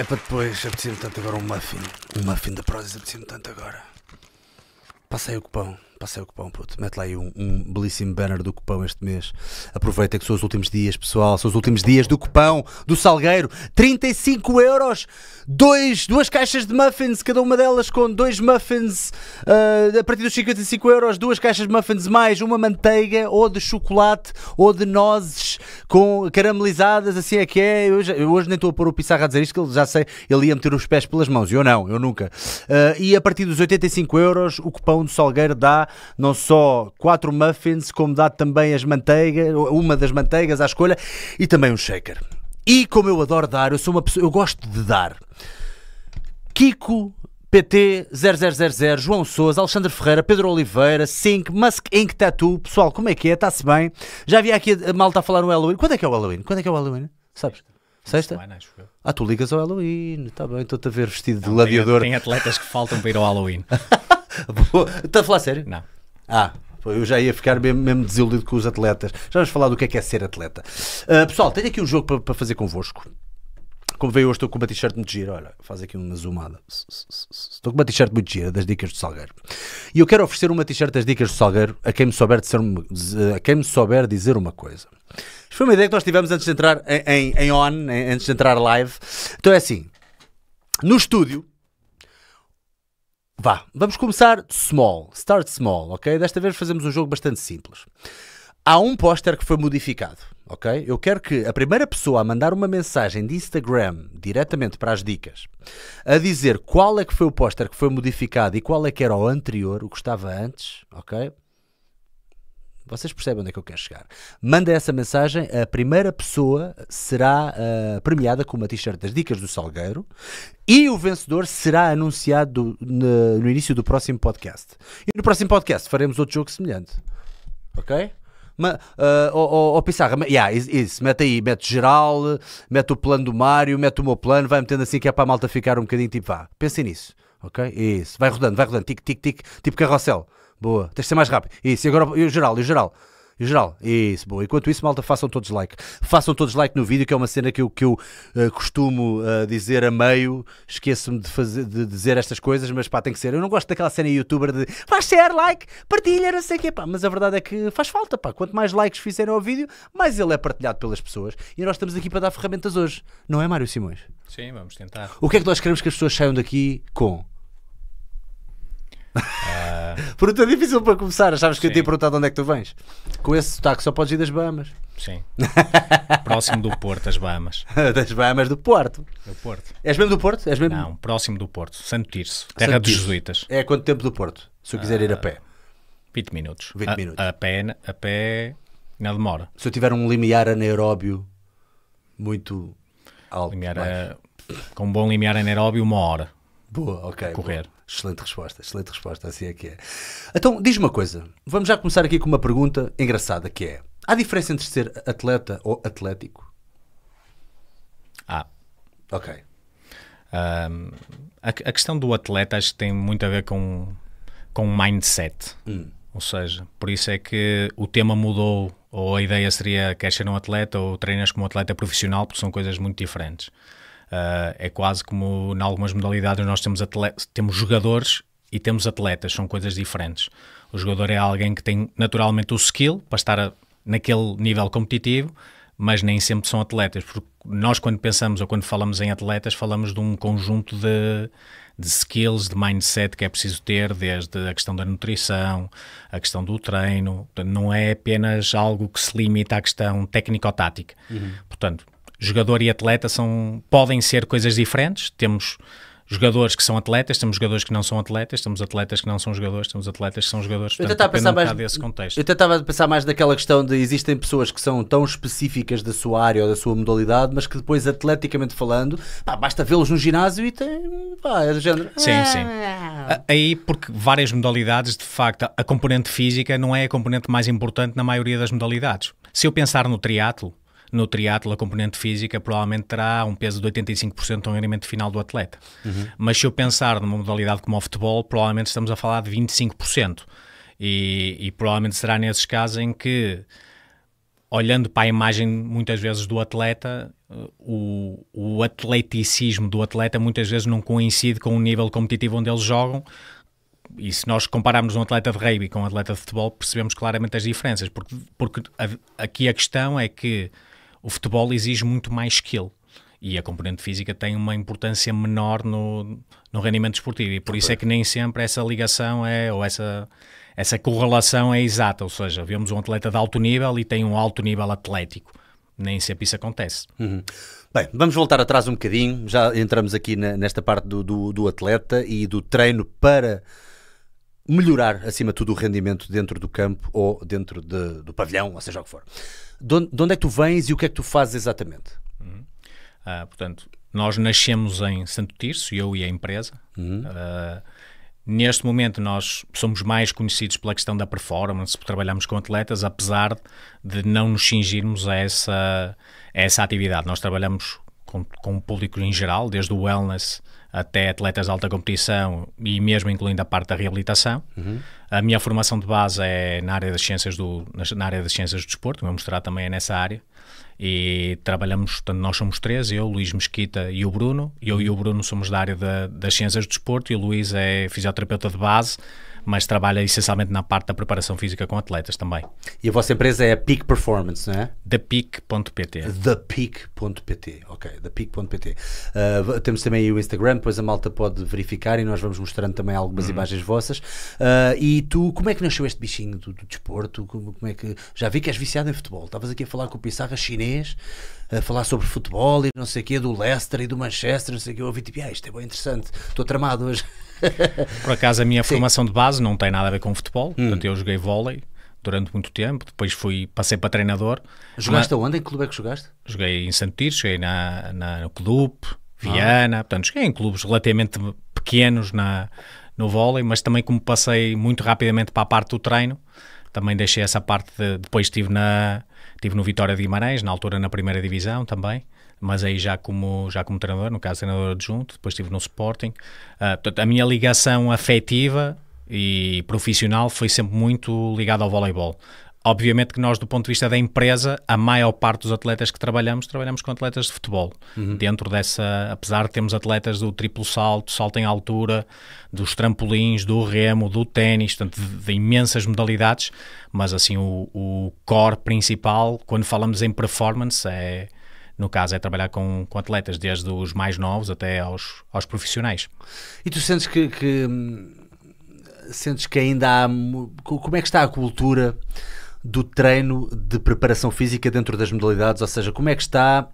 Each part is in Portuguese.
é para depois. Apetecia-me tanto agora um muffin. Um muffin da Prozis apetecia-me tanto agora. Passei o cupão passei o cupão, puto. Mete lá aí um, um, belíssimo banner do cupão este mês. Aproveita que são os últimos dias, pessoal. São os últimos dias do cupão, do Salgueiro. 35 euros. Dois, duas caixas de muffins, cada uma delas com dois muffins uh, a partir dos 55 euros. Duas caixas de muffins mais uma manteiga ou de chocolate ou de nozes com caramelizadas. Assim é que é. Eu, já, eu hoje nem estou a pôr o Pissarra a dizer isto, que ele já sei. Ele ia meter os pés pelas mãos. Eu não, eu nunca. Uh, e a partir dos 85 euros, o cupão do Salgueiro dá não só quatro muffins, como dá também as manteigas, uma das manteigas à escolha e também um shaker. E como eu adoro dar, eu sou uma pessoa, eu gosto de dar. Kiko PT 0000, João Souza, Alexandre Ferreira, Pedro Oliveira, Sink, Musk Ink Tattoo. Pessoal, como é que é? Está-se bem? Já havia aqui a malta a falar no Halloween. Quando é que é o Halloween? Quando é que é o Halloween? Sabes? Sexta? Ah, tu ligas ao Halloween. Está bem, estou-te a ver vestido Não, de gladiador. tem atletas que faltam para ir ao Halloween. Está a falar sério? Não. Ah, eu já ia ficar mesmo, desiludido com os atletas. Já vamos falar do que é que é ser atleta. Uh, pessoal, tenho aqui um jogo para, fazer convosco. Como veio hoje, estou com uma t-shirt muito gira. Olha, faz aqui uma zoomada. Estou com uma t-shirt muito gira das Dicas do Salgueiro. E eu quero oferecer uma t-shirt das Dicas do Salgueiro a quem me souber, dizer uma, a quem me souber dizer uma coisa. Isto foi uma ideia que nós tivemos antes de entrar em, em, em on, em, antes de entrar live. Então é assim: no estúdio, Vá, vamos começar small, start small, ok? Desta vez fazemos um jogo bastante simples. Há um póster que foi modificado, ok? Eu quero que a primeira pessoa a mandar uma mensagem de Instagram diretamente para as dicas, a dizer qual é que foi o póster que foi modificado e qual é que era o anterior, o que estava antes, ok? Vocês percebem onde é que eu quero chegar. Manda essa mensagem, a primeira pessoa será uh, premiada com uma t-shirt das Dicas do Salgueiro e o vencedor será anunciado no, no início do próximo podcast. E no próximo podcast faremos outro jogo semelhante. Ok? Ma, uh, oh, oh, Pissarra, ma, yeah, isso, isso, mete aí, mete geral, mete o plano do Mário, mete o meu plano, vai metendo assim que é para a malta ficar um bocadinho tipo vá. Pensem nisso, ok? Isso, vai rodando, vai rodando, tic, tic, tic, tipo carrossel boa. Tens de ser mais rápido. Isso, e agora e o geral, e o geral. E o geral, isso, boa. Enquanto isso, malta, façam todos like. Façam todos like no vídeo, que é uma cena que eu, que eu uh, costumo uh, dizer a meio. Esqueço-me de, fazer, de dizer estas coisas, mas pá, tem que ser. Eu não gosto daquela cena youtuber de faz share, like, partilha, não sei o quê, pá. Mas a verdade é que faz falta, pá. Quanto mais likes fizerem ao vídeo, mais ele é partilhado pelas pessoas. E nós estamos aqui para dar ferramentas hoje, não é, Mário Simões? Sim, vamos tentar. O que é que nós queremos que as pessoas saiam daqui com? Uh... Pergunta é difícil para começar. Achavas que Sim. eu te perguntado de onde é que tu vens? Com esse sotaque só podes ir das Bahamas. Sim. próximo do Porto, as Bahamas. das Bahamas do Porto. Do Porto. És mesmo do Porto? És mesmo... Não, próximo do Porto. Santo Tirso, terra Santo dos Tirso. jesuítas. É quanto tempo do Porto? Se eu quiser uh... ir a ah, pé. 20 minutos. 20 a, minutos. A pé, a pé não demora. Se eu tiver um limiar anaeróbio muito alto. Limiar eh, com um bom limiar anaeróbio, uma hora. Boa, ok. Correr. Boa. Excelente resposta, excelente resposta, assim é que é. Então, diz uma coisa. Vamos já começar aqui com uma pergunta engraçada que é: há diferença entre ser atleta ou atlético? Há. Ah. Ok. Um, a, a, questão do atleta acho que tem muito a ver com com mindset. Hum. Ou seja, por isso é que o tema mudou, ou a ideia seria queres ser um atleta ou treinas como atleta profissional, porque são coisas muito diferentes. Uh, é quase como em algumas modalidades nós temos, temos jogadores e temos atletas, são coisas diferentes. O jogador é alguém que tem naturalmente o skill para estar a, naquele nível competitivo, mas nem sempre são atletas, porque nós quando pensamos ou quando falamos em atletas, falamos de um conjunto de, de skills, de mindset que é preciso ter, desde a questão da nutrição, a questão do treino, não é apenas algo que se limita à questão técnico-tática. Uhum. Portanto, jogador e atleta são, podem ser coisas diferentes. Temos jogadores que são atletas, temos jogadores que não são atletas, temos atletas que não são jogadores, temos atletas que são jogadores. Portanto, eu tentava pensar um mais desse contexto. Eu tentava pensar mais daquela questão de existem pessoas que são tão específicas da sua área ou da sua modalidade, mas que depois atleticamente falando, pá, basta vê-los no ginásio e tem, pá, é do género. Sim, ah. sim. Aí porque várias modalidades, de facto, a componente física não é a componente mais importante na maioria das modalidades. Se eu pensar no triatlo, no triatlo a componente física provavelmente terá um peso de 85% no rendimento final do atleta. Uhum. Mas se eu pensar numa modalidade como o futebol, provavelmente estamos a falar de 25%. E, e provavelmente será nesses casos em que, olhando para a imagem muitas vezes do atleta, o, o atleticismo do atleta muitas vezes não coincide com o nível competitivo onde eles jogam, e se nós compararmos um atleta de rugby com um atleta de futebol, percebemos claramente as diferenças, porque, porque a, aqui a questão é que o futebol exige muito mais skill e a componente física tem uma importância menor no, no rendimento esportivo e por isso é que nem sempre essa ligação é ou essa essa correlação é exata, ou seja, vemos um atleta de alto nível e tem um alto nível atlético. Nem sempre isso acontece. Uhum. Bem, vamos voltar atrás um bocadinho. Já entramos aqui na, nesta parte do, do, do atleta e do treino para melhorar, acima de tudo, o rendimento dentro do campo ou dentro de, do pavilhão, ou seja o que for de onde, de onde, é que tu vens e o que é que tu fazes exatamente? Uhum. Ah, portanto, nós nascemos em Santo Tirso, eu e a empresa. Uhum. Uh, neste momento nós somos mais conhecidos pela questão da performance, porque trabalhamos com atletas, apesar de não nos cingirmos a essa, a essa atividade. Nós trabalhamos com, com o público em geral, desde o wellness até atletas de alta competição e mesmo incluindo a parte da reabilitação. Uhum. A minha formação de base é na área das ciências do, na área das ciências do desporto, o meu mestrado também é nessa área. E trabalhamos, portanto, nós somos três, eu, Luís Mesquita e o Bruno. Eu e o Bruno somos da área das ciências do desporto e o Luís é fisioterapeuta de base mas trabalha essencialmente na parte da preparação física com atletas também. E a vossa empresa é a Peak Performance, não é? ThePeak.pt ThePeak.pt, ok, ThePeak.pt uh, Temos também aí o Instagram, depois a malta pode verificar e nós vamos mostrando também algumas uhum. imagens vossas. Uh, e tu, como é que nasceu este bichinho do, do desporto? Como, como é que... Já vi que és viciado em futebol, estavas aqui a falar com o Pissarra chinês a falar sobre futebol e não sei o quê, do Leicester e do Manchester, não sei o quê. Eu ouvi tipo, ah, isto é bem interessante, estou tramado hoje. Por acaso, a minha Sim. formação de base não tem nada a ver com futebol, hum. portanto, eu joguei vôlei durante muito tempo, depois fui, passei para treinador. Jogaste aonde? Em que clube é que jogaste? Joguei em Santo Tiro, joguei na, na, no Clube, Viana, ah. portanto, cheguei em clubes relativamente pequenos na, no vôlei, mas também como passei muito rapidamente para a parte do treino, também deixei essa parte, de, depois estive na, Estive no Vitória de Guimarães, na altura na primeira divisão também, mas aí já como, já como treinador, no caso treinador adjunto, depois estive no Sporting. Uh, portanto, a minha ligação afetiva e profissional foi sempre muito ligada ao voleibol. Obviamente que nós, do ponto de vista da empresa, a maior parte dos atletas que trabalhamos, trabalhamos com atletas de futebol. Uhum. Dentro dessa, apesar de termos atletas do triplo salto, salto em altura, dos trampolins, do remo, do ténis, portanto, de, de, imensas modalidades, mas assim, o, o core principal, quando falamos em performance, é, no caso, é trabalhar com, com atletas, desde os mais novos até aos, aos profissionais. E tu sentes que, que hum, sentes que ainda há. Como é que está a cultura? do treino de preparação física dentro das modalidades, ou seja, como é que está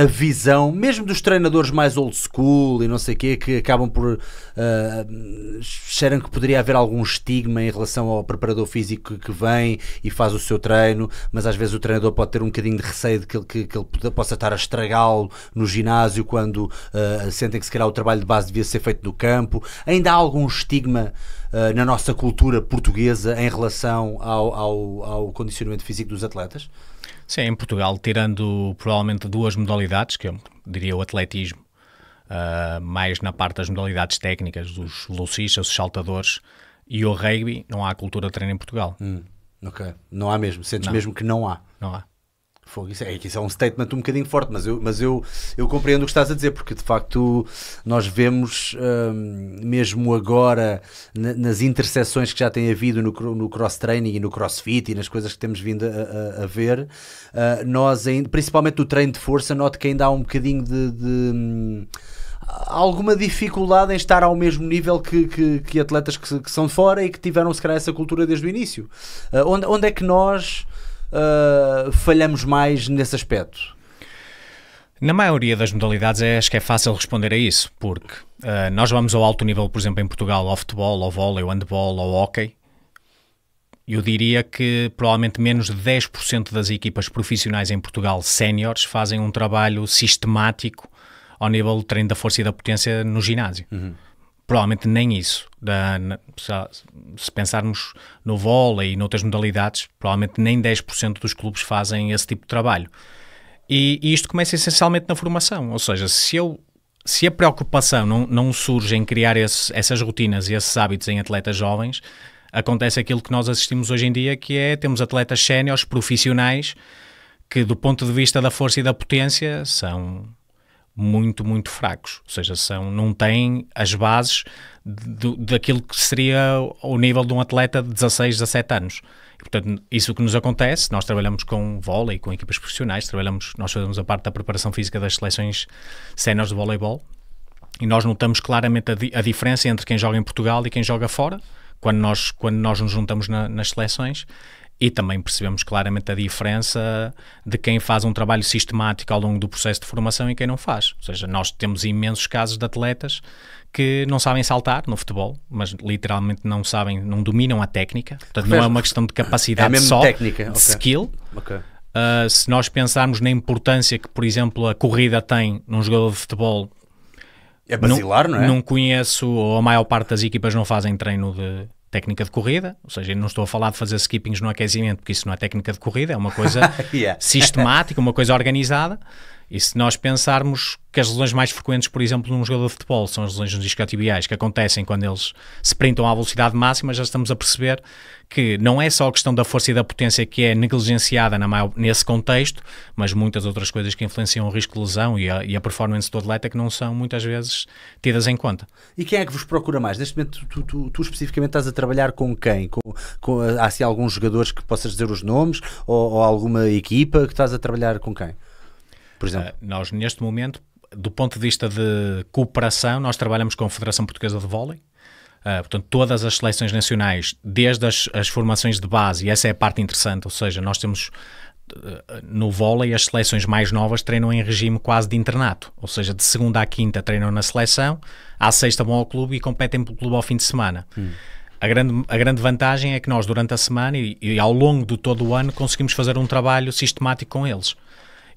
a visão, mesmo dos treinadores mais old school e não sei o quê, que acabam por. Uh, que poderia haver algum estigma em relação ao preparador físico que vem e faz o seu treino, mas às vezes o treinador pode ter um bocadinho de receio de que, que, que ele possa estar a estragá-lo no ginásio quando uh, sentem que se calhar o trabalho de base devia ser feito no campo. Ainda há algum estigma uh, na nossa cultura portuguesa em relação ao, ao, ao condicionamento físico dos atletas? Sim, em Portugal, tirando provavelmente duas modalidades, que eu diria o atletismo, uh, mais na parte das modalidades técnicas, dos velocistas, os saltadores, e o rugby, não há cultura de treino em Portugal. Hum, ok, não há mesmo, sentes não. mesmo que não há. Não há. Fogo, isso é, é isso é um statement um bocadinho forte, mas, eu, mas eu, eu compreendo o que estás a dizer, porque de facto nós vemos, hum, mesmo agora, na, nas interseções que já tem havido no, no cross-training e no crossfit e nas coisas que temos vindo a, a, a ver, uh, nós ainda, principalmente no treino de força, noto que ainda há um bocadinho de, de hum, alguma dificuldade em estar ao mesmo nível que, que, que atletas que, que, são de fora e que tiveram, se calhar, essa cultura desde o início. Uh, onde, onde é que nós uh, falhamos mais nesse aspecto? Na maioria das modalidades é, acho que é fácil responder a isso, porque uh, nós vamos ao alto nível, por exemplo, em Portugal, ao futebol, ao vôlei, ao handball, ao hockey. Eu diria que provavelmente menos de 10% das equipas profissionais em Portugal séniores fazem um trabalho sistemático ao nível do treino da força e da potência no ginásio. Uhum provavelmente nem isso. Da, se pensarmos no vôlei e noutras modalidades, provavelmente nem 10% dos clubes fazem esse tipo de trabalho. E, e, isto começa essencialmente na formação, ou seja, se eu se a preocupação não, não surge em criar esse, essas rotinas e esses hábitos em atletas jovens, acontece aquilo que nós assistimos hoje em dia, que é temos atletas séniores, profissionais, que do ponto de vista da força e da potência são muito, muito fracos. Ou seja, são, não têm as bases daquilo que seria o nível de um atleta de 16, 17 anos. E, portanto, isso que nos acontece, nós trabalhamos com vôlei, com equipas profissionais, trabalhamos, nós fazemos a parte da preparação física das seleções cenas de voleibol e nós notamos claramente a, di a diferença entre quem joga em Portugal e quem joga fora quando nós, quando nós nos juntamos na, nas seleções e também percebemos claramente a diferença de quem faz um trabalho sistemático ao longo do processo de formação e quem não faz. Ou seja, nós temos imensos casos de atletas que não sabem saltar no futebol, mas literalmente não sabem, não dominam a técnica. Portanto, não é uma questão de capacidade é só, técnica. de okay. skill. Okay. Uh, se nós pensarmos na importância que, por exemplo, a corrida tem num jogador de futebol, é basilar, não, não é? Não conheço, ou a maior parte das equipas não fazem treino de técnica de corrida, ou seja, não estou a falar de fazer skippings no aquecimento, porque isso não é técnica de corrida, é uma coisa yeah. sistemática, uma coisa organizada. E se nós pensarmos que as lesões mais frequentes, por exemplo, num jogador de futebol, são as lesões nos isquiotibiais, que acontecem quando eles se printam à velocidade máxima, já estamos a perceber que não é só a questão da força e da potência que é negligenciada maior, nesse contexto, mas muitas outras coisas que influenciam o risco de lesão e a, e a, performance do atleta que não são muitas vezes tidas em conta. E quem é que vos procura mais? Neste momento, tu, tu, tu especificamente estás a trabalhar com quem? Com, com, há assim alguns jogadores que possas dizer os nomes ou, ou alguma equipa que estás a trabalhar com quem? por exemplo? Ah, nós, neste momento, do ponto de vista de cooperação, nós trabalhamos com a Federação Portuguesa de Vôlei, Uh, portanto, todas as seleções nacionais, desde as, as, formações de base, e essa é a parte interessante, ou seja, nós temos ah, no vôlei as seleções mais novas treinam em regime quase de internato, ou seja, de segunda à quinta treinam na seleção, à sexta vão ao clube e competem pelo clube ao fim de semana. Hum. A grande, a grande vantagem é que nós, durante a semana e, e, ao longo de todo o ano, conseguimos fazer um trabalho sistemático com eles.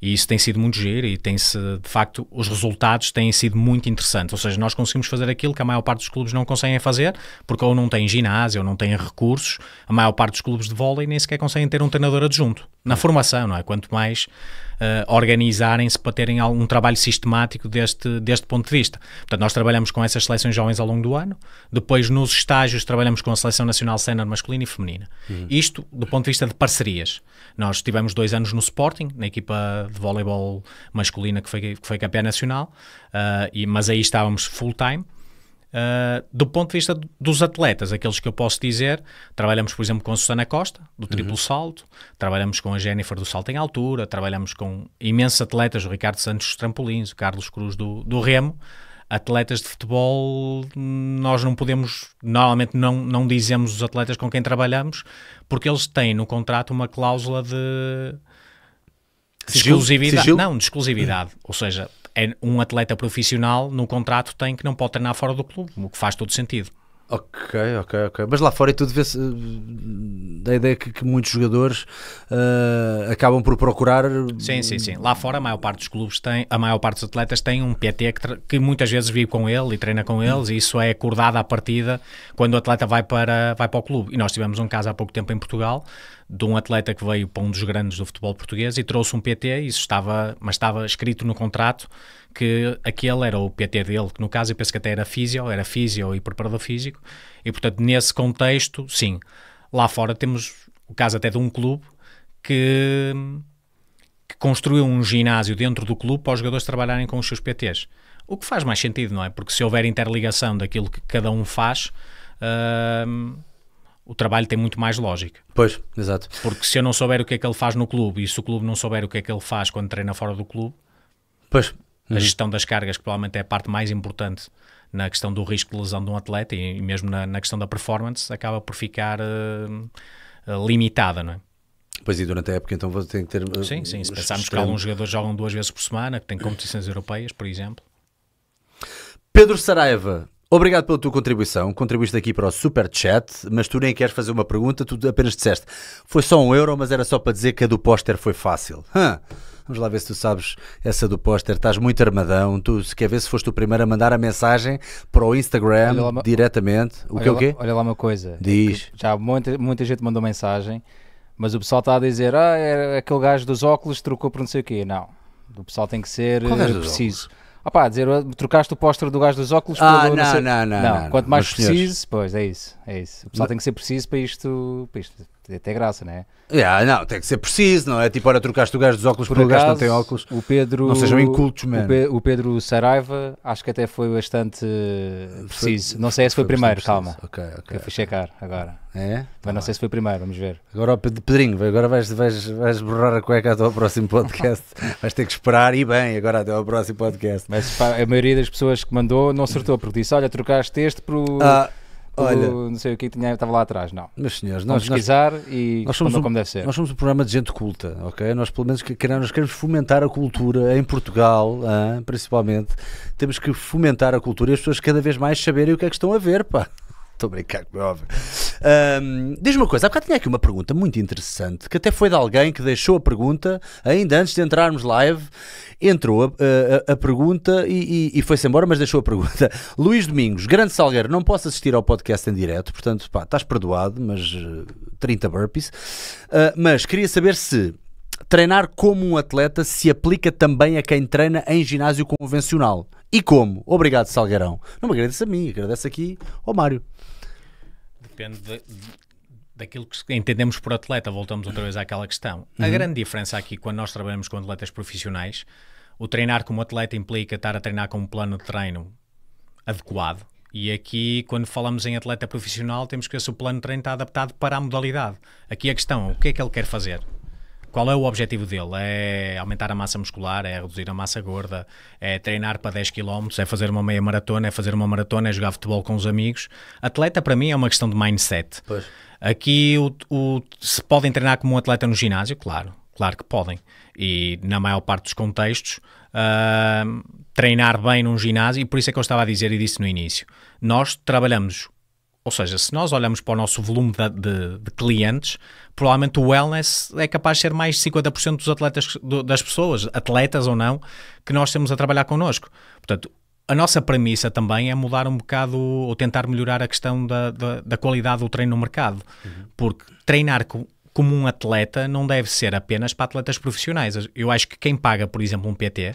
E isso tem sido muito giro e tem-se, de facto, os resultados têm sido muito interessantes. Ou seja, nós conseguimos fazer aquilo que a maior parte dos clubes não conseguem fazer, porque ou não têm ginásio, ou não têm recursos. A maior parte dos clubes de vôlei nem sequer conseguem ter um treinador adjunto na formação, não é? Quanto mais uh, organizarem-se para terem algum trabalho sistemático deste, deste ponto de vista. Portanto, nós trabalhamos com essas seleções jovens ao longo do ano, depois nos estágios trabalhamos com a Seleção Nacional Sénior Masculina e Feminina. Uhum. Isto do ponto de vista de parcerias. Nós tivemos dois anos no Sporting, na equipa de voleibol masculina que foi, que foi campeã nacional, uh, e, mas aí estávamos full-time. Ah, do ponto de vista dos atletas, aqueles que eu posso dizer, trabalhamos, por exemplo, com a Susana Costa, do triplo uhum. salto, trabalhamos com a Jennifer do salto em altura, trabalhamos com imensos atletas, o Ricardo Santos dos trampolins, o Carlos Cruz do, do remo, atletas de futebol, nós não podemos, normalmente não, não dizemos os atletas com quem trabalhamos, porque eles têm no contrato uma cláusula de... exclusividade, não, de exclusividade, uhum. ou seja, é um atleta profissional num contrato tem que não pode treinar fora do clube, o que faz todo sentido. Ok, ok, ok. Mas lá fora é tudo vê-se. Da eh, ideia que, que muitos jogadores uh, acabam por procurar. Sim, sim, sim. Lá fora a maior parte dos clubes tem, a maior parte dos atletas tem um PT que, que muitas vezes vive com ele e treina com eles e isso é acordado à partida quando o atleta vai para, vai para o clube. E nós tivemos um caso há pouco tempo em Portugal de um atleta que veio para um dos grandes do futebol português e trouxe um PT, isso estava, mas estava escrito no contrato que aquele era o PT dele, que no caso eu penso que até era físio, era físio e preparador físico, e portanto nesse contexto, sim. Lá fora temos o caso até de um clube que, que construiu um ginásio dentro do clube para os jogadores trabalharem com os seus PTs. O que faz mais sentido, não é? Porque se houver interligação daquilo que cada um faz, uh, o trabalho tem muito mais lógica. Pois, exato. Porque se eu não souber o que é que ele faz no clube e se o clube não souber o que é que ele faz quando treina fora do clube. Pois, Uhum. A gestão das cargas, que provavelmente é a parte mais importante na questão do risco de lesão de um atleta e, mesmo na, na questão da performance, acaba por ficar uh, limitada, não é? Pois e durante a época então vou ter que ter. sim, eh, sim. Se pensarmos que alguns jogadores jogam duas vezes por semana, que têm competições europeias, por exemplo. Pedro Saraiva, Obrigado pela tua contribuição. Contribuíste aqui para o Super Chat, mas tu nem queres fazer uma pergunta, tu apenas disseste foi só um euro, mas era só para dizer que a do póster foi fácil. Hã? Vamos lá ver se tu sabes essa do póster. Estás muito armadão. Tu, se quer ver se foste o primeiro a mandar a mensagem para o Instagram lá, diretamente. O que é o quê? Olha lá uma coisa. É Diz. É já muita, muita gente mandou mensagem, mas o pessoal está a dizer: ah, é aquele gajo dos óculos trocou por não sei o quê. Não. O pessoal tem que ser eh, preciso. Óculos? Ah pá, dizer, trocaste o póster do gajo dos óculos ah, pelo... Não, não, não, não, não, Quanto mais preciso, pois, é isso, é isso. O pessoal tem que ser preciso para isto, para isto tem graça, não né? é? Yeah, não, tem que ser preciso, não é? Tipo, ora, trocaste o gajo dos óculos por, por um gajo que não tem óculos. O Pedro, não sejam incultos, mano. O, Pe o, Pedro Saraiva, acho que até foi bastante preciso. Foi, não sei se foi, foi primeiro, calma. Ok, ok. Que eu fui checar agora. É? Mas não, tá sei se foi primeiro, vamos ver. Agora, Pedrinho, agora vais, vais, vais borrar a cueca até ao próximo podcast. vais ter que esperar e bem, agora até ao próximo podcast. Mas pá, a maioria das pessoas que mandou não acertou, porque disse: Olha, trocaste este para o. Ah, Olha, o, não sei o que tinha, estava lá atrás, não. Meus senhores, nós, Vamos pesquisar e nós somos um, como deve ser. Nós somos um programa de gente culta, ok? Nós pelo menos queremos, queremos fomentar a cultura em Portugal, principalmente. Temos que fomentar a cultura e as pessoas cada vez mais saberem o que é que estão a ver, pá. Estou a brincar, o meu é óbvio. Um, Diz-me uma coisa, há bocado tinha aqui uma pergunta muito interessante, que até foi de alguém que deixou a pergunta, ainda antes de entrarmos live, entrou a, a, a pergunta e, e, e foi-se embora, mas deixou a pergunta. Luís Domingos, grande Salgueiro, não posso assistir ao podcast em direto, portanto, pá, estás perdoado, mas 30 eh, burpees. Uh, mas queria saber se treinar como um atleta se aplica também a quem treina em ginásio convencional. E como? Obrigado, Salgueirão. Não me agradeço a mim, agradeço aqui ao Mário depende de, de, daquilo que entendemos por atleta. Voltamos outra vez àquela questão. Uhum. A grande diferença aqui, quando nós trabalhamos com atletas profissionais, o treinar como atleta implica estar a treinar com um plano de treino adequado. E aqui, quando falamos em atleta profissional, temos que ver se o plano de treino está adaptado para a modalidade. Aqui a questão, o que é que ele quer fazer? Qual é o objetivo dele? É aumentar a massa muscular, é reduzir a massa gorda, é treinar para 10 km, é fazer uma meia maratona, é fazer uma maratona, é jogar futebol com os amigos. Atleta para mim é uma questão de mindset. Pois. Aqui o, o, se podem treinar como um atleta no ginásio, claro, claro que podem. E na maior parte dos contextos, uh, treinar bem num ginásio, e por isso é que eu estava a dizer e disse no início: nós trabalhamos ou seja, se nós olhamos para o nosso volume de, de, de clientes, provavelmente o wellness é capaz de ser mais de 50% dos atletas, do, das pessoas, atletas ou não, que nós temos a trabalhar connosco. Portanto, a nossa premissa também é mudar um bocado ou tentar melhorar a questão da, da, da qualidade do treino no mercado. Uhum. Porque treinar com, como um atleta não deve ser apenas para atletas profissionais. Eu acho que quem paga, por exemplo, um PT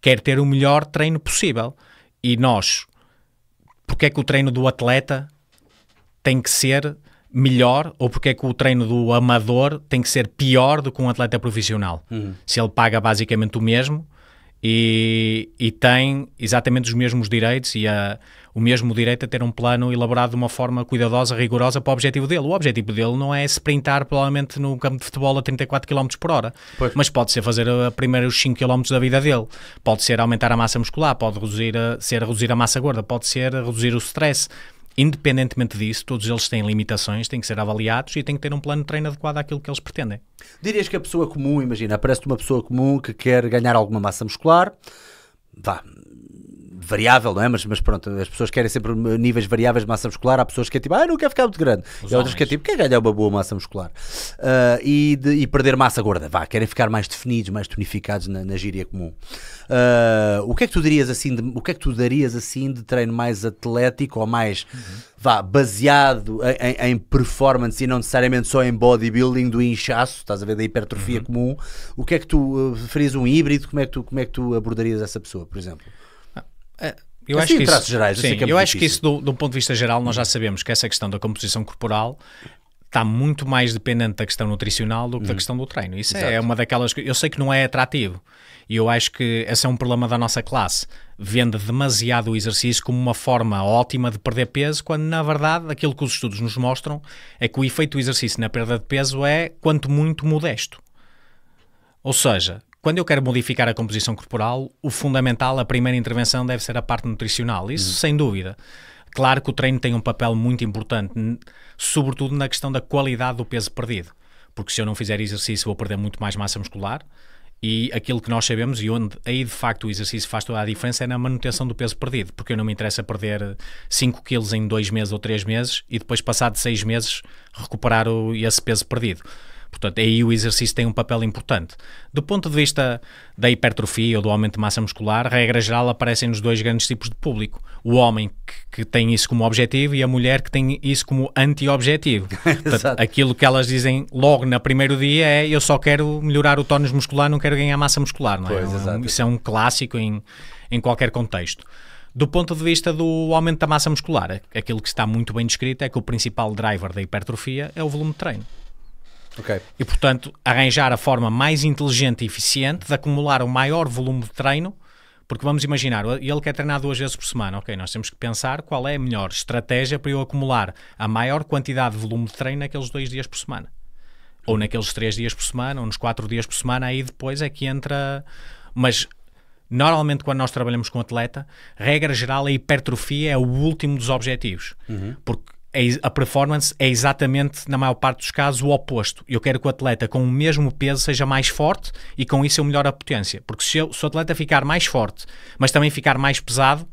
quer ter o melhor treino possível. E nós, porque é que o treino do atleta tem que ser melhor ou porque é que o treino do amador tem que ser pior do que um atleta profissional. Uhum. Se ele paga basicamente o mesmo e, e tem exatamente os mesmos direitos e a, o mesmo direito a ter um plano elaborado de uma forma cuidadosa, rigorosa para o objetivo dele. O objetivo dele não é sprintar provavelmente no campo de futebol a 34 km por hora, pois. mas pode ser fazer a, primeiro os 5 km da vida dele, pode ser aumentar a massa muscular, pode reduzir a, eh, ser reduzir a massa gorda, pode ser reduzir o stress independentemente disso, todos eles têm limitações, têm que ser avaliados e têm que ter um plano de treino adequado àquilo que eles pretendem. Dirias que a pessoa comum, imagina, aparece-te uma pessoa comum que quer ganhar alguma massa muscular, vá, variável, não é? Mas, mas pronto, as pessoas querem sempre níveis variáveis de massa muscular. Há pessoas que é tipo, ah, não quero ficar muito grande. Os e há outras que é tipo, quer é ganhar uma boa massa muscular. Uh, e, de, e, perder massa gorda, vá, querem ficar mais definidos, mais tonificados na, na gíria comum. Uh, o que é que tu dirias assim, de, o que é que tu darias assim de treino mais atlético ou mais, uhum. vá, baseado em, em, performance e não necessariamente só em bodybuilding do inchaço, estás a ver, da hipertrofia uhum. comum. O que é que tu uh, ah, farias um híbrido? Como é que tu, como é que tu abordarias essa pessoa, por exemplo? É, eu assim, acho que isso, gerais, sim, eu, eu acho que isso, do, do ponto de vista geral, nós já sabemos que essa questão da composição corporal está muito mais dependente da questão nutricional do que da uhum. questão do treino. Isso Exato. é uma daquelas que eu sei que não é atrativo e eu acho que esse é um problema da nossa classe. Vende demasiado o exercício como uma forma ótima de perder peso, quando na verdade aquilo que os estudos nos mostram é que o efeito do exercício na perda de peso é quanto muito modesto. Ou seja, quando eu quero modificar a composição corporal, o fundamental, a primeira intervenção deve ser a parte nutricional, isso uhum. sem dúvida. Claro que o treino tem um papel muito importante, sobretudo na questão da qualidade do peso perdido, porque se eu não fizer exercício vou perder muito mais massa muscular e aquilo que nós sabemos e onde aí de facto o exercício faz toda a diferença é na manutenção do peso perdido, porque eu não me interessa perder 5 quilos em 2 meses ou 3 meses e depois passar de 6 meses recuperar o, esse peso perdido. Portanto, aí o exercício tem um papel importante. Do ponto de vista da hipertrofia ou do aumento de massa muscular, regra geral aparecem nos dois grandes tipos de público. O homem que, que tem isso como objetivo e a mulher que tem isso como anti-objetivo. aquilo que elas dizem logo no primeiro dia é eu só quero melhorar o tónus muscular, não quero ganhar massa muscular. Não é? Pois, é isso é um clássico em, em qualquer contexto. Do ponto de vista do aumento da massa muscular, aquilo que está muito bem descrito é que o principal driver da hipertrofia é o volume de treino. Okay. E, portanto, arranjar a forma mais inteligente e eficiente de acumular o maior volume de treino, porque vamos imaginar, ele quer treinar duas vezes por semana, ok, nós temos que pensar qual é a melhor estratégia para eu acumular a maior quantidade de volume de treino naqueles dois dias por semana. Ou naqueles três dias por semana, ou nos quatro dias por semana, aí depois é que entra... Mas Normalmente, quando nós trabalhamos com atleta, regra geral, a hipertrofia é o último dos objetivos. Uhum. Porque é a performance é exatamente, na maior parte dos casos, o oposto. Eu quero que o atleta com o mesmo peso seja mais forte e com isso eu melhore a potência. Porque se, eu, se o atleta ficar mais forte, mas também ficar mais pesado,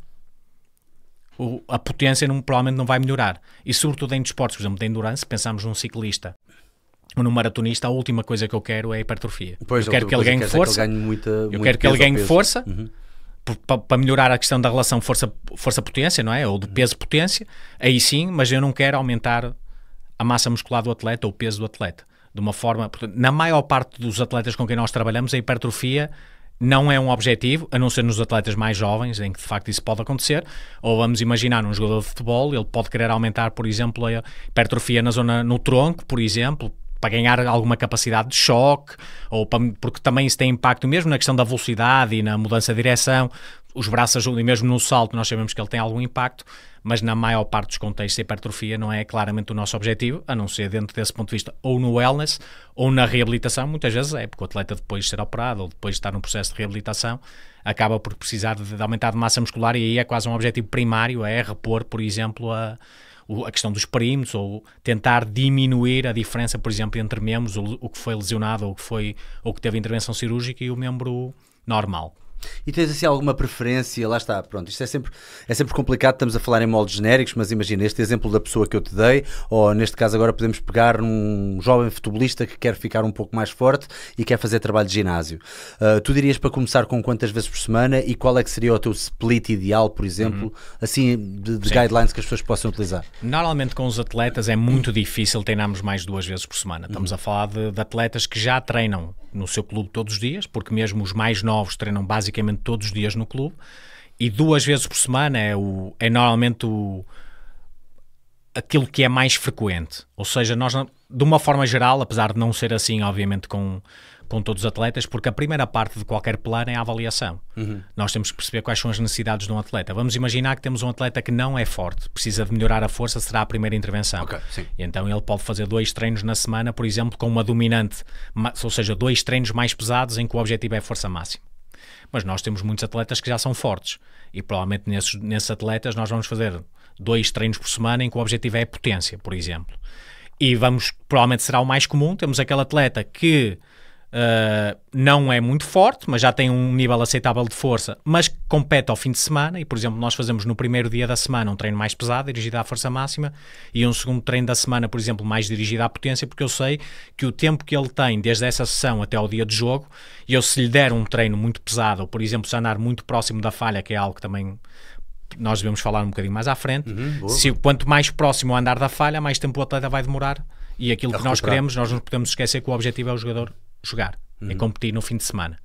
o, a potência não, provavelmente não vai melhorar. E sobretudo em desportos, por exemplo, de endurance, pensamos num ciclista ou num maratonista, a última coisa que eu quero é a hipertrofia. Pois, eu quero que ele ganhe força. Que ele ganhe muita, eu quero que ele ganhe força. Uhum para melhorar a questão da relação força-potência, não é? Ou de peso-potência, aí sim, mas eu não quero aumentar a massa muscular do atleta ou o peso do atleta. De uma forma, na maior parte dos atletas com quem nós trabalhamos, a hipertrofia não é um objetivo, a não ser nos atletas mais jovens, em que de facto isso pode acontecer. Ou vamos imaginar um jogador de futebol, ele pode querer aumentar, por exemplo, a hipertrofia na zona no tronco, por exemplo, para ganhar alguma capacidade de choque, ou para, porque também isso tem impacto mesmo na questão da velocidade e na mudança de direção. Os braços ajudam, e mesmo no salto nós sabemos que ele tem algum impacto, mas na maior parte dos contextos, a hipertrofia não é claramente o nosso objetivo, a não ser dentro desse ponto de vista, ou no wellness, ou na reabilitação, muitas vezes é, porque o atleta depois de ser operado, ou depois de estar num processo de reabilitação, acaba por precisar de, de aumentar de massa muscular, e aí é quase um objetivo primário, é repor, por exemplo, a a questão dos primos ou tentar diminuir a diferença, por exemplo, entre membros, o, o que foi lesionado ou que foi ou que teve intervenção cirúrgica e o membro normal. E tens assim alguma preferência? Lá está, pronto, isto é sempre, é sempre complicado, estamos a falar em moldes genéricos, mas imagina este exemplo da pessoa que eu te dei, ou neste caso agora podemos pegar um jovem futebolista que quer ficar um pouco mais forte e quer fazer trabalho de ginásio. Uh, tu dirias para começar com quantas vezes por semana e qual é que seria o teu split ideal, por exemplo, uhum. assim de, de guidelines que as pessoas possam utilizar? Normalmente com os atletas é muito difícil treinarmos mais duas vezes por semana. Estamos uhum. a falar de, de atletas que já treinam no seu clube todos os dias, porque mesmo os mais novos treinam basicamente todos os dias no clube, e duas vezes por semana é, o, é normalmente o, aquilo que é mais frequente. Ou seja, nós, de uma forma geral, apesar de não ser assim, obviamente, com com todos os atletas, porque a primeira parte de qualquer plano é a avaliação. Uhum. Nós temos que perceber quais são as necessidades de um atleta. Vamos imaginar que temos um atleta que não é forte, precisa de melhorar a força, será a primeira intervenção. Okay, então ele pode fazer dois treinos na semana, por exemplo, com uma dominante, ou seja, dois treinos mais pesados em que o objetivo é força máxima. Mas nós temos muitos atletas que já são fortes e provavelmente nesses, nesses atletas nós vamos fazer dois treinos por semana em que o objetivo é potência, por exemplo. E vamos, provavelmente será o mais comum, temos aquele atleta que Uh, não é muito forte, mas já tem um nível aceitável de força, mas compete ao fim de semana. E, por exemplo, nós fazemos no primeiro dia da semana um treino mais pesado, dirigido à força máxima, e um segundo treino da semana, por exemplo, mais dirigido à potência, porque eu sei que o tempo que ele tem desde essa sessão até ao dia de jogo, e eu se lhe der um treino muito pesado, ou por exemplo, se andar muito próximo da falha, que é algo que também nós devemos falar um bocadinho mais à frente, uhum, se quanto mais próximo andar da falha, mais tempo o atleta vai demorar. E aquilo que nós queremos, nós não podemos esquecer que o objetivo é o jogador jogar, é uhum. é competir no fim de semana.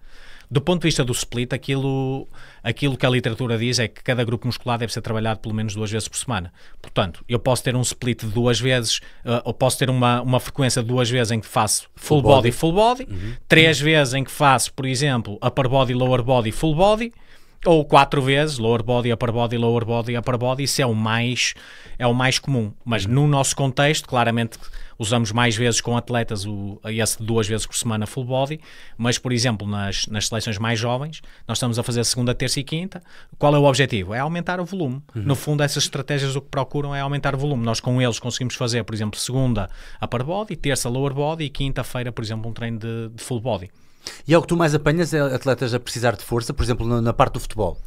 Do ponto de vista do split, aquilo, aquilo que a literatura diz é que cada grupo muscular deve ser trabalhado pelo menos duas vezes por semana. Portanto, eu posso ter um split de duas vezes, uh, ou posso ter uma, uma frequência de duas vezes em que faço full, full body, body, full body, uhum. três uhum. vezes em que faço, por exemplo, upper body, lower body, full body, ou quatro vezes, lower body, upper body, lower body, upper body, isso é o mais, é o mais comum. Mas uhum. no nosso contexto, claramente usamos mais vezes com atletas o, esse duas vezes por semana full body, mas por exemplo nas, nas seleções mais jovens, nós estamos a fazer segunda, terça e quinta, qual é o objetivo? É aumentar o volume. Uhum. No fundo essas estratégias o que procuram é aumentar o volume. Nós com eles conseguimos fazer, por exemplo, segunda upper body, terça lower body e quinta-feira, por exemplo, um treino de, de full body. E é o que tu mais apanhas é atletas a precisar de força, por exemplo, na, parte do futebol?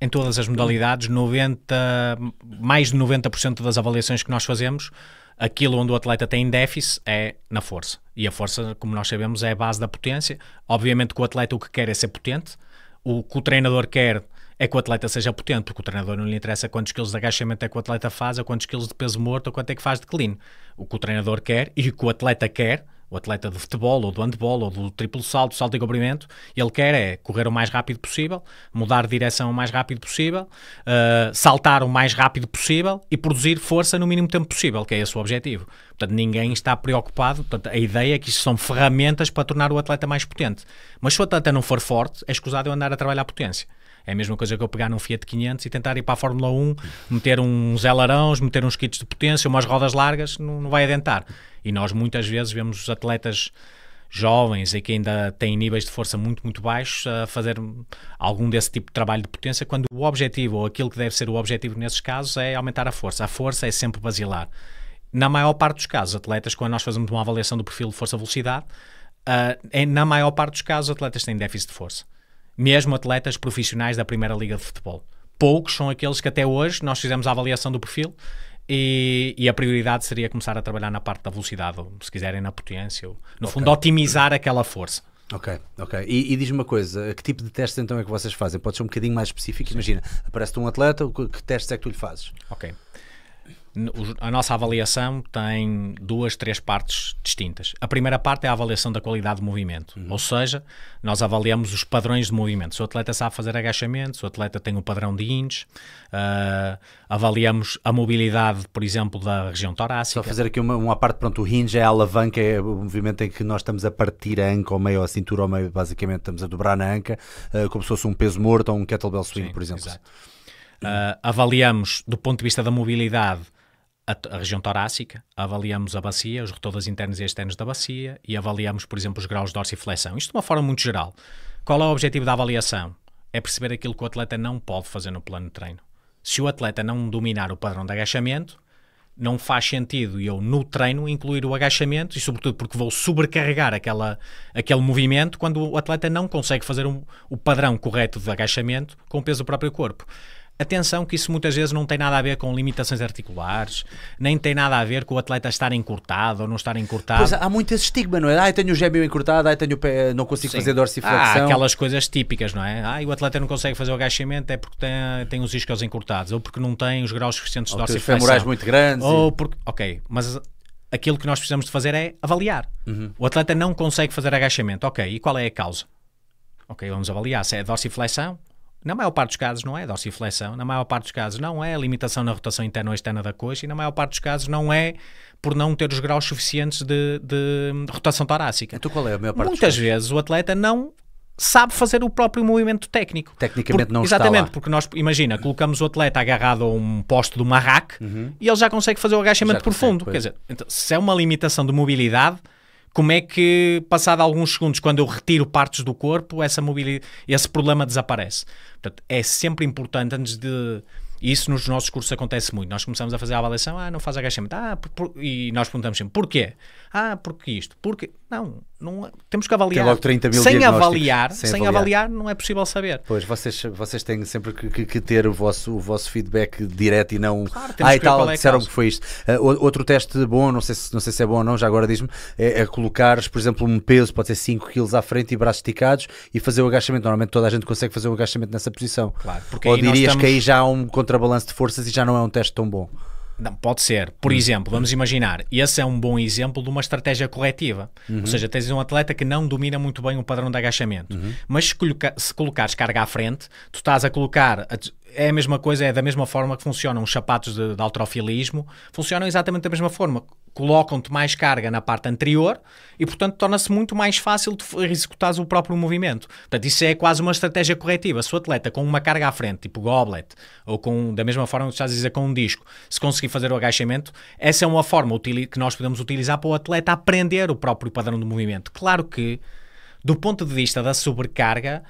Em todas as modalidades, 90, mais de 90% das avaliações que nós fazemos, aquilo onde o atleta tem déficit é na força. E a força, como nós sabemos, é a base da potência. Obviamente que o atleta o que quer é ser potente, o que o treinador quer é que o atleta seja potente, porque o treinador não lhe interessa quantos quilos de agachamento é que o atleta faz, ou quantos quilos de peso morto, ou quanto é que faz de clean. O que o treinador quer e o que o atleta quer o atleta de futebol ou do handball ou do triplo salto, salto e comprimento, ele quer é correr o mais rápido possível, mudar de direção o mais rápido possível, uh, saltar o mais rápido possível e produzir força no mínimo tempo possível, que é esse o objetivo. Portanto, ninguém está preocupado. Portanto, a ideia é que isto são ferramentas para tornar o atleta mais potente. Mas se o atleta não for forte, é escusado eu andar a trabalhar a potência. É a mesma coisa que eu pegar num Fiat 500 e tentar ir para a Fórmula 1, meter uns elarões, meter uns kits de potência, umas rodas largas, não, não vai adiantar. E nós muitas vezes vemos os atletas jovens e que ainda têm níveis de força muito, muito baixos a fazer algum desse tipo de trabalho de potência, quando o objetivo, ou aquilo que deve ser o objetivo nesses casos, é aumentar a força. A força é sempre basilar. Na maior parte dos casos, atletas, quando nós fazemos uma avaliação do perfil de força-velocidade, uh, na maior parte dos casos, atletas têm déficit de força mesmo atletas profissionais da Primeira Liga de Futebol. Poucos são aqueles que até hoje nós fizemos a avaliação do perfil e, e, a prioridade seria começar a trabalhar na parte da velocidade, ou, se quiserem, na potência, ou, no okay. fundo, otimizar aquela força. Ok, ok. E, e diz-me uma coisa, que tipo de testes então é que vocês fazem? Pode ser um bocadinho mais específico? Sim. Imagina, aparece-te um atleta, que, que testes é que tu lhe fazes? Ok a nossa avaliação tem duas, três partes distintas. A primeira parte é a avaliação da qualidade de movimento, uhum. ou seja, nós avaliamos os padrões de movimento. Se o atleta sabe fazer agachamento, se o atleta tem um padrão de índice, uh, avaliamos a mobilidade, por exemplo, da região torácica. Só fazer aqui uma, uma parte, pronto, o hinge é a alavanca, é o movimento em que nós estamos a partir a anca ou meio, a cintura ou meio, basicamente estamos a dobrar na anca, uh, como se fosse um peso morto ou um kettlebell swing, Sim, por exemplo. Exato. Uh, avaliamos do ponto de vista da mobilidade a, a, região torácica, avaliamos a bacia, os rotadores internos e externos da bacia e avaliamos, por exemplo, os graus de dorsiflexão. Isto de uma forma muito geral. Qual é o objetivo da avaliação? É perceber aquilo que o atleta não pode fazer no plano de treino. Se o atleta não dominar o padrão de agachamento, não faz sentido eu no treino incluir o agachamento e sobretudo porque vou sobrecarregar aquela, aquele movimento quando o atleta não consegue fazer um, o padrão correto de agachamento com o peso do próprio corpo. Atenção que isso muitas vezes não tem nada a ver com limitações articulares, nem tem nada a ver com o atleta estar encurtado ou não estar encurtado. Pois, há muito esse estigma, não é? Ah, eu tenho o gêmeo encurtado, ah, tenho pé, não consigo Sim. fazer dorsiflexão. Há aquelas coisas típicas, não é? Ah, e o atleta não consegue fazer o agachamento é porque tem, tem os iscos encurtados ou porque não tem os graus suficientes de ou dorsiflexão. Os femorais muito grandes. Ou e... porque... Ok, mas aquilo que nós precisamos de fazer é avaliar. Uhum. O atleta não consegue fazer agachamento. Ok, e qual é a causa? Ok, vamos avaliar se é dorsiflexão na maior parte dos casos não é dorsiflexão, na maior parte dos casos não é limitação na rotação interna ou externa da coxa e na maior parte dos casos não é por não ter os graus suficientes de, de rotação torácica. Então qual é a maior parte Muitas vezes o atleta não sabe fazer o próprio movimento técnico. Tecnicamente Por, não Exatamente, está Exatamente, porque nós, imagina, colocamos o atleta agarrado a um posto do marraque uhum. e ele já consegue fazer o agachamento profundo. Quer dizer, então, se é uma limitação de mobilidade, como é que, passado alguns segundos, quando eu retiro partes do corpo, essa mobilidade, esse problema desaparece? Portanto, é sempre importante, antes de. Isso nos nossos cursos acontece muito. Nós começamos a fazer a avaliação, ah, não faz agachamento, ah, por... e nós perguntamos sempre, porquê? ah, porque isto, porque. Não, não temos que avaliar. Tem logo 30 mil sem avaliar, sem, sem avaliar. avaliar. não é possível saber. Pois, vocês, vocês têm sempre que, que, que ter o vosso, o vosso feedback direto e não. Claro, ah, e tal, é disseram é que foi isto. Uh, outro teste bom, não sei, se, não sei se é bom ou não, já agora diz-me, é, é por exemplo, um peso, pode ser 5 kg à frente e braços esticados e fazer o agachamento. Normalmente toda a gente consegue fazer o agachamento nessa posição. Claro, ou dirias estamos... que aí já há um contrabalanço de forças e já não é um teste tão bom. Não, pode ser. Por uhum. exemplo, vamos hum. imaginar, esse é um bom exemplo de uma estratégia coletiva. Uhum. Ou seja, tens um atleta que não domina muito bem o padrão de agachamento, uhum. mas se, coloca se colocares carga à frente, tu estás a colocar, a, é a mesma coisa, é da mesma forma que funcionam os sapatos de, de altrofilismo, funcionam exatamente da mesma forma. Colocam-te mais carga na parte anterior e, portanto, torna-se muito mais fácil de executar o próprio movimento. Portanto, isso é quase uma estratégia corretiva. Se o atleta com uma carga à frente, tipo goblet, ou com, da mesma forma que estás a dizer, com um disco, se conseguir fazer o agachamento, essa é uma forma que nós podemos utilizar para o atleta aprender o próprio padrão de movimento. Claro que, do ponto de vista da sobrecarga,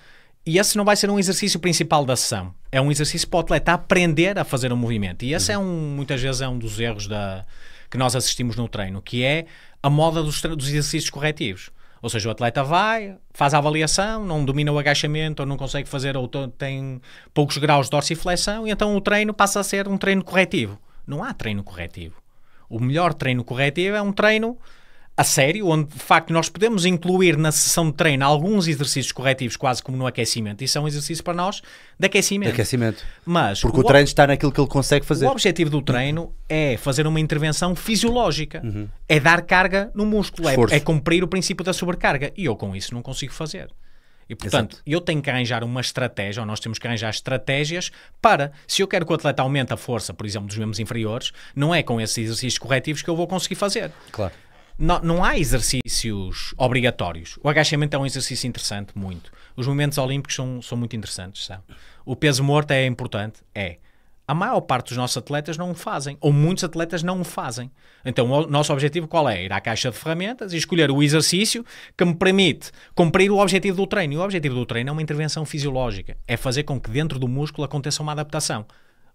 e esse não vai ser um exercício principal da sessão. É um exercício para o atleta aprender a fazer um movimento. E esse uhum. é um, muitas vezes é um dos erros da, que nós assistimos no treino, que é a moda dos, dos exercícios corretivos. Ou seja, o atleta vai, faz a avaliação, não domina o agachamento, ou não consegue fazer, ou tem poucos graus de dorsiflexão, e então o treino passa a ser um treino corretivo. Não há treino corretivo. O melhor treino corretivo é um treino a sério, onde de facto nós podemos incluir na sessão de treino alguns exercícios corretivos, quase como no aquecimento, e são exercícios para nós de aquecimento. De aquecimento. Mas Porque o, o treino está naquilo que ele consegue fazer. O objetivo do treino é fazer uma intervenção fisiológica, uhum. é dar carga no músculo, é, é, cumprir o princípio da sobrecarga, e eu com isso não consigo fazer. E portanto, Exato. eu tenho que arranjar uma estratégia, ou nós temos que arranjar estratégias para, se eu quero que o atleta aumente a força, por exemplo, dos membros inferiores, não é com esses exercícios corretivos que eu vou conseguir fazer. Claro não, não há exercícios obrigatórios. O agachamento é um exercício interessante, muito. Os momentos olímpicos são, são muito interessantes, sabe? O peso morto é importante? É. A maior parte dos nossos atletas não o fazem, ou muitos atletas não o fazem. Então, o nosso objetivo qual é? Ir à caixa de ferramentas e escolher o exercício que me permite cumprir o objetivo do treino. E o objetivo do treino é uma intervenção fisiológica, é fazer com que dentro do músculo aconteça uma adaptação.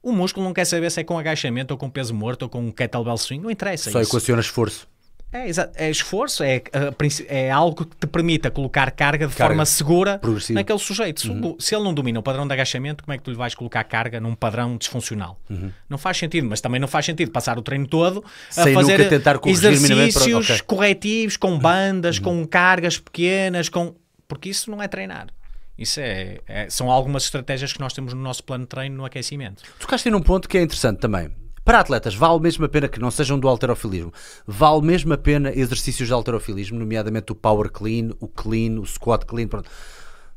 O músculo não quer saber se é com agachamento ou com peso morto ou com kettlebell swing, não interessa. Só isso. equaciona esforço. É, é esforço, é, ah, é algo que te permita colocar carga de carga. forma segura Progressivo. naquele sujeito. Uhum. Se ele não domina o padrão de agachamento, como é que tu lhe vais colocar carga num padrão disfuncional? Uhum. Não faz sentido, mas também não faz sentido passar o treino todo a Sem fazer exercícios para... okay. corretivos, com uhum. bandas, uhum. com cargas pequenas, com... porque isso não é treinar. Isso é, é, são algumas estratégias que nós temos no nosso plano de treino no aquecimento. Tocaste num ponto que é interessante também para atletas, vale mesmo a pena que não sejam do alterofilismo, vale mesmo a pena exercícios de alterofilismo, nomeadamente o power clean, o clean, o squat clean, pronto.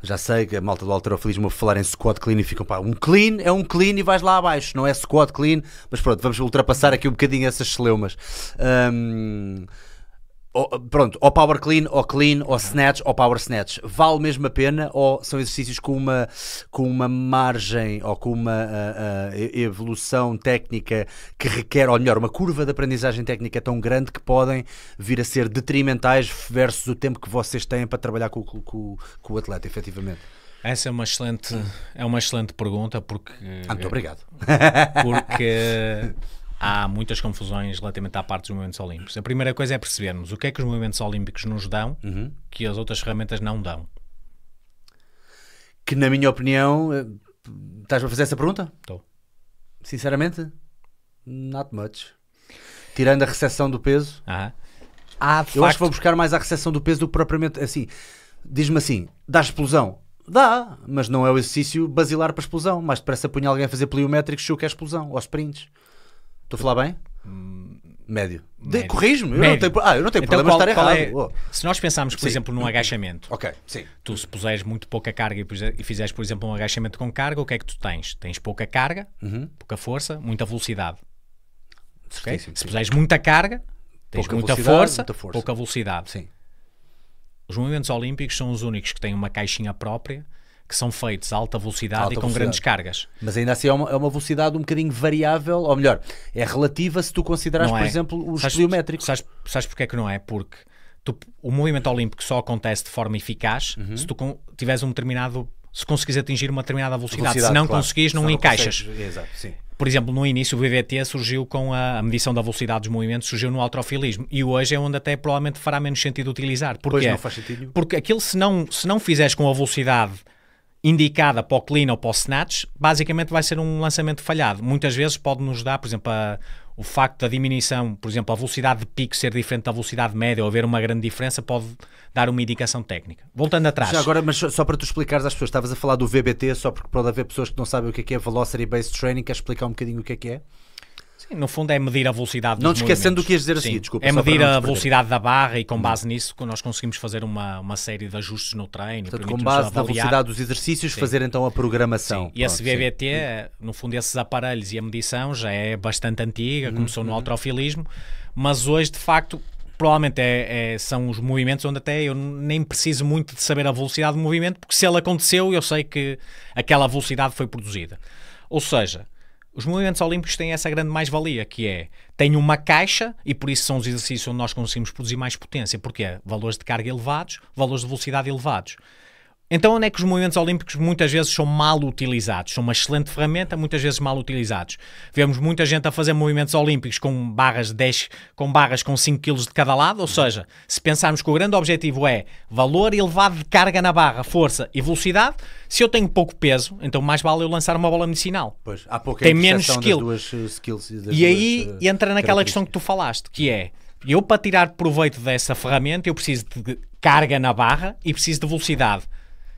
Já sei que a malta do alterofilismo a falar em squat clean e ficam, pá, um clean é um clean e vais lá abaixo, não é squat clean, mas pronto, vamos ultrapassar aqui um bocadinho essas celeumas. Um, ou, ah, pronto, ou power clean, ou clean, ou snatch, ou power snatch, vale mesmo a pena ou são exercícios com uma, com uma margem ou com uma uh, uh, evolução técnica que requer, ou melhor, uma curva de aprendizagem técnica tão grande que podem vir a ser detrimentais versus o tempo que vocês têm para trabalhar com, com, com o atleta, efetivamente? Essa é uma excelente, é uma excelente pergunta porque... muito é obrigado. Porque... há muitas confusões relativamente à parte dos movimentos olímpicos. A primeira coisa é percebermos o que é que os movimentos olímpicos nos dão uhum. que as outras ferramentas não dão. Que, na minha opinião, eh, estás a fazer essa pergunta? Estou. Sinceramente, not much. Tirando a recessão do peso, uhum. há eu acho que vou buscar mais a recessão do peso do que propriamente assim. Diz-me assim: dá explosão. Dá, mas não é o exercício basilar para explosão. Mais depressa punha alguém a fazer pliométricos show que é explosão, aos sprints. Estou a falar bem? Hum, médio. médio. Corrijo-me. Eu não tenho, ah, eu não tenho então, problema qual, de estar é errado. É, oh. Se nós pensarmos, por sim. exemplo, num agachamento, ok, sim. tu se puseres muito pouca carga e, fizeres, por exemplo, um agachamento com carga, o que é que tu tens? Tens pouca carga, uhum. pouca força, muita velocidade. Okay? se puseres muita carga, tens pouca muita, força, muita força, pouca velocidade. Sim. Os movimentos olímpicos são os únicos que têm uma caixinha própria que são feitos a alta velocidade alta e com velocidade. grandes cargas. Mas ainda assim é uma, é uma, velocidade um bocadinho variável, ou melhor, é relativa se tu considerares, por é? exemplo, os sabes, pliométricos. Sabes, sabes porque é que não é? Porque tu, o movimento olímpico só acontece de forma eficaz uhum. se tu com, tiveres um determinado. Se conseguis atingir uma determinada velocidade, velocidade se não claro. não, não encaixas. Exato, sim. Por exemplo, no início o VVT surgiu com a, a, medição da velocidade dos movimentos, surgiu no altrofilismo e hoje é onde até provavelmente fará menos sentido utilizar. Porquê? Pois não faz sentido. Porque aquilo se não, se não fizeres com a velocidade indicada para o clean ou para o snatch, basicamente vai ser um lançamento falhado. Muitas vezes pode nos dar, por exemplo, a, o facto da diminuição, por exemplo, a velocidade de pico ser diferente da velocidade média ou haver uma grande diferença pode dar uma indicação técnica. Voltando atrás. Já agora, mas só para tu explicares às pessoas, estavas a falar do VBT, só porque pode haver pessoas que não sabem o que é, que é Velocity Based Training, queres explicar um bocadinho o que é que é? Sim, no fundo é medir a velocidade Não te esquecendo do que ias dizer assim desculpa. É medir a velocidade da barra e com uhum. base nisso nós conseguimos fazer uma, uma série de ajustes no treino. Portanto, com base na velocidade dos exercícios, sim. fazer então a programação. Sim. E esse VBT, uhum. no fundo, esses aparelhos e a medição já é bastante antiga, uhum. começou no uhum. alterofilismo, mas hoje, de facto, provavelmente é, é, são os movimentos onde até eu nem preciso muito de saber a velocidade do movimento, porque se ele aconteceu, eu sei que aquela velocidade foi produzida. Ou seja, os movimentos olímpicos têm essa grande mais-valia, que é, têm uma caixa, e por isso são os exercícios onde nós conseguimos produzir mais potência. é Valores de carga elevados, valores de velocidade elevados. Então, onde é que os movimentos olímpicos muitas vezes são mal utilizados? São uma excelente ferramenta, muitas vezes mal utilizados. Vemos muita gente a fazer movimentos olímpicos com barras de 10, com barras com 5 kg de cada lado, ou seja, se pensarmos que o grande objetivo é valor elevado de carga na barra, força e velocidade, se eu tenho pouco peso, então mais vale eu lançar uma bola medicinal. Pois, há pouca Tem menos skill. Duas, uh, skills e, aí uh, entra naquela questão que tu falaste, que é eu para tirar proveito dessa ferramenta, eu preciso de carga na barra e preciso de velocidade.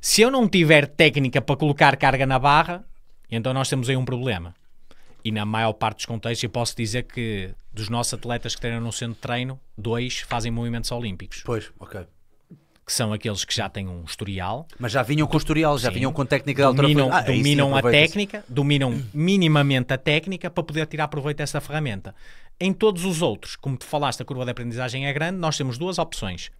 Se eu não tiver técnica para colocar carga na barra, então nós temos aí um problema. E na maior parte dos contextos, eu posso dizer que dos nossos atletas que treinam no centro de treino, dois fazem movimentos olímpicos. Pois, ok. Que são aqueles que já têm um historial. Mas já vinham com historial, já Sim. vinham com técnica de Dominam, ah, dominam sim, a técnica, dominam minimamente a técnica para poder tirar proveito dessa ferramenta. Em todos os outros, como tu falaste, a curva de aprendizagem é grande, nós temos duas opções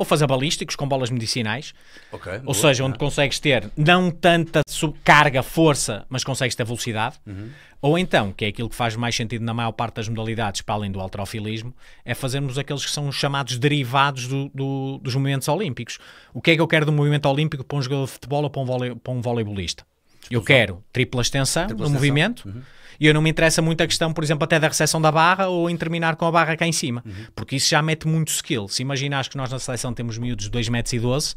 ou fazer balísticos com bolas medicinais. Okay, ou boa, seja, onde é. consegues ter não tanta carga, força, mas consegues ter velocidade. Uhum. Ou então, que é aquilo que faz mais sentido na maior parte das modalidades, para além do altrofilismo, é fazermos aqueles que são os chamados derivados do, do, dos movimentos olímpicos. O que é que eu quero do movimento olímpico para um jogador de futebol ou para um, um voleibolista? Eu quero tripla extensão tripla no extensão. movimento. Uhum e eu não me interessa muito a questão, por exemplo, até da recepção da barra ou em terminar com a barra cá em cima, uhum. porque isso já mete muito skill. Se imaginas que nós na seleção temos miúdos de 2 metros e 12,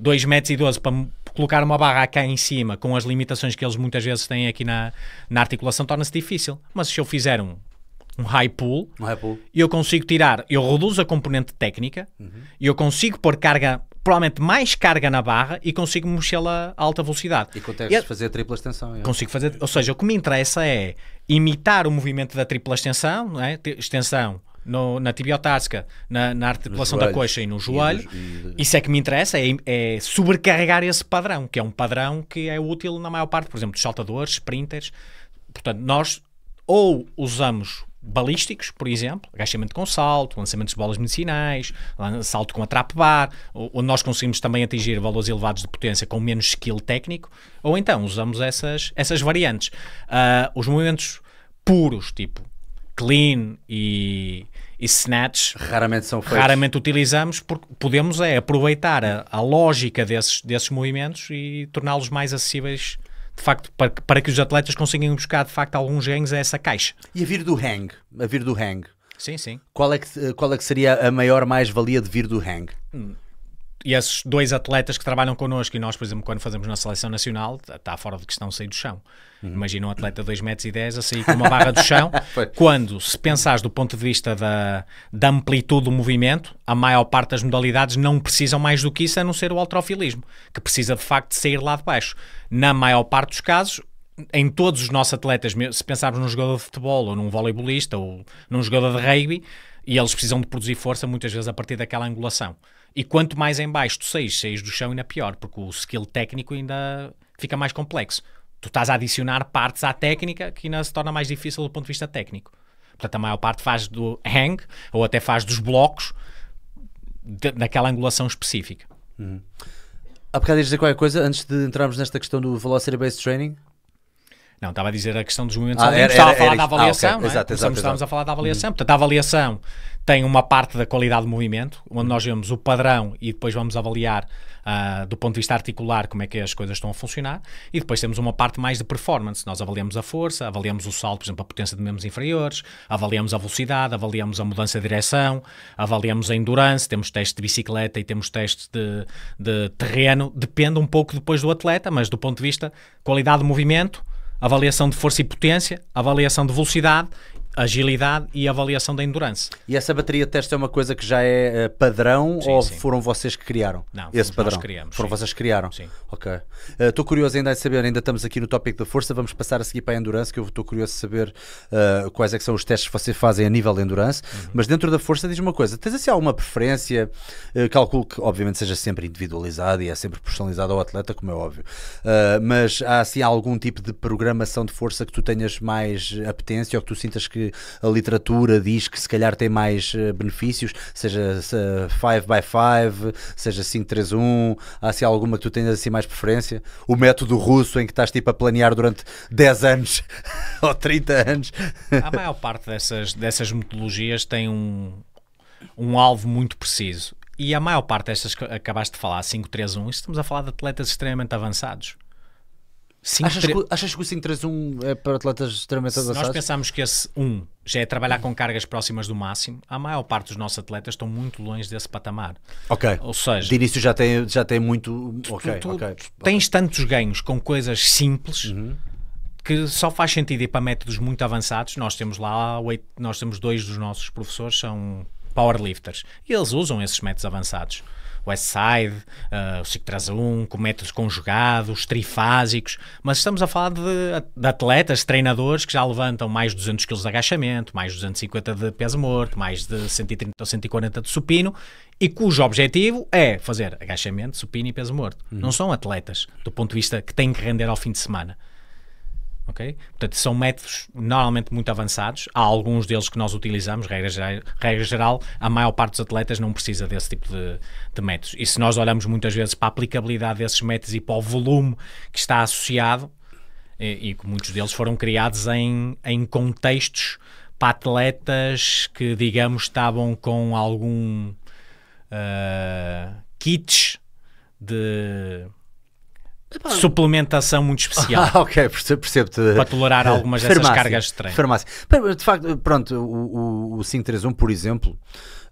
2 eh, metros e 12 para colocar uma barra cá em cima, com as limitações que eles muitas vezes têm aqui na, na articulação, torna-se difícil. Mas se eu fizer um, um high pull, um eu consigo tirar, eu reduzo a componente técnica, uhum. eu consigo pôr carga provavelmente mais carga na barra e consigo mexê-la a alta velocidade. E consegues eu, fazer tripla extensão. Eu. É. Consigo fazer, ou seja, o que me interessa é imitar o movimento da tripla extensão, não é? extensão no, na tibiotársca, na, na articulação da coxa e no joelho. E nos, e... Isso é que me interessa, é, é, sobrecarregar esse padrão, que é um padrão que é útil na maior parte, por exemplo, dos saltadores, sprinters. Portanto, nós ou usamos balísticos, por exemplo, agachamento com salto, lançamento de bolas medicinais, salto com atrape-bar, onde nós conseguimos também atingir valores elevados de potência com menos skill técnico, ou então usamos essas, essas variantes. Uh, os movimentos puros, tipo clean e, e snatch, raramente são feitos. Raramente utilizamos porque podemos é aproveitar a, a lógica desses, desses movimentos e torná-los mais acessíveis de facto, para, para que os atletas consigam buscar, de facto, alguns ganhos a essa caixa. E a vir do hang, a vir do hang. Sim, sim. Qual é que, qual é que seria a maior mais-valia de vir do hang? Hum e esses dois atletas que trabalham connosco e nós, por exemplo, quando fazemos na seleção nacional, está fora de questão sair do chão. Uhum. Imagina um atleta de 2,10 metros e 10 a sair com uma barra do chão, quando, se pensares do ponto de vista da, da amplitude do movimento, a maior parte das modalidades não precisam mais do que isso, a não ser o altrofilismo, que precisa de facto de sair lá de baixo. Na maior parte dos casos, em todos os nossos atletas, se pensarmos num jogador de futebol, ou num voleibolista, ou num jogador de rugby, e eles precisam de produzir força muitas vezes a partir daquela angulação. E quanto mais em baixo tu saís, saís do chão ainda pior, porque o skill técnico ainda fica mais complexo. Tu estás a adicionar partes à técnica que ainda se torna mais difícil do ponto de vista técnico. Portanto, a maior parte faz do hang ou até faz dos blocos naquela angulação específica. Hum. Há bocado dizer qualquer coisa antes de entrarmos nesta questão do Velocity Based Training? Não, estava a dizer a questão dos movimentos ah, era, estava a falar era, da ah, avaliação, ah, okay. É? exato, exato, a falar da uhum. avaliação. Portanto, a avaliação tem uma parte da qualidade do movimento, onde nós vemos o padrão e depois vamos avaliar uh, do ponto de vista articular como é que as coisas estão a funcionar, e depois temos uma parte mais de performance, nós avaliamos a força, avaliamos o salto, por exemplo, a potência de membros inferiores, avaliamos a velocidade, avaliamos a mudança de direção, avaliamos a endurance, temos testes de bicicleta e temos testes de, de terreno, depende um pouco depois do atleta, mas do ponto de vista qualidade de movimento, avaliação de força e potência, avaliação de velocidade agilidade e avaliação da endurance. E essa bateria de teste é uma coisa que já é eh, padrão sim, ou sim. foram vocês que criaram? Não, esse padrão. Nós criamos, foram sim. vocês que criaram. Sim. Ok. Estou uh, curioso ainda de saber, ainda estamos aqui no tópico da força, vamos passar a seguir para a endurance, que eu estou curioso de saber uh, quais é que são os testes que vocês fazem a nível de endurance, uhum. mas dentro da força diz uma coisa, tens assim alguma preferência? Uh, calculo que obviamente seja sempre individualizado e é sempre personalizado ao atleta, como é óbvio. mas há assim algum tipo de programação de força que tu tenhas mais apetência ou que tu sintas que a literatura diz que se calhar tem mais eh, benefícios, seja 5x5, seja 531, há se assim alguma que tu tenhas assim mais preferência? O método russo em que estás tipo a planear durante 10 anos ou 30 anos? A maior parte dessas, dessas metodologias tem um, um alvo muito preciso. E a maior parte destas que acabaste de falar, 531, estamos a falar de atletas extremamente avançados achas, que, achas que o 531 é eh, para atletas extremamente avançados? Nós pensamos que esse 1 um, já é trabalhar com cargas próximas do máximo. A maior parte dos nossos atletas estão muito longe desse patamar. Ok. Ou seja, de início já tem, já tem muito. Tu, ok, tu, okay. Tens tantos ganhos com coisas simples. Uhum. Que só faz sentido ir para métodos muito avançados. Nós temos lá, oito, nós temos dois dos nossos professores, são powerlifters. E eles usam esses métodos avançados. West Side, uh, o um com métodos conjugados, trifásicos, mas estamos a falar de, de atletas, treinadores que já levantam mais de 200 kg de agachamento, mais 250 de peso morto, mais de 130 ou 140 de supino e cujo objetivo é fazer agachamento, supino e peso morto. Uhum. Não são atletas do ponto de vista que têm que render ao fim de semana. Portanto, são métodos normalmente muito avançados. Há alguns deles que nós utilizamos, regra, regra geral, a maior parte dos atletas não precisa desse tipo de, de, métodos. E se nós olhamos muitas vezes para a aplicabilidade desses métodos e para o volume que está associado, e, que muitos deles foram criados em, em contextos para atletas que, digamos, estavam com algum uh, kits de Epá. suplementação muito especial. Ah, ok, percebo-te. Para tolerar algumas farmácia, dessas cargas de treino. Farmácia. De facto, pronto, o, o, o 531, por exemplo,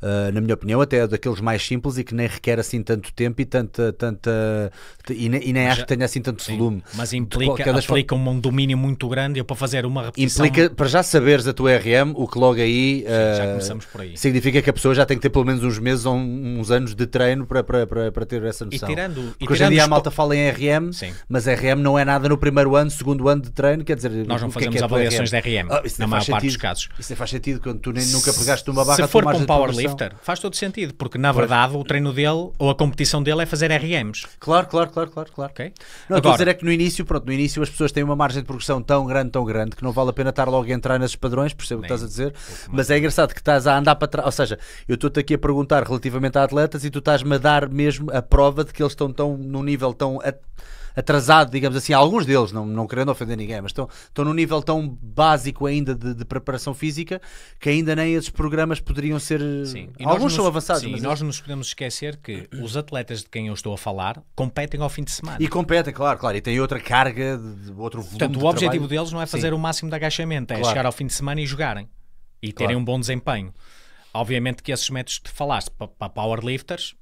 eh, na minha opinião, até daqueles mais simples e que nem requer assim tanto tempo e tanta. tanta e, nem, e nem acho que tenha assim tanto sim, volume. Mas implica, de, implica um domínio muito grande. Eu para fazer uma repetição. Implica, para já saberes a tua RM, o que logo aí. Sim, já eh, começamos por aí. Significa que a pessoa já tem que ter pelo menos uns meses ou uns anos de treino para, para, para, para ter essa noção. E tirando, Porque e tirando hoje em dia a malta fala em RM, sim. mas RM não é nada no primeiro ano, segundo ano de treino. Quer dizer, nós não é fazemos é é avaliações RM? de RM, ah, na maior parte sentido. dos casos. Isso faz sentido quando tu nem, nunca pegaste uma barra Se for para um então. Faz todo sentido, porque na verdade o treino dele ou a competição dele é fazer RMs. Claro, claro, claro, claro, claro. Okay? Não, Agora, dizer é que no início, pronto, no início as pessoas têm uma margem de progressão tão grande, tão grande, que não vale a pena estar logo a entrar nesses padrões, percebo o que estás a dizer, mas é engraçado que estás a andar para trás, ou seja, eu estou-te aqui a perguntar relativamente a atletas e tu estás-me a dar mesmo a prova de que eles estão tão num nível tão atrasado, digamos assim, alguns deles, não, não querendo ofender ninguém, mas estão, estão num nível tão básico ainda de, de preparação física que ainda nem esses programas poderiam ser. Sim. Alguns nos, são avançados. Sim, mas e é nós não nos podemos esquecer que os atletas de quem eu estou a falar competem ao fim de semana. E competem, claro, claro, e têm outra carga, de, outro volume. Portanto, o objetivo trabalho. deles não é fazer sim. o máximo de agachamento, é claro. chegar ao fim de semana e jogarem e terem claro. um bom desempenho. Obviamente que esses métodos que falaste para powerlifters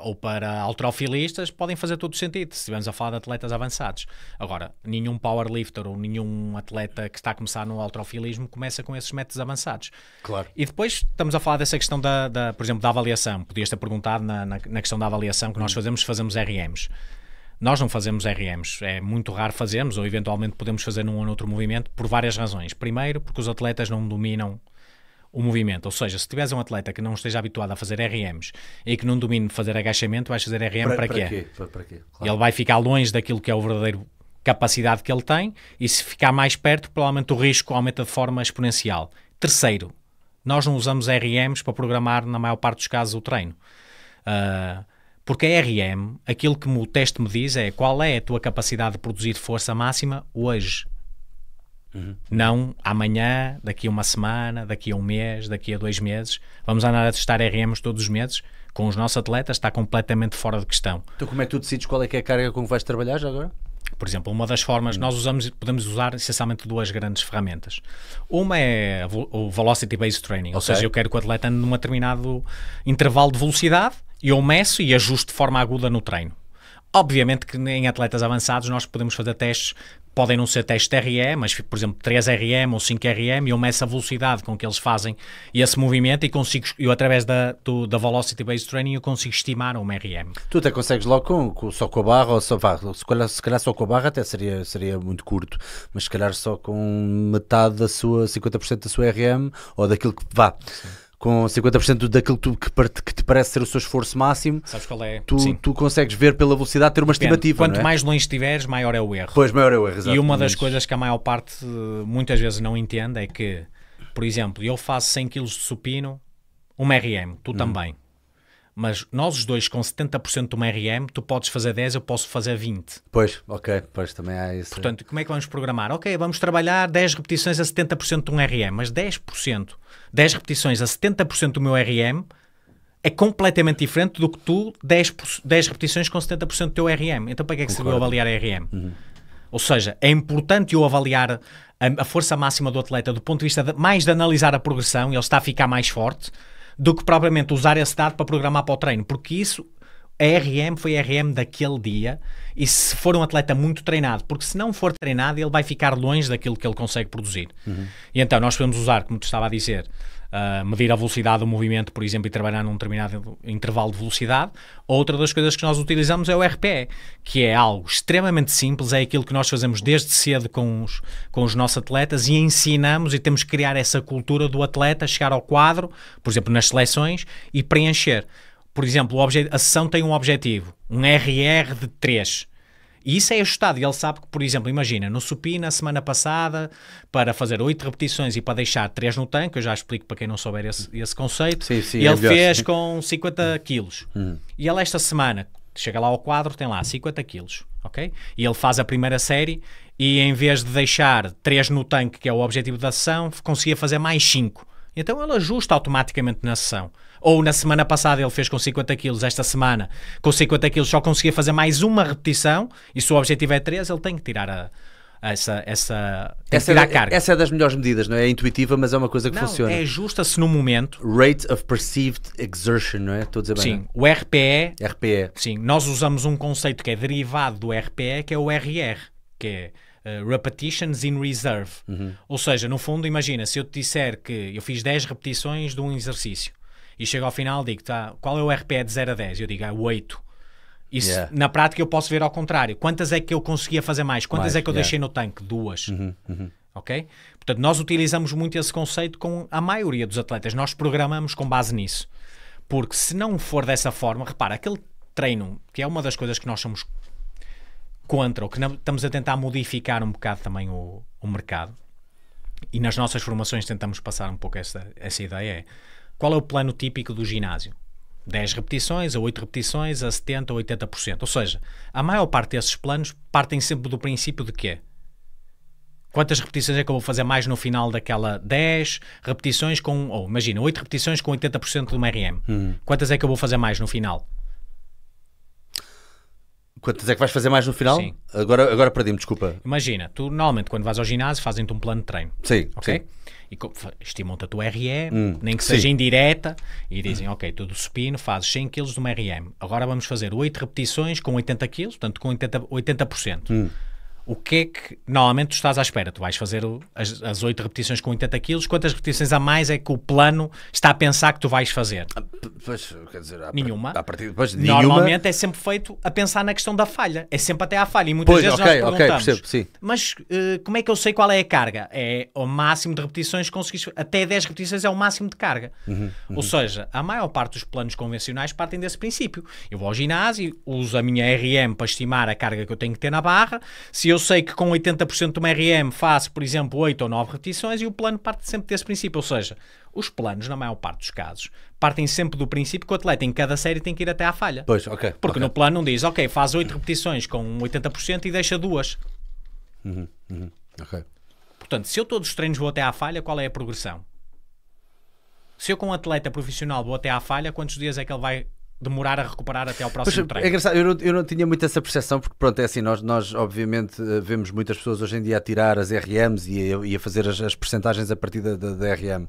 ou para alterofilistas, podem fazer todo o sentido, se estivermos a falar de atletas avançados. Agora, nenhum powerlifter ou nenhum atleta que está a começar no alterofilismo começa com esses métodos avançados. Claro. E depois estamos a falar dessa questão, da, da por exemplo, da avaliação. Podias ter perguntado na, na, na questão da avaliação que nós hum. fazemos, fazemos RMs. Nós não fazemos RMs, é muito raro fazermos, ou eventualmente podemos fazer num ou noutro movimento, por várias razões. Primeiro, porque os atletas não dominam o movimento. Ou seja, se tiveres um atleta que não esteja habituado a fazer RMs e que não domine fazer agachamento, vais fazer RM para, para, para quê? Para, para quê? Claro. Ele vai ficar longe daquilo que é o verdadeiro capacidade que ele tem e se ficar mais perto, provavelmente o risco aumenta de forma exponencial. Terceiro, nós não usamos RMs para programar, na maior parte dos casos, o treino. Uh, porque a RM, aquilo que o teste me diz é qual é a tua capacidade de produzir força máxima hoje. Uhum. Não amanhã, daqui a uma semana, daqui a um mês, daqui a dois meses. Vamos andar a testar RMs todos os meses com os nossos atletas, está completamente fora de questão. Então, como é que tu decides qual é, é a carga com que vais trabalhar já agora? Por exemplo, uma das formas, hum. nós usamos, podemos usar essencialmente duas grandes ferramentas. Uma é o Velocity Based Training, okay. ou seja, eu quero que o atleta ande num determinado intervalo de velocidade, e eu meço e ajusto de forma aguda no treino. Obviamente que em atletas avançados nós podemos fazer testes podem não ser testes RE, mas por exemplo 3RM ou 5RM, eu meço a velocidade com que eles fazem esse movimento e consigo, eu através da, do, da Velocity Based Training, eu consigo estimar um RM. Tu até consegues logo com, com, só com a barra, ou só, se, calhar, se calhar só com a barra até seria, seria muito curto, mas se calhar só com metade da sua, 50% da sua RM, ou daquilo que, vá, Sim com 50% daquilo que, tu, que, te parece ser o seu esforço máximo, Sabes qual é? tu, tu consegues ver pela velocidade ter uma Depende. estimativa. Quanto é? mais longe estiveres, maior é o erro. Pois, maior é o erro, exatamente. E uma das coisas que a maior parte muitas vezes não entende é que, por exemplo, eu faço 100 kg de supino, 1 RM, tu hum. também mas nós os dois com 70% de uma RM, tu podes fazer 10, eu posso fazer 20. Pois, ok, pois também há isso. Portanto, como é que vamos programar? Ok, vamos trabalhar 10 repetições a 70% de um RM, mas 10%, 10 repetições a 70% do meu RM é completamente diferente do que tu 10, 10 repetições com 70% do teu RM. Então, para que é que Concordo. se avaliar RM? Uhum. Ou seja, é importante eu avaliar a, a, força máxima do atleta do ponto de vista de, mais de analisar a progressão, ele está a ficar mais forte, do que propriamente usar esse dado para programar para o treino, porque isso a RM foi a RM daquele dia e se for um atleta muito treinado, porque se não for treinado ele vai ficar longe daquilo que ele consegue produzir. Uhum. E então nós podemos usar, como tu estava a dizer, uh, medir a velocidade do movimento, por exemplo, e trabalhar num determinado intervalo de velocidade. Outra das coisas que nós utilizamos é o RPE, que é algo extremamente simples, é aquilo que nós fazemos desde cedo com os, com os nossos atletas e ensinamos e temos que criar essa cultura do atleta chegar ao quadro, por exemplo, nas seleções e preencher por exemplo, a sessão tem um objetivo, um RR de 3. E isso é ajustado. E ele sabe que, por exemplo, imagina, no a semana passada, para fazer 8 repetições e para deixar 3 no tanque, eu já explico para quem não souber esse, esse conceito, sim, sim, é ele é fez com 50 quilos. Hum. E ele, esta semana, chega lá ao quadro, tem lá 50 quilos, ok? E ele faz a primeira série e, em vez de deixar 3 no tanque, que é o objetivo da sessão, conseguia fazer mais 5. Então ele ajusta automaticamente na sessão. Ou na semana passada ele fez com 50 quilos, esta semana com 50 quilos só conseguia fazer mais uma repetição e se o objetivo é 3, ele tem que tirar a, essa, essa, essa, é, carga. essa é das melhores medidas, não é? é? intuitiva, mas é uma coisa que não, funciona. É ajusta-se no momento. Rate of Perceived Exertion, não é? Estou a dizer bem. Sim, não? É? o RPE. RPE. Sim, nós usamos um conceito que é derivado do RPE, que é o RR, que é uh, repetitions in reserve. Uhum. Ou seja, no fundo, imagina, se eu te disser que eu fiz 10 repetições de um exercício e chego ao final digo, tá, qual é o RPE de 0 a 10? Eu digo, é 8. Isso, yeah. na prática, eu posso ver ao contrário. Quantas é que eu conseguia fazer mais? Quantas mais, é que eu yeah. deixei no tanque? Duas. Uhum, uhum. Ok? Portanto, nós utilizamos muito esse conceito com a maioria dos atletas. Nós programamos com base nisso. Porque se não for dessa forma, repara, aquele treino, que é uma das coisas que nós somos contra, ou que não, estamos a tentar modificar um bocado também o, o mercado. E nas nossas formações tentamos passar um pouco essa, essa ideia. É, qual é o plano típico do ginásio? 10 repetições, a 8 repetições, a 70 ou 80%. Ou seja, a maior parte desses planos partem sempre do princípio de quê? Quantas repetições é que eu vou fazer mais no final daquela 10 repetições com, ou imagina, 8 repetições com 80% do RM. Hum. Quantas é que eu vou fazer mais no final? Quantas é que vais fazer mais no final? Sim. Agora, agora perdi-me, desculpa. Imagina, tu normalmente quando vais ao ginásio fazem-te um plano de treino. Sim, ok? Sim. E estimam-te a tua RM, hum, nem que seja indireta, e dizem, hum. ok, tu do supino fazes 100 kg de uma RM. Agora vamos fazer 8 repetições com 80 kg, portanto com 80%. 80%. Hum o que é que normalmente tu estás à espera? Tu vais fazer as, as 8 repetições com 80 quilos, quantas repetições a mais é que o plano está a pensar que tu vais fazer? Ah, pois, quer dizer, nenhuma. A partir depois, nenhuma. Normalmente é sempre feito a pensar na questão da falha, é sempre até à falha e muitas pois, vezes okay, nós perguntamos, okay, percebo, mas uh, como é que eu sei qual é a carga? É o máximo de repetições que conseguiste, até 10 repetições é o máximo de carga. Uhum, uhum. Ou seja, a maior parte dos planos convencionais partem desse princípio. Eu vou ao ginásio, uso a minha RM para estimar a carga que eu tenho que ter na barra, se eu sei que com 80% de uma RM faço, por exemplo, 8 ou 9 repetições e o plano parte sempre desse princípio. Ou seja, os planos, na maior parte dos casos, partem sempre do princípio que o atleta em cada série tem que ir até à falha. Pois, ok. Porque okay. no plano não diz, ok, faz 8 repetições com 80% e deixa duas. Uhum, uhum, ok. Portanto, se eu todos os treinos vou até à falha, qual é a progressão? Se eu com um atleta profissional vou até à falha, quantos dias é que ele vai demorar a recuperar até ao próximo é treino. É engraçado, eu não, eu não tinha muito essa percepção, porque pronto, é assim, nós, nós obviamente eh, vemos muitas pessoas hoje em dia a tirar as RMs e a, e a fazer as, as percentagens a partir da, da, da, RM,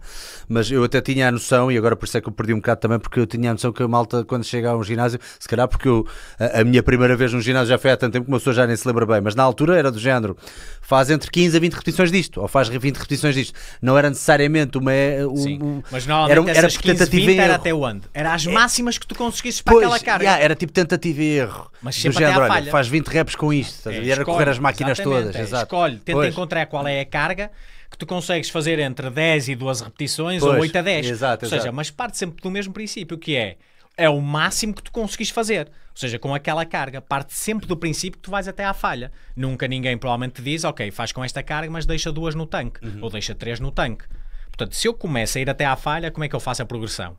mas eu até tinha a noção, e agora por isso é que eu perdi um bocado também, porque eu tinha a noção que a malta quando chega a um ginásio, se calhar porque eu, a, a minha primeira vez num ginásio já foi há tanto tempo que uma pessoa já nem se lembra bem, mas na altura era do género, faz entre 15 a 20 repetições disto, ou faz 20 repetições disto, não era necessariamente uma... Eh, um, Sim, mas normalmente era, era essas 15, 20 era até onde? Era as é. máximas que tu conseguiste conseguisses para pois, aquela carga. Yeah, era tipo tentativa e erro. Mas sempre do género, olha, faz 20 reps com isto. É, e era escolhe, correr as máquinas todas. É, exato. Escolhe, tenta pois. encontrar qual é a carga que tu consegues fazer entre 10 e 12 repetições pois, ou 8 a 10. Exato, Ou seja, exato. mas parte sempre do mesmo princípio, que é é o máximo que tu conseguis fazer. Ou seja, com aquela carga, parte sempre do princípio que tu vais até à falha. Nunca ninguém provavelmente te diz, ok, faz com esta carga, mas deixa duas no tanque, uhum. ou deixa três no tanque. Portanto, se eu começo a ir até à falha, como é que eu faço a progressão?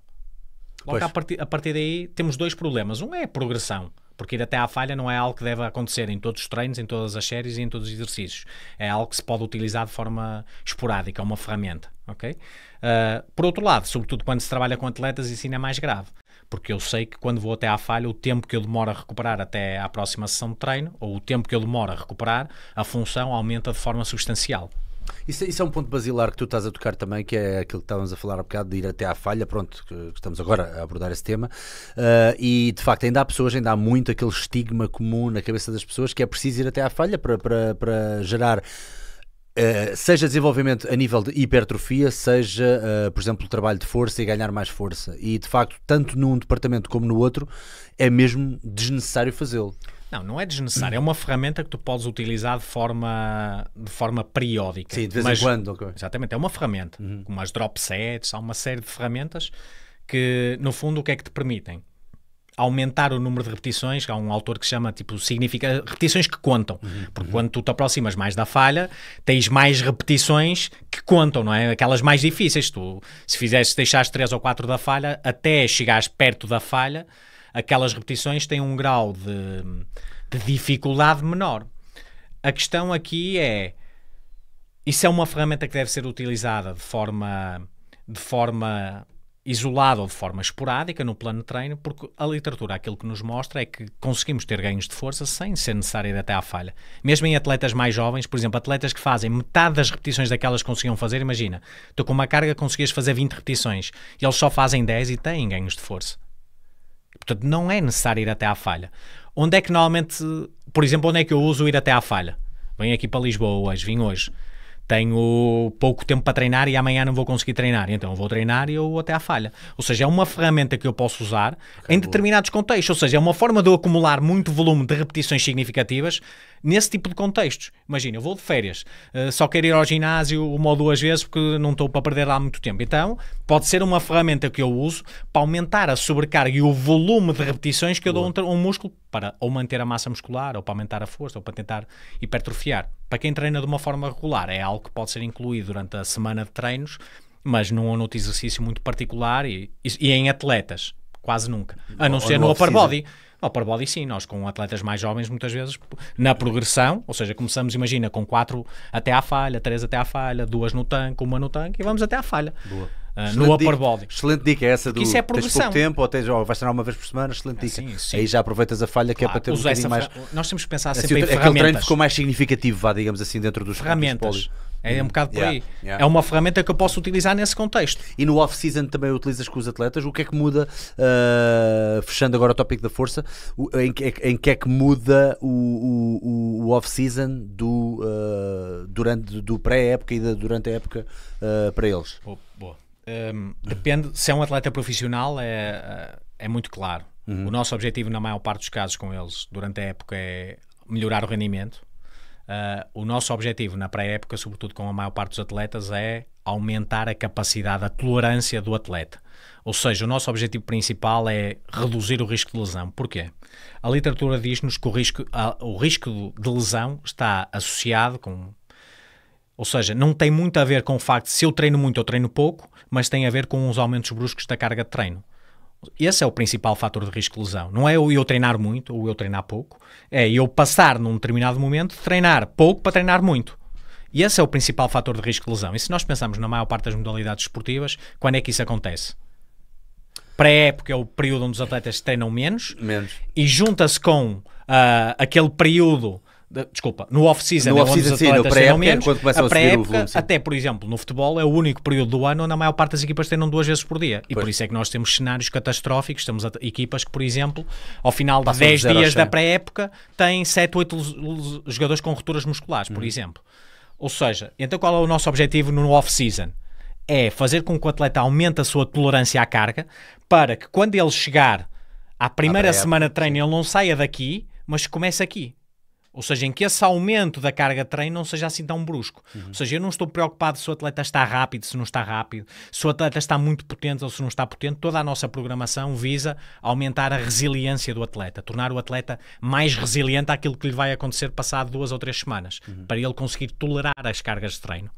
Logo a partir, a partir daí temos dois problemas. Um é a progressão porque ir até à falha não é algo que deve acontecer em todos os treinos, em todas as séries e em todos os exercícios. É algo que se pode utilizar de forma esporádica, é uma ferramenta. Okay? Uh, por outro lado, sobretudo quando se trabalha com atletas, isso ainda é mais grave, porque eu sei que quando vou até à falha, o tempo que eu demoro a recuperar até à próxima sessão de treino, ou o tempo que eu demoro a recuperar, a função aumenta de forma substancial. Isso, é, isso, é um ponto basilar que tu estás a tocar também, que é aquilo que estávamos a falar há bocado, de ir até à falha, pronto, que estamos agora a abordar esse tema. Uh, e de facto, ainda há pessoas, ainda há muito aquele estigma comum na cabeça das pessoas que é preciso ir até à falha para, para, para gerar. Uh, seja desenvolvimento a nível de hipertrofia, seja, uh, por exemplo, trabalho de força e ganhar mais força. E de facto, tanto num departamento como no outro, é mesmo desnecessário fazê-lo. Não, não é desnecessário. É uma ferramenta que tu podes utilizar de forma, de forma periódica. Sim, de vez mas, em quando. Okay. Exatamente, é uma ferramenta. Uhum. Como drop sets, há uma série de ferramentas que, no fundo, o que é que te permitem? Aumentar o número de repetições, há um autor que chama tipo significa repetições que contam, uhum, uhum. porque quando tu te aproximas mais da falha, tens mais repetições que contam, não é? Aquelas mais difíceis. Tu, se fizeste, deixaste três ou quatro da falha até chegares perto da falha, aquelas repetições têm um grau de, de dificuldade menor. A questão aqui é isso é uma ferramenta que deve ser utilizada de forma, de forma isolada ou de forma esporádica no plano de treino, porque a literatura aquilo que nos mostra é que conseguimos ter ganhos de força sem ser necessário ir até à falha. Mesmo em atletas mais jovens, por exemplo, atletas que fazem metade das repetições daquelas que conseguiam fazer, imagina, tu com uma carga conseguias fazer 20 repetições e eles só fazem 10 e têm ganhos de força. Portanto, não é necessário ir até à falha. Onde é que normalmente, por exemplo, onde é que eu uso ir até à falha? Venho aqui para Lisboa hoje, vim hoje. Tenho pouco tempo para treinar e amanhã não vou conseguir treinar, então vou treinar e eu vou até à falha. Ou seja, é uma ferramenta que eu posso usar em determinados contextos. Ou seja, é uma forma de eu acumular muito volume de repetições significativas nesse tipo de contextos. Imagina, eu vou de férias, uh, só quero ir ao ginásio uma ou duas vezes porque não estou para perder lá muito tempo. Então, pode ser uma ferramenta que eu uso para aumentar a sobrecarga e o volume de repetições que eu dou a um, um músculo para ou manter a massa muscular, ou para aumentar a força, ou para tentar hipertrofiar. Para quem treina de uma forma regular, é algo que pode ser incluído durante a semana de treinos, mas num é outro exercício muito particular e, e, e em atletas, quase nunca. A não ou ser no é upper body. Ao Parabody sim, nós com atletas mais jovens muitas vezes na progressão, ou seja, começamos, imagina, com quatro até à falha, três até à falha, duas no tanque, uma no tanque e vamos até à falha. Boa. Uh, no upper body. Excelente dica essa do isso é tens pouco tempo ou tens, oh, vais treinar uma vez por semana, excelente ah, dica. Aí já aproveitas a falha que é claro, é para ter um bocadinho mais... Nós temos que pensar assim, sempre em ferramentas. Aquele treino ficou mais significativo, vá, digamos assim, dentro dos ferramentas. Dos é um bocado por yeah, aí. Yeah. É uma ferramenta que eu posso utilizar nesse contexto. E no off-season também utilizas com os atletas? O que é que muda, uh, fechando agora o tópico da força, em, em, que é que muda o, o, o off-season do, uh, durante, do pré-época e da, durante a época uh, para eles? Boa. boa. Um, depende, se é um atleta profissional é, é muito claro. Uhum. O nosso objetivo, na maior parte dos casos com eles, durante a época, é melhorar o rendimento Uh, o nosso objetivo na pré-época, sobretudo com a maior parte dos atletas, é aumentar a capacidade, a tolerância do atleta. Ou seja, o nosso objetivo principal é reduzir o risco de lesão. Porquê? A literatura diz-nos que o risco, a, o risco de lesão está associado com. Ou seja, não tem muito a ver com o facto de se eu treino muito ou treino pouco, mas tem a ver com os aumentos bruscos da carga de treino. Esse é o principal fator de risco de lesão. Não é o eu treinar muito ou eu treinar pouco. É eu passar num determinado momento de treinar pouco para treinar muito. E esse é o principal fator de risco de lesão. E se nós pensarmos na maior parte das modalidades esportivas, quando é que isso acontece? Pré-época é o período onde os atletas treinam menos, menos. e junta-se com uh, aquele período desculpa, no off-season no é off sim, no pré época quando começa a, pré a subir o volume, até, por exemplo, no futebol é o único período do ano onde a maior parte das equipas treinam duas vezes por dia. E pois. por isso é que nós temos cenários catastróficos, temos equipas que, por exemplo, ao final de 10 dias da pré-época têm 7, 8 jogadores com rupturas musculares, por hum. exemplo. Ou seja, então qual é o nosso objetivo no off-season? É fazer com que o atleta aumente a sua tolerância à carga para que quando ele chegar à primeira semana de treino ele não saia daqui, mas comece aqui ou seja, em que esse aumento da carga de treino não seja assim tão brusco. Uhum. Ou seja, eu não estou preocupado se o atleta está rápido, se não está rápido, se o atleta está muito potente ou se não está potente. Toda a nossa programação visa aumentar a resiliência do atleta, tornar o atleta mais resiliente àquilo que lhe vai acontecer passado duas ou três semanas, uhum. para ele conseguir tolerar as cargas de treino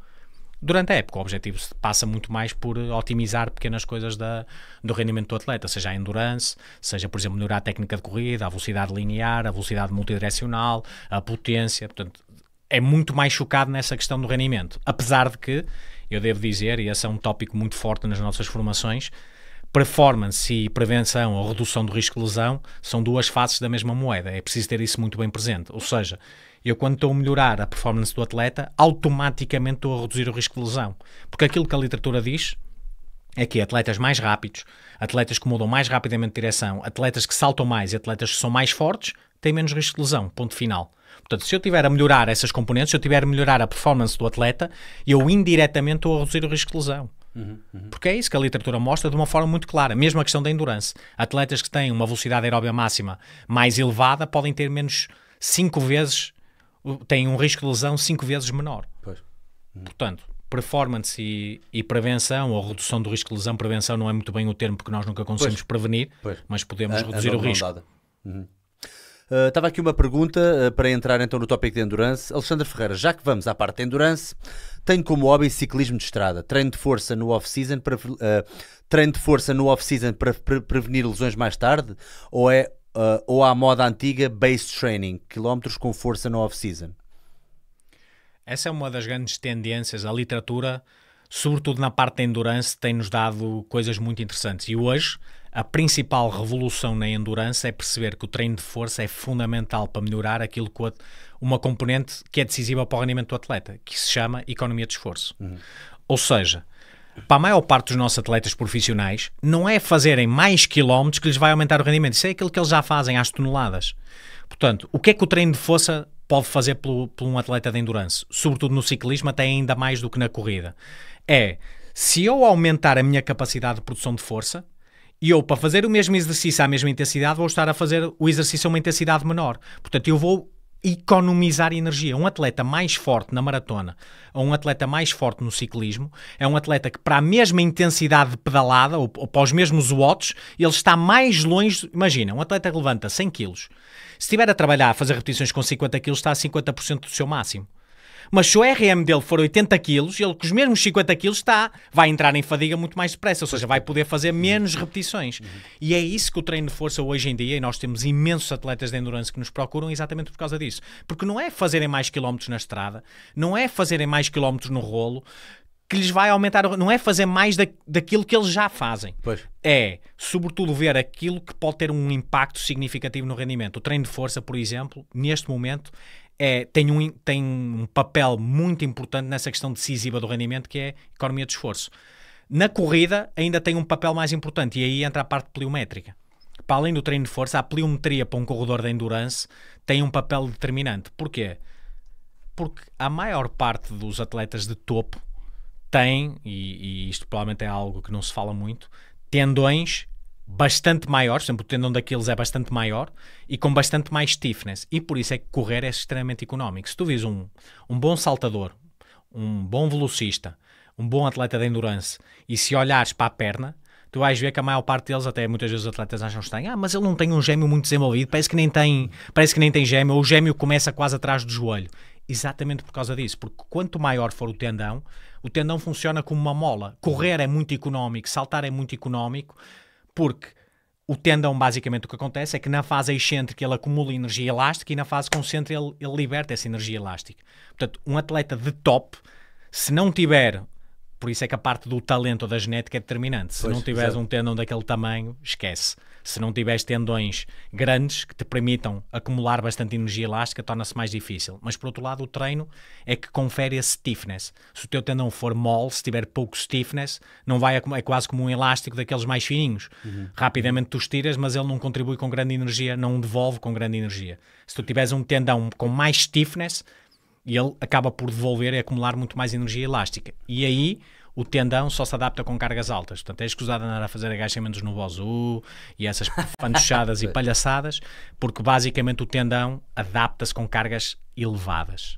durante a época. O objetivo passa muito mais por otimizar pequenas coisas da, do rendimento do atleta, seja a endurance, seja, por exemplo, melhorar a técnica de corrida, a velocidade linear, a velocidade multidirecional, a potência. Portanto, é muito mais chocado nessa questão do rendimento. Apesar de que, eu devo dizer, e esse é um tópico muito forte nas nossas formações, performance e prevenção ou redução do risco de lesão são duas faces da mesma moeda. É preciso ter isso muito bem presente. Ou seja, eu, quando estou a melhorar a performance do atleta, automaticamente estou a reduzir o risco de lesão. Porque aquilo que a literatura diz é que atletas mais rápidos, atletas que mudam mais rapidamente de direção, atletas que saltam mais e atletas que são mais fortes têm menos risco de lesão. Ponto final. Portanto, se eu tiver a melhorar essas componentes, se eu tiver a melhorar a performance do atleta, eu indiretamente estou a reduzir o risco de lesão. Uhum, uhum. Porque é isso que a literatura mostra de uma forma muito clara. Mesmo a questão da endurance. Atletas que têm uma velocidade aeróbica máxima mais elevada podem ter menos 5 vezes têm um risco de lesão cinco vezes menor. Pois. Portanto, performance e, e, prevenção, ou redução do risco de lesão, prevenção não é muito bem o termo porque nós nunca conseguimos pois, prevenir, pois. mas podemos reduzir o risco. Uhum. Uh, estava aqui uma pergunta uh, para entrar então no tópico de endurance. Alexandre Ferreira, já que vamos à parte de endurance, tenho como hobby ciclismo de estrada, treino de força no off-season para, uh, treino de força no off-season para pre prevenir lesões mais tarde ou é uh, ou à moda antiga base training, quilómetros com força na off-season? Essa é uma das grandes tendências. A literatura, sobretudo na parte da endurance, tem-nos dado coisas muito interessantes. E hoje, a principal revolução na endurance é perceber que o treino de força é fundamental para melhorar aquilo que uma componente que é decisiva para o rendimento do atleta, que se chama economia de esforço. Uhum. Ou seja, para a maior parte dos nossos atletas profissionais, não é fazerem mais quilómetros que lhes vai aumentar o rendimento. Isso é aquilo que eles já fazem às toneladas. Portanto, o que é que o treino de força pode fazer por, um atleta de endurance? Sobretudo no ciclismo, até ainda mais do que na corrida. É, se eu aumentar a minha capacidade de produção de força, e eu, para fazer o mesmo exercício à mesma intensidade, vou estar a fazer o exercício a uma intensidade menor. Portanto, eu vou economizar energia. Um atleta mais forte na maratona ou um atleta mais forte no ciclismo é um atleta que, para a mesma intensidade de pedalada ou, ou para os mesmos watts, ele está mais longe. Imagina, um atleta que levanta 100 kg. Se estiver a trabalhar, a fazer repetições com 50 kg, está a 50% do seu máximo. Mas se o RM dele for 80 quilos, ele com os mesmos 50 quilos está, vai entrar em fadiga muito mais depressa, ou seja, vai poder fazer menos repetições. Uhum. E é isso que o treino de força hoje em dia, e nós temos imensos atletas de endurance que nos procuram exatamente por causa disso. Porque não é fazerem mais quilómetros na estrada, não é fazerem mais quilómetros no rolo, que lhes vai aumentar, não é fazer mais da, daquilo que eles já fazem. Pois. É, sobretudo, ver aquilo que pode ter um impacto significativo no rendimento. O treino de força, por exemplo, neste momento, é, tem, um, tem um papel muito importante nessa questão decisiva do rendimento, que é economia de esforço. Na corrida, ainda tem um papel mais importante, e aí entra a parte pliométrica. Para além do treino de força, a pliometria para um corredor de endurance tem um papel determinante. Porquê? Porque a maior parte dos atletas de topo tem, e, e isto provavelmente é algo que não se fala muito, tendões bastante maior, sempre o tendão daqueles é bastante maior e com bastante mais stiffness. E por isso é que correr é extremamente económico. Se tu vis um, um bom saltador, um bom velocista, um bom atleta de endurance e se olhares para a perna, tu vais ver que a maior parte deles, até muitas vezes os atletas acham estranho, ah, mas ele não tem um gêmeo muito desenvolvido, parece que nem tem, parece que nem tem gêmeo, ou o gêmeo começa quase atrás do joelho. Exatamente por causa disso, porque quanto maior for o tendão, o tendão funciona como uma mola. Correr é muito económico, saltar é muito económico, porque o tendão, basicamente, o que acontece é que na fase excêntrica ele acumula energia elástica e na fase concêntrica ele, ele liberta essa energia elástica. Portanto, um atleta de top, se não tiver por isso é que a parte do talento da genética é determinante. Se pois, não tiveres um tendão daquele tamanho, esquece se não tiveres tendões grandes que te permitam acumular bastante energia elástica, torna-se mais difícil. Mas por outro lado, o treino é que confere a stiffness. Se o teu tendão for mole, se tiver pouco stiffness, não vai é quase como um elástico daqueles mais fininhos. Uhum. Rapidamente tu estiras, mas ele não contribui com grande energia, não devolve com grande energia. Se tu tiveres um tendão com mais stiffness, ele acaba por devolver e acumular muito mais energia elástica. E aí o tendão só se adapta com cargas altas. Portanto, é escusado andar a fazer agachamentos no bozu e essas panchadas e é. palhaçadas, porque basicamente o tendão adapta-se com cargas elevadas.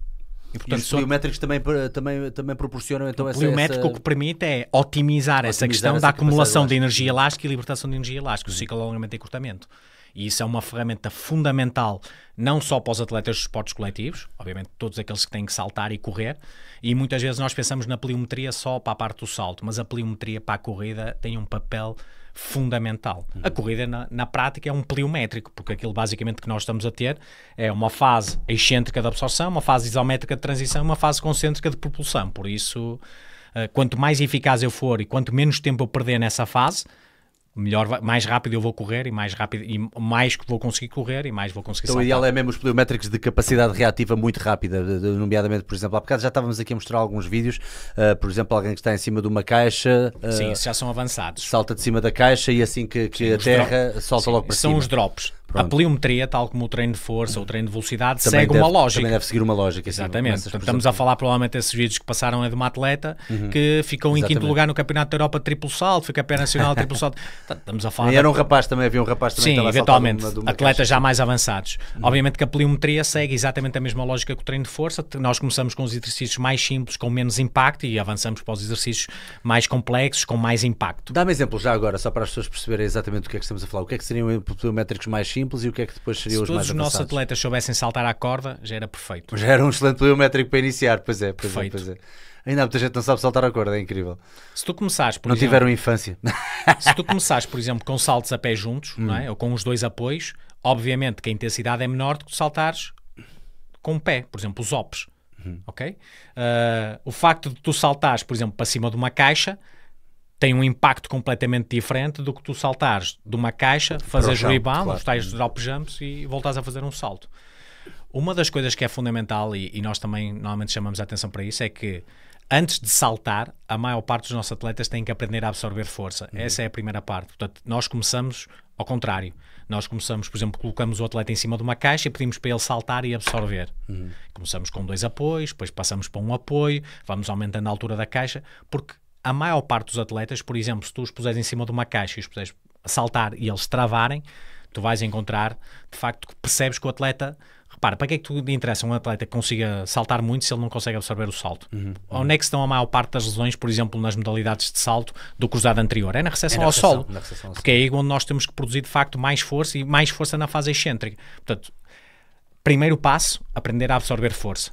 E, portanto, e os poliométricos só... também, também, também proporcionam então o essa... O poliométrico essa... o que permite é otimizar, otimizar essa questão essa da acumulação de energia elástica e libertação de energia elástica, o ciclo de alongamento e cortamento. E isso é uma ferramenta fundamental, não só para os atletas dos esportes coletivos, obviamente todos aqueles que têm que saltar e correr, e muitas vezes nós pensamos na pliometria só para a parte do salto, mas a pliometria para a corrida tem um papel fundamental. Uhum. A corrida, na, na, prática, é um pliométrico, porque aquilo basicamente que nós estamos a ter é uma fase excêntrica de absorção, uma fase isométrica de transição, uma fase concêntrica de propulsão. Por isso, uh, quanto mais eficaz eu for e quanto menos tempo eu perder nessa fase, melhor, mais rápido eu vou correr e mais rápido e mais que vou conseguir correr e mais vou conseguir Então saltar. o ideal é mesmo os pliométricos de capacidade reativa muito rápida, nomeadamente, por exemplo, há bocado já estávamos aqui a mostrar alguns vídeos, uh, por exemplo, alguém que está em cima de uma caixa... Uh, Sim, já são avançados. Salta de cima da caixa e assim que, que Sim, a terra solta Sim, logo para são cima. São os drops. Pronto. A pliometria, tal como o treino de força, ou o treino de velocidade, também segue deve, uma lógica. Também deve seguir uma lógica. Exatamente. Portanto, estamos a falar provavelmente desses vídeos que passaram é de uma atleta uhum. que ficou Exatamente. em quinto lugar no Campeonato da Europa de triplo salto, a pé nacional de triplo salto. Estamos a falar... E era um rapaz também, havia um rapaz também Sim, eventualmente, uma, uma atletas caixa. já mais avançados. Uhum. Obviamente que a pliometria segue exatamente a mesma lógica que o treino de força. Nós começamos com os exercícios mais simples, com menos impacto e avançamos para os exercícios mais complexos, com mais impacto. Dá-me exemplo já agora, só para as pessoas perceberem exatamente o que é que estamos a falar. O que é que seriam pliométricos mais simples? simples e o que é que depois seriam Se os mais avançados. Se todos os nossos atletas soubessem saltar à corda, já era perfeito. Já era um excelente biométrico para iniciar, pois é, pois é, perfeito. É, pois é. Ainda há muita gente não sabe saltar a corda, é incrível. Se tu começares, por Não exemplo, tiveram infância. Se tu começares, por exemplo, com saltos a pé juntos, hum. não é? Hum. ou com os dois apoios, obviamente que a intensidade é menor do que saltares com o pé, por exemplo, os ops. Hum. Ok? Uh, o facto de tu saltares, por exemplo, para cima de uma caixa tem um impacto completamente diferente do que tu saltares de uma caixa, fazeres o rebound, claro. os tais drop jumps e voltares a fazer um salto. Uma das coisas que é fundamental e, e, nós também normalmente chamamos a atenção para isso é que antes de saltar, a maior parte dos nossos atletas tem que aprender a absorver força. Uhum. Essa é a primeira parte. Portanto, nós começamos ao contrário. Nós começamos, por exemplo, colocamos o atleta em cima de uma caixa e pedimos para ele saltar e absorver. Uhum. Começamos com dois apoios, depois passamos para um apoio, vamos aumentando a altura da caixa, porque a maior parte dos atletas, por exemplo, se tu os puseres em cima de uma caixa e os puseres saltar e eles travarem, tu vais encontrar, de facto, que percebes que o atleta. Repara, para que é que tu interessa um atleta que consiga saltar muito se ele não consegue absorver o salto? Uhum, uhum, Onde é que estão a maior parte das lesões, por exemplo, nas modalidades de salto do cruzado anterior? É na recessão, é na ao solo. Recessão porque é aí onde nós temos que produzir, de facto, mais força e mais força na fase excêntrica. Portanto, primeiro passo, aprender a absorver força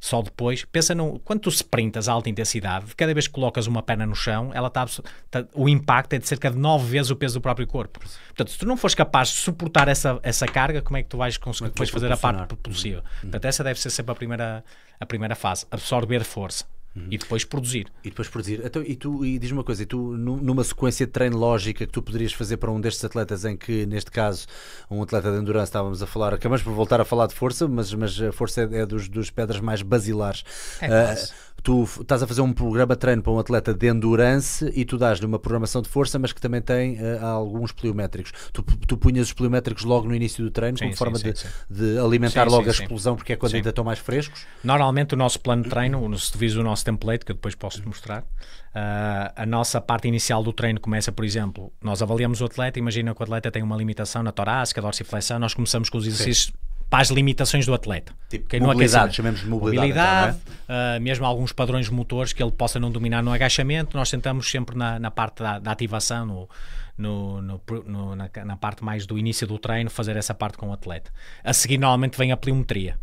só depois. Pensa num, quando tu sprintas a alta intensidade, cada vez que colocas uma perna no chão, ela tá, tá, o impacto é de cerca de 9 vezes o peso do próprio corpo. Portanto, se tu não fores capaz de suportar essa, essa carga, como é que tu vais conseguir depois fazer a parte propulsiva? Uhum. Portanto, essa deve ser sempre a primeira, a primeira fase, absorver força. Uhum. E depois produzir. E depois produzir. Então, e tu e diz uma coisa, e tu numa sequência de treino lógica que tu poderias fazer para um destes atletas em que, neste caso, um atleta de endurance estávamos a falar, acabamos por voltar a falar de força, mas, mas a força é, é dos, dos pedras mais basilares. É uh, tu estás a fazer um programa de treino para um atleta de endurance e tu dás-lhe uma programação de força, mas que também tem uh, alguns pliométricos. Tu, tu punhas os pliométricos logo no início do treino, sim, como sim, forma sim, de, de, alimentar logo a explosão, porque é quando ainda estão mais frescos? Normalmente o nosso plano de treino, se diz o nosso template, que eu depois posso te mostrar, uh, a nossa parte inicial do treino começa, por exemplo, nós avaliamos o atleta, imagina que o atleta tem uma limitação na torácica, dorsiflexão, nós começamos com os exercícios para as limitações do atleta. Tipo, okay, mobilidade, chamemos de mobilidade. mobilidade então, é? uh, mesmo alguns padrões motores que ele possa não dominar no agachamento, nós tentamos sempre na, na parte da, da ativação, no, no, no, no na, na, parte mais do início do treino, fazer essa parte com o atleta. A seguir, normalmente, vem a pliometria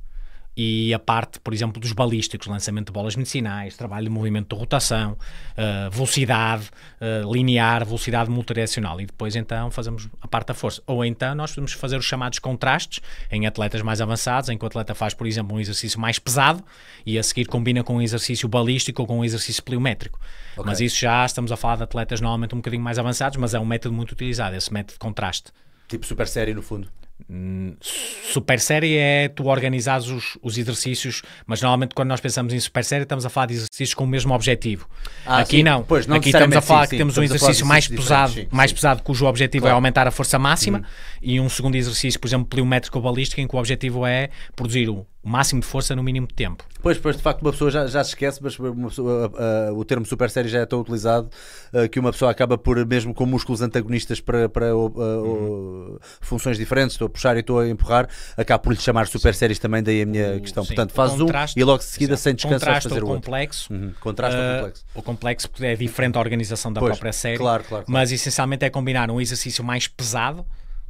e a parte, por exemplo, dos balísticos, lançamento de bolas medicinais, trabalho de movimento de rotação, uh, velocidade uh, linear, velocidade multidirecional. E depois então fazemos a parte da força. Ou então nós podemos fazer os chamados contrastes em atletas mais avançados, em que o atleta faz, por exemplo, um exercício mais pesado e a seguir combina com um exercício balístico ou com um exercício pliométrico. Okay. Mas isso já estamos a falar de atletas normalmente um bocadinho mais avançados, mas é um método muito utilizado, esse método de contraste. Tipo super série no fundo. Hum, super série é tu organizares os, os, exercícios, mas normalmente quando nós pensamos em super série estamos a falar de exercícios com o mesmo objetivo. Ah, Aqui não. Pois, não. Aqui estamos a falar sim, que temos um exercício mais pesado, sim, mais pesado cujo objetivo é claro. é aumentar a força máxima. Uhum e um segundo exercício, por exemplo, pliométrico balístico, em que o objetivo é produzir o máximo de força no mínimo de tempo. Pois, pois de facto uma pessoa já, já se esquece, mas pessoa, uh, uh, o termo super série já é tão utilizado uh, que uma pessoa acaba por, mesmo com músculos antagonistas para, para uhum. funções diferentes, estou a puxar e estou a empurrar, acaba por lhe chamar super Sim. séries também, daí a minha o, questão. Sim, Portanto, faz um e logo de seguida, sem descanso, fazer o outro. Complexo, uhum. Contraste eh, complexo. O complexo é diferente da organização da pois, própria série, claro, claro, claro. mas essencialmente é combinar um exercício mais pesado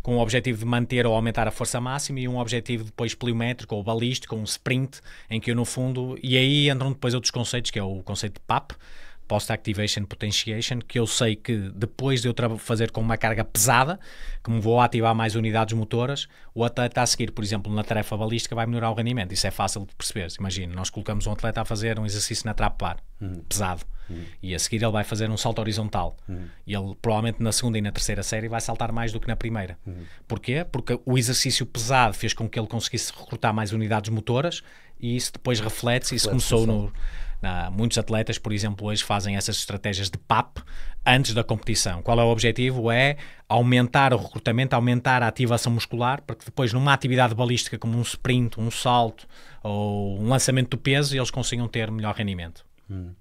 com o objetivo de manter ou aumentar a força máxima e um objetivo depois poliométrico ou balístico, um sprint, em que eu no fundo, e aí entram depois outros conceitos, que é o conceito de PAP, post-activation potentiation, que eu sei que depois de eu fazer com uma carga pesada, como vou ativar mais unidades motoras, o atleta a seguir, por exemplo, na tarefa balística vai melhorar o rendimento. Isso é fácil de perceber. Imagina, nós colocamos um atleta a fazer um exercício na trapar, uhum. pesado, uhum. e a seguir ele vai fazer um salto horizontal. Uhum. E ele provavelmente na segunda e na terceira série vai saltar mais do que na primeira. Uhum. Porquê? Porque o exercício pesado fez com que ele conseguisse recrutar mais unidades motoras e isso depois reflete-se, isso começou no ah, muitos atletas, por exemplo, hoje fazem essas estratégias de PAP antes da competição. Qual é o objetivo? É aumentar o recrutamento, aumentar a ativação muscular, porque depois, numa atividade balística como um sprint, um salto ou um lançamento do peso, eles consigam ter melhor rendimento. Hum.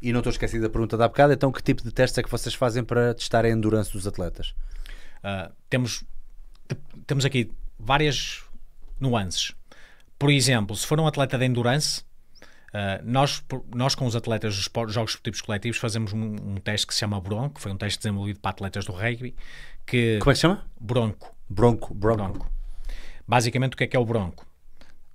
E não estou esquecido da pergunta da bocada, então que tipo de testes é que vocês fazem para testar a endurance dos atletas? Uh, temos, temos aqui várias nuances. Por exemplo, se for um atleta de endurance, ah, nós, nós, com os atletas dos Jogos Esportivos Coletivos, fazemos um, um, teste que se chama Bronco, que foi um teste desenvolvido para atletas do rugby. Que Como é que se chama? Bronco. Bronco, bronco. bronco. Basicamente, o que é que é o bronco?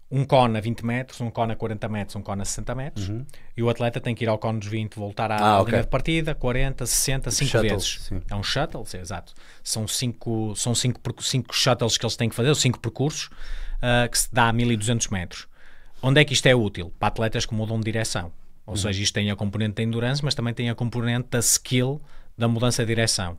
Um cone a 20 metros, um cone a 40 metros, um cone a 60 metros, uhum. e o atleta tem que ir ao cone dos 20, voltar à ah, okay. de partida, 40, 60, 5 vezes. Sim. É um shuttle, sim, exato. São 5 cinco, são cinco, cinco shuttles que eles têm que fazer, ou 5 percursos, uh, que se dá a 1200 metros Onde é que isto é útil? Para atletas que mudam de direção. Ou uhum. seja, isto tem a componente da endurance, mas também tem a componente da skill da mudança de direção.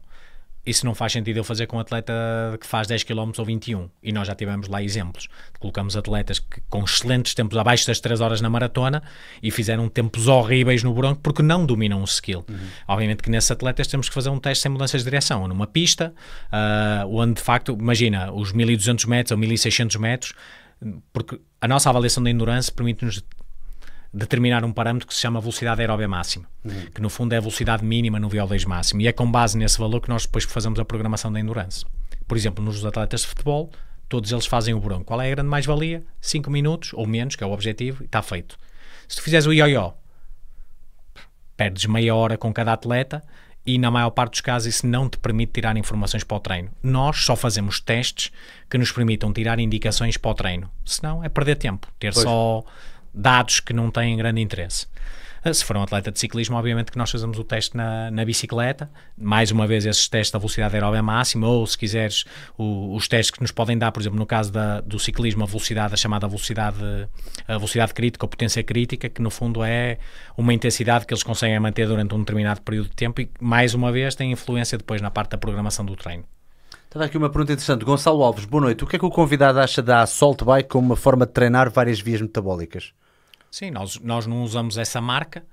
Isso não faz sentido eu fazer com um atleta que faz 10 km ou 21. E nós já tivemos lá exemplos. Colocamos atletas que, com excelentes tempos abaixo das 3 horas na maratona e fizeram tempos horríveis no bronco porque não dominam o skill. Uhum. Obviamente que nesses atletas temos que fazer um teste sem mudanças de direção, numa pista, uh, onde de facto, imagina, os 1200 metros ou 1600 metros porque a nossa avaliação da endurance permite-nos determinar um parâmetro que se chama velocidade aeróbia máxima, uhum. que no fundo é a velocidade mínima no VO2 máximo, e é com base nesse valor que nós depois fazemos a programação da endurance. Por exemplo, nos atletas de futebol, todos eles fazem o bronco. Qual é a grande mais-valia? 5 minutos ou menos, que é o objetivo, e está feito. Se tu fizeres o ioió, perdes meia hora com cada atleta, e na maior parte dos casos isso não te permite tirar informações para o treino. Nós só fazemos testes que nos permitam tirar indicações para o treino. Senão é perder tempo, ter pois. só dados que não têm grande interesse. Ah, se for um atleta de ciclismo, obviamente que nós fazemos o teste na, na bicicleta, mais uma vez esses testes da velocidade aeróbica é máxima, ou se quiseres, o, os testes que nos podem dar, por exemplo, no caso da, do ciclismo, a velocidade, a chamada velocidade, a velocidade crítica, ou potência crítica, que no fundo é uma intensidade que eles conseguem manter durante um determinado período de tempo e, mais uma vez, tem influência depois na parte da programação do treino. Estava aqui uma pergunta interessante. Gonçalo Alves, boa noite. O que é que o convidado acha da Assault Bike como uma forma de treinar várias vias metabólicas? Sim, nós, nós não usamos essa marca,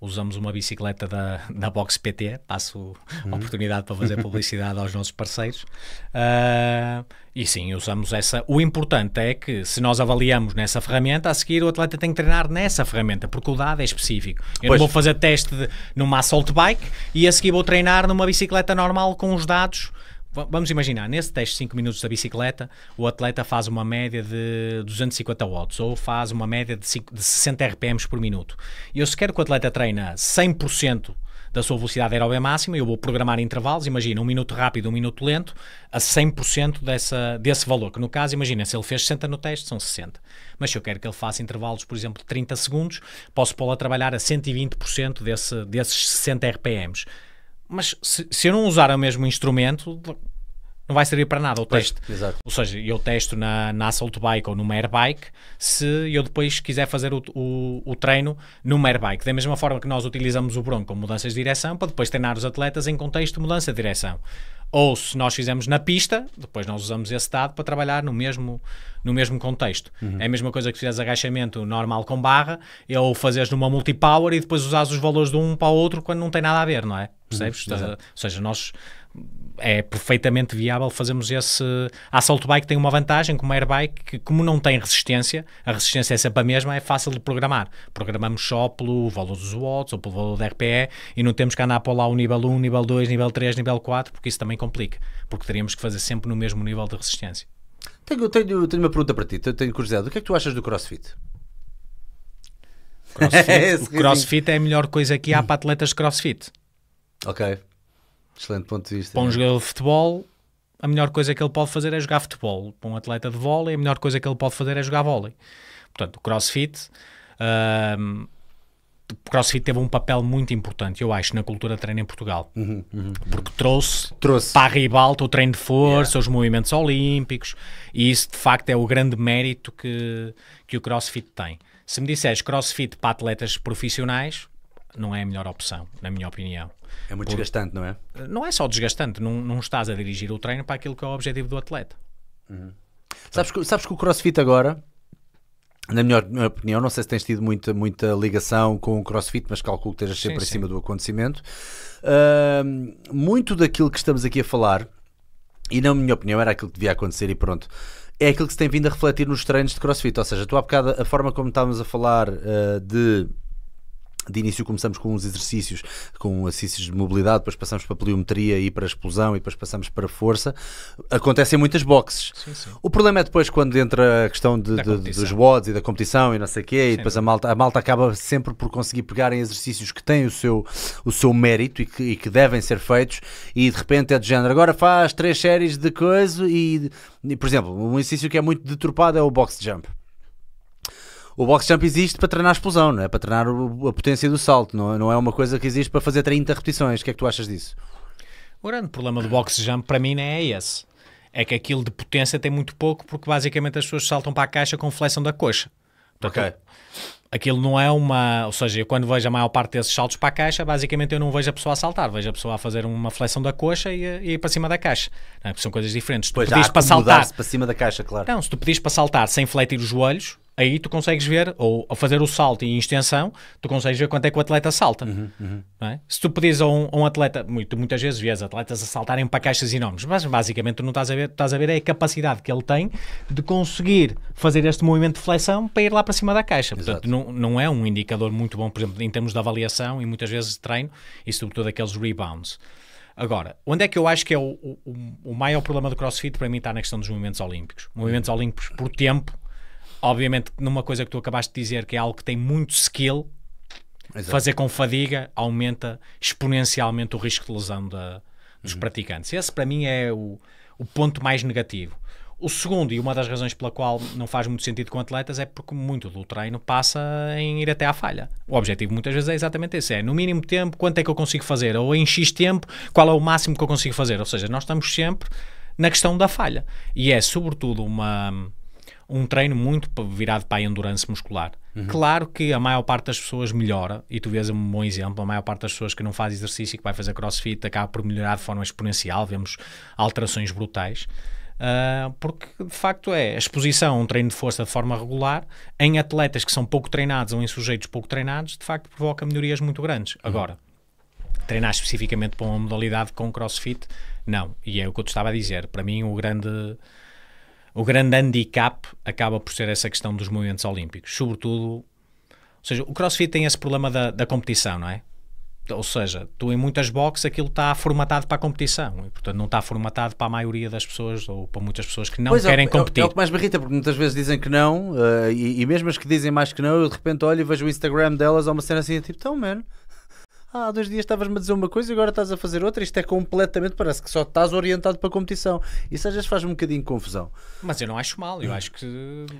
usamos uma bicicleta da, da Box PT, passo uhum. a oportunidade para fazer publicidade aos nossos parceiros. Uh, e sim, usamos essa. O importante é que se nós avaliamos nessa ferramenta, a seguir o atleta tem que treinar nessa ferramenta, porque o dado é específico. Eu não vou fazer teste de, numa assault bike e a seguir vou treinar numa bicicleta normal com os dados Vamos imaginar, nesse teste de 5 minutos da bicicleta, o atleta faz uma média de 250 watts ou faz uma média de, 5, de 60 RPMs por minuto. e Eu se quero que o atleta treina 100% da sua velocidade aeróbica máxima, eu vou programar intervalos, imagina, um minuto rápido, um minuto lento, a 100% dessa, desse valor, que no caso, imagina, se ele fez 60 no teste, são 60. Mas se eu quero que ele faça intervalos, por exemplo, de 30 segundos, posso pô-lo a trabalhar a 120% desse, desses 60 RPMs. Mas se, se eu não usar o mesmo instrumento, não vai servir para nada o teste. Exato. Ou seja, eu testo na, na Assault Bike ou numa Airbike se eu depois quiser fazer o, o, o treino numa Airbike. Da mesma forma que nós utilizamos o Bronco com mudanças de direção para depois treinar os atletas em contexto de mudança de direção ou se nós fizemos na pista, depois nós usamos esse dado para trabalhar no mesmo, no mesmo contexto. Uhum. É a mesma coisa que fizeres agachamento normal com barra, é ou fazeres numa multipower e depois usares os valores de um para o outro quando não tem nada a ver, não é? Uhum, Percebes? Uhum. ou seja, nós é perfeitamente viável fazermos esse. A assault bike tem uma vantagem, como a airbike, que como não tem resistência, a resistência é sempre a mesma, é fácil de programar. Programamos só pelo valor dos watts ou pelo valor da RPE e não temos que andar para lá o nível 1, nível 2, nível 3, nível 4, porque isso também complica, porque teríamos que fazer sempre no mesmo nível de resistência. Tenho, tenho, tenho uma pergunta para ti, tenho curiosidade. O que é que tu achas do crossfit? crossfit é, o crossfit é a melhor coisa que há hum. para atletas de crossfit. Ok. Excelente ponto de vista. Para um é? jogador de futebol, a melhor coisa que ele pode fazer é jogar futebol. Para um atleta de vôlei, a melhor coisa que ele pode fazer é jogar vôlei. Portanto, o crossfit. Um, o CrossFit teve um papel muito importante, eu acho, na cultura de treino em Portugal. Uhum, uhum, porque trouxe, trouxe para a ribalta o treino de força, yeah. os movimentos olímpicos, e isso de facto é o grande mérito que, que o CrossFit tem. Se me disseres CrossFit para atletas profissionais, não é a melhor opção, na minha opinião. É muito desgastante, não é? Não é só desgastante, não, não estás a dirigir o treino para aquilo que é o objetivo do atleta. Uhum. Sabes, que, sabes que o crossfit agora, na minha opinião, não sei se tens tido muita, muita ligação com o crossfit, mas calculo que estejas sempre sim, em cima sim. do acontecimento. Uh, muito daquilo que estamos aqui a falar, e na minha opinião era aquilo que devia acontecer e pronto é aquilo que se tem vindo a refletir nos treinos de crossfit. Ou seja, tu há bocado, a forma como estávamos a falar uh, de de início começamos com uns exercícios, com exercícios de mobilidade, depois passamos para poliometria e para explosão e depois passamos para força. Acontecem muitas boxes. Sim, sim. O problema é depois quando entra a questão de, de, dos WODs e da competição e não sei o quê, sim. e depois a malta, a malta acaba sempre por conseguir pegar em exercícios que têm o seu, o seu mérito e que, e que devem ser feitos e de repente é de género. Agora faz três séries de coisa e, e por exemplo, um exercício que é muito deturpado é o box jump o box jump existe para treinar a explosão, não é? Para treinar a potência do salto, não, não é uma coisa que existe para fazer 30 repetições. O que é que tu achas disso? O grande problema do box jump para mim não é esse. É que aquilo de potência tem muito pouco porque basicamente as pessoas saltam para a caixa com flexão da coxa. Portanto, okay. Aquilo não é uma. Ou seja, eu quando vejo a maior parte desses saltos para a caixa, basicamente eu não vejo a pessoa a saltar, vejo a pessoa a fazer uma flexão da coxa e, e ir para cima da caixa. Não, é? são coisas diferentes. Se tu pois pedis para saltar. para cima da caixa, claro. Não, se tu pedis para saltar sem fletir os joelhos, aí tu consegues ver, ou a fazer o salto em extensão, tu consegues ver quanto é que o atleta salta. Uhum, uhum. É? Se tu pedires a um, um atleta, muito, muitas vezes vês atletas a saltarem para caixas enormes, mas basicamente tu não estás a ver, estás a ver é a capacidade que ele tem de conseguir fazer este movimento de flexão para ir lá para cima da caixa. Exato. Portanto, não, não é um indicador muito bom, por exemplo, em termos de avaliação e muitas vezes de treino e sobretudo aqueles rebounds. Agora, onde é que eu acho que é o, o, o, maior problema do CrossFit para mim está na questão dos movimentos olímpicos? Movimentos olímpicos por tempo obviamente, numa coisa que tu acabaste de dizer, que é algo que tem muito skill, Exato. fazer com fadiga aumenta exponencialmente o risco de lesão da, dos uhum. praticantes. Esse, para mim, é o, o ponto mais negativo. O segundo, e uma das razões pela qual não faz muito sentido com atletas, é porque muito do treino passa em ir até à falha. O objetivo muitas vezes é exatamente esse: é no mínimo tempo, quanto é que eu consigo fazer? Ou em X tempo, qual é o máximo que eu consigo fazer? Ou seja, nós estamos sempre na questão da falha. E é sobretudo uma um treino muito virado para a endurance muscular. Uhum. Claro que a maior parte das pessoas melhora, e tu vês um bom exemplo, a maior parte das pessoas que não faz exercício e que vai fazer crossfit acaba por melhorar de forma exponencial, vemos alterações brutais. Uh, porque de facto é a exposição a um treino de força de forma regular em atletas que são pouco treinados ou em sujeitos pouco treinados, de facto provoca melhorias muito grandes. Uhum. Agora, treinar especificamente para uma modalidade com crossfit, não. E é o que eu te estava a dizer. Para mim, o grande o grande handicap acaba por ser essa questão dos movimentos olímpicos, sobretudo. Ou seja, o crossfit tem esse problema da, da competição, não é? Ou seja, tu em muitas boxes aquilo está formatado para a competição e, portanto, não está formatado para a maioria das pessoas ou para muitas pessoas que não pois é, querem é, competir. É, é, o que mais me irrita, porque muitas vezes dizem que não uh, e, e, mesmo as que dizem mais que não, eu de repente olho e vejo o Instagram delas ou uma cena assim, tipo, tão, mano, ah, há dois dias estavas-me a dizer uma coisa e agora estás a fazer outra. Isto é completamente, parece que só estás orientado para a competição. Isso às vezes faz um bocadinho de confusão. Mas eu não acho mal, eu acho que.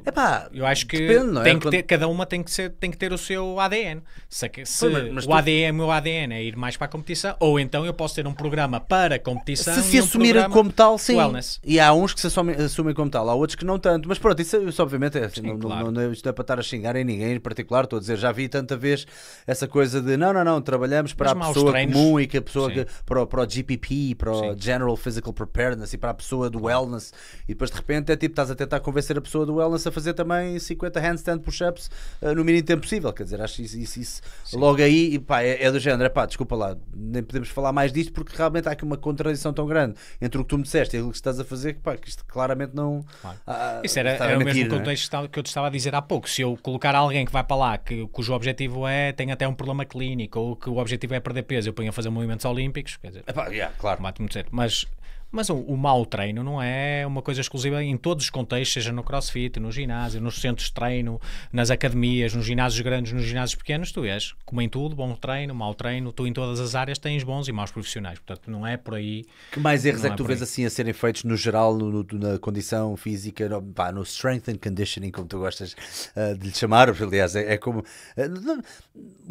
Epá, eu acho que, depende, não é? tem que ter, cada uma tem que, ser, tem que ter o seu ADN. Se, é se mas, mas o tu... ADN, o ADN é ir mais para a competição, ou então eu posso ter um programa para a competição. Se se um assumirem como tal, sim. Wellness. E há uns que se assumem, assumem, como tal, há outros que não tanto. Mas pronto, isso, isso obviamente é, assim, sim, não, claro. não, não, é, isto é para estar a xingar em ninguém em particular. Estou a dizer, já vi tanta vez essa coisa de não, não, não, trabalhar olhamos para a pessoa comum e que a pessoa que, para, o, para o GPP, para o General Physical Preparedness e para a pessoa do wellness e depois de repente é tipo, estás a tentar convencer a pessoa do wellness a fazer também 50 handstand push-ups uh, no mínimo tempo possível, quer dizer, acho isso, isso, isso logo aí, e, pá, é, é, do género, é pá, desculpa lá, nem podemos falar mais disto porque realmente há aqui uma contradição tão grande entre o que tu me disseste e aquilo que estás a fazer que, pá, que isto claramente não... Claro. isso era, era o mesmo é? contexto é? que eu te estava a dizer há pouco, se eu colocar alguém que vai para lá que, cujo objetivo é, tem até um problema clínico ou que o objetivo é perder peso, eu ponho a fazer movimentos olímpicos, quer dizer, é yeah, claro. mato muito certo. Mas mas o, o mau treino não é uma coisa exclusiva em todos os contextos, seja no crossfit, no ginásio, nos centros de treino, nas academias, nos ginásios grandes, nos ginásios pequenos, tu és, como em tudo, bom treino, mau treino, tu em todas as áreas tens bons e maus profissionais, portanto não é por aí. Que mais erros é que é tu vês assim a serem feitos no geral, no, no, na condição física, no, pá, no strength and conditioning, como tu gostas uh, de lhe chamar, aliás, é, é como. Uh,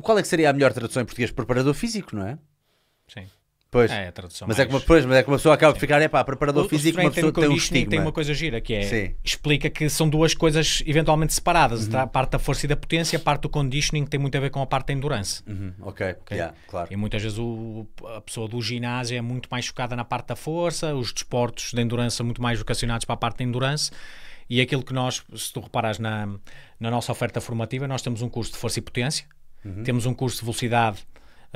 qual é que seria a melhor tradução em português? Preparador físico, não é? Sim. Pois. É, a tradução mas, é mais... é uma, pois, mas é que uma pessoa acaba de ficar, é pá, preparador o, físico, o uma pessoa tem um estigma. tem uma coisa gira, que é, Sim. explica que são duas coisas eventualmente separadas, uhum. a parte da força e da potência, a parte do conditioning tem muito a ver com a parte da endurance. Uhum. Ok, okay? Yeah, claro. E muitas vezes o, a pessoa do ginásio é muito mais focada na parte da força, os desportos de endurance são muito mais vocacionados para a parte da endurance, e aquilo que nós, se tu reparas na, na nossa oferta formativa, nós temos um curso de força e potência, uhum. temos um curso de velocidade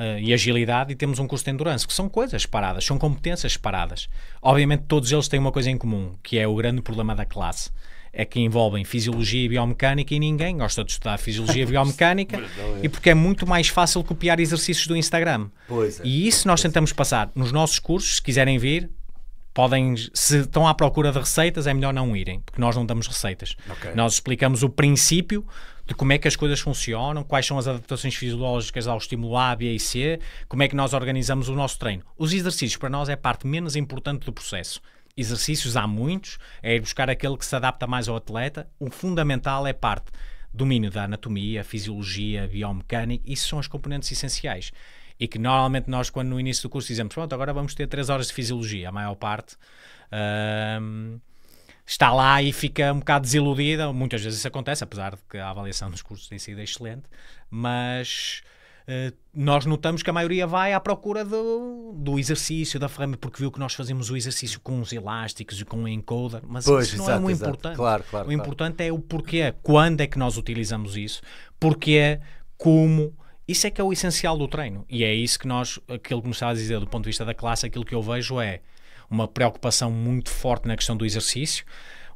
uh, e agilidade e temos um curso de endurance, que são coisas paradas, são competências paradas. Obviamente todos eles têm uma coisa em comum, que é o grande problema da classe é que envolvem fisiologia e biomecânica e ninguém gosta de estudar fisiologia e biomecânica é. e porque é muito mais fácil copiar exercícios do Instagram. Pois é. E isso nós tentamos passar nos nossos cursos, se quiserem vir, podem, se estão à procura de receitas, é melhor não irem, porque nós não damos receitas. Okay. Nós explicamos o princípio de como é que as coisas funcionam, quais são as adaptações fisiológicas ao estímulo A, B e C, como é que nós organizamos o nosso treino. Os exercícios para nós é a parte menos importante do processo. Exercícios há muitos, é ir buscar aquele que se adapta mais ao atleta. O fundamental é parte domínio da anatomia, fisiologia, biomecânica, isso são as componentes essenciais. E que normalmente nós, quando no início do curso dizemos, pronto, agora vamos ter 3 horas de fisiologia, a maior parte. Hum, está lá e fica um bocado desiludida. Muitas vezes isso acontece, apesar de que a avaliação dos cursos tem sido é excelente, mas eh, nós notamos que a maioria vai à procura do, do exercício, da ferramenta, porque viu que nós fazemos o exercício com os elásticos e com o encoder, mas pois, isso não é exato, é o importante. Claro, claro, o importante é o porquê, quando é que nós utilizamos isso, porquê, como. Isso é que é o essencial do treino. E é isso que nós, aquilo que me estava a dizer do ponto de vista da classe, aquilo que eu vejo é uma preocupação muito forte na questão do exercício,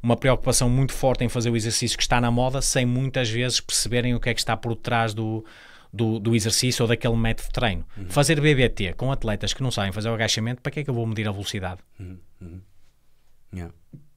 uma preocupação muito forte em fazer o exercício que está na moda, sem muitas vezes perceberem o que é que está por trás do, do, do, exercício ou daquele método de treino. Uhum. Fazer BBT com atletas que não sabem fazer o agachamento, para que é que eu vou medir a velocidade? Uhum. uhum. Yeah.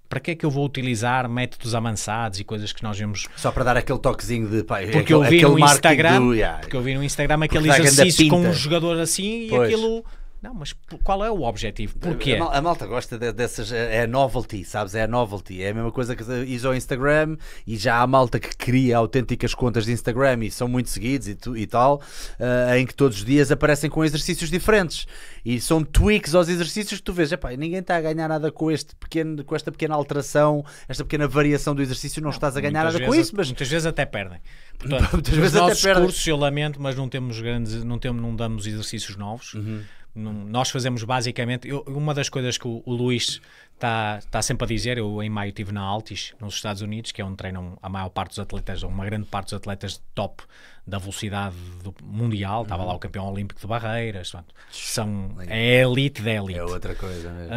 Para que é que eu vou utilizar métodos avançados e coisas que nós vemos? Só para dar aquele toquezinho de pá, porque aquele, eu vi no Instagram, do, yeah. porque eu vi no Instagram aquele exercício com um jogador assim pois. e aquilo não, mas qual é o objetivo? Porquê? A, a malta gosta de, dessas. É, é novelty, sabes? É novelty. É a mesma coisa que ir ao Instagram e já há malta que cria autênticas contas de Instagram e são muito seguidos e, tu, e tal, uh, em que todos os dias aparecem com exercícios diferentes e são tweaks aos exercícios que tu vês. Epá, ninguém está a ganhar nada com, este pequeno, com esta pequena alteração, esta pequena variação do exercício. Não, estás a ganhar nada com isso, mas. Muitas vezes até perdem. Portanto, muitas vezes até perdem. cursos, eu lamento, mas não temos grandes. Não, temos, não damos exercícios novos. Uhum num, nós fazemos basicamente. Eu, uma das coisas que o, o Luís está tá sempre a dizer, eu em maio estive na Altis, nos Estados Unidos, que é onde treinam a maior parte dos atletas, ou uma grande parte dos atletas top da velocidade do mundial. Estava uhum. lá o uhum. campeão olímpico de barreiras. Pronto. São, a é elite da elite. É outra coisa mesmo.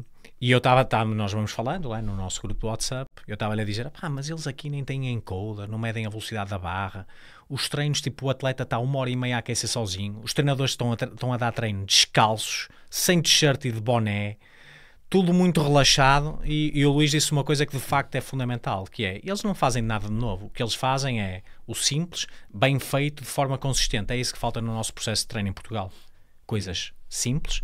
Um, e eu estava, tá, nós vamos falando lá né, no nosso grupo do WhatsApp, eu estava-lhe a dizer, pá, mas eles aqui nem têm encoder, não medem a velocidade da barra, os treinos, tipo, o atleta está uma hora e meia a aquecer sozinho, os treinadores estão a, estão a dar treino descalços, sem t-shirt e de boné, tudo muito relaxado. E, e, o Luís disse uma coisa que de facto é fundamental, que é, eles não fazem nada de novo. O que eles fazem é o simples, bem feito, de forma consistente. É isso que falta no nosso processo de treino em Portugal. Coisas simples,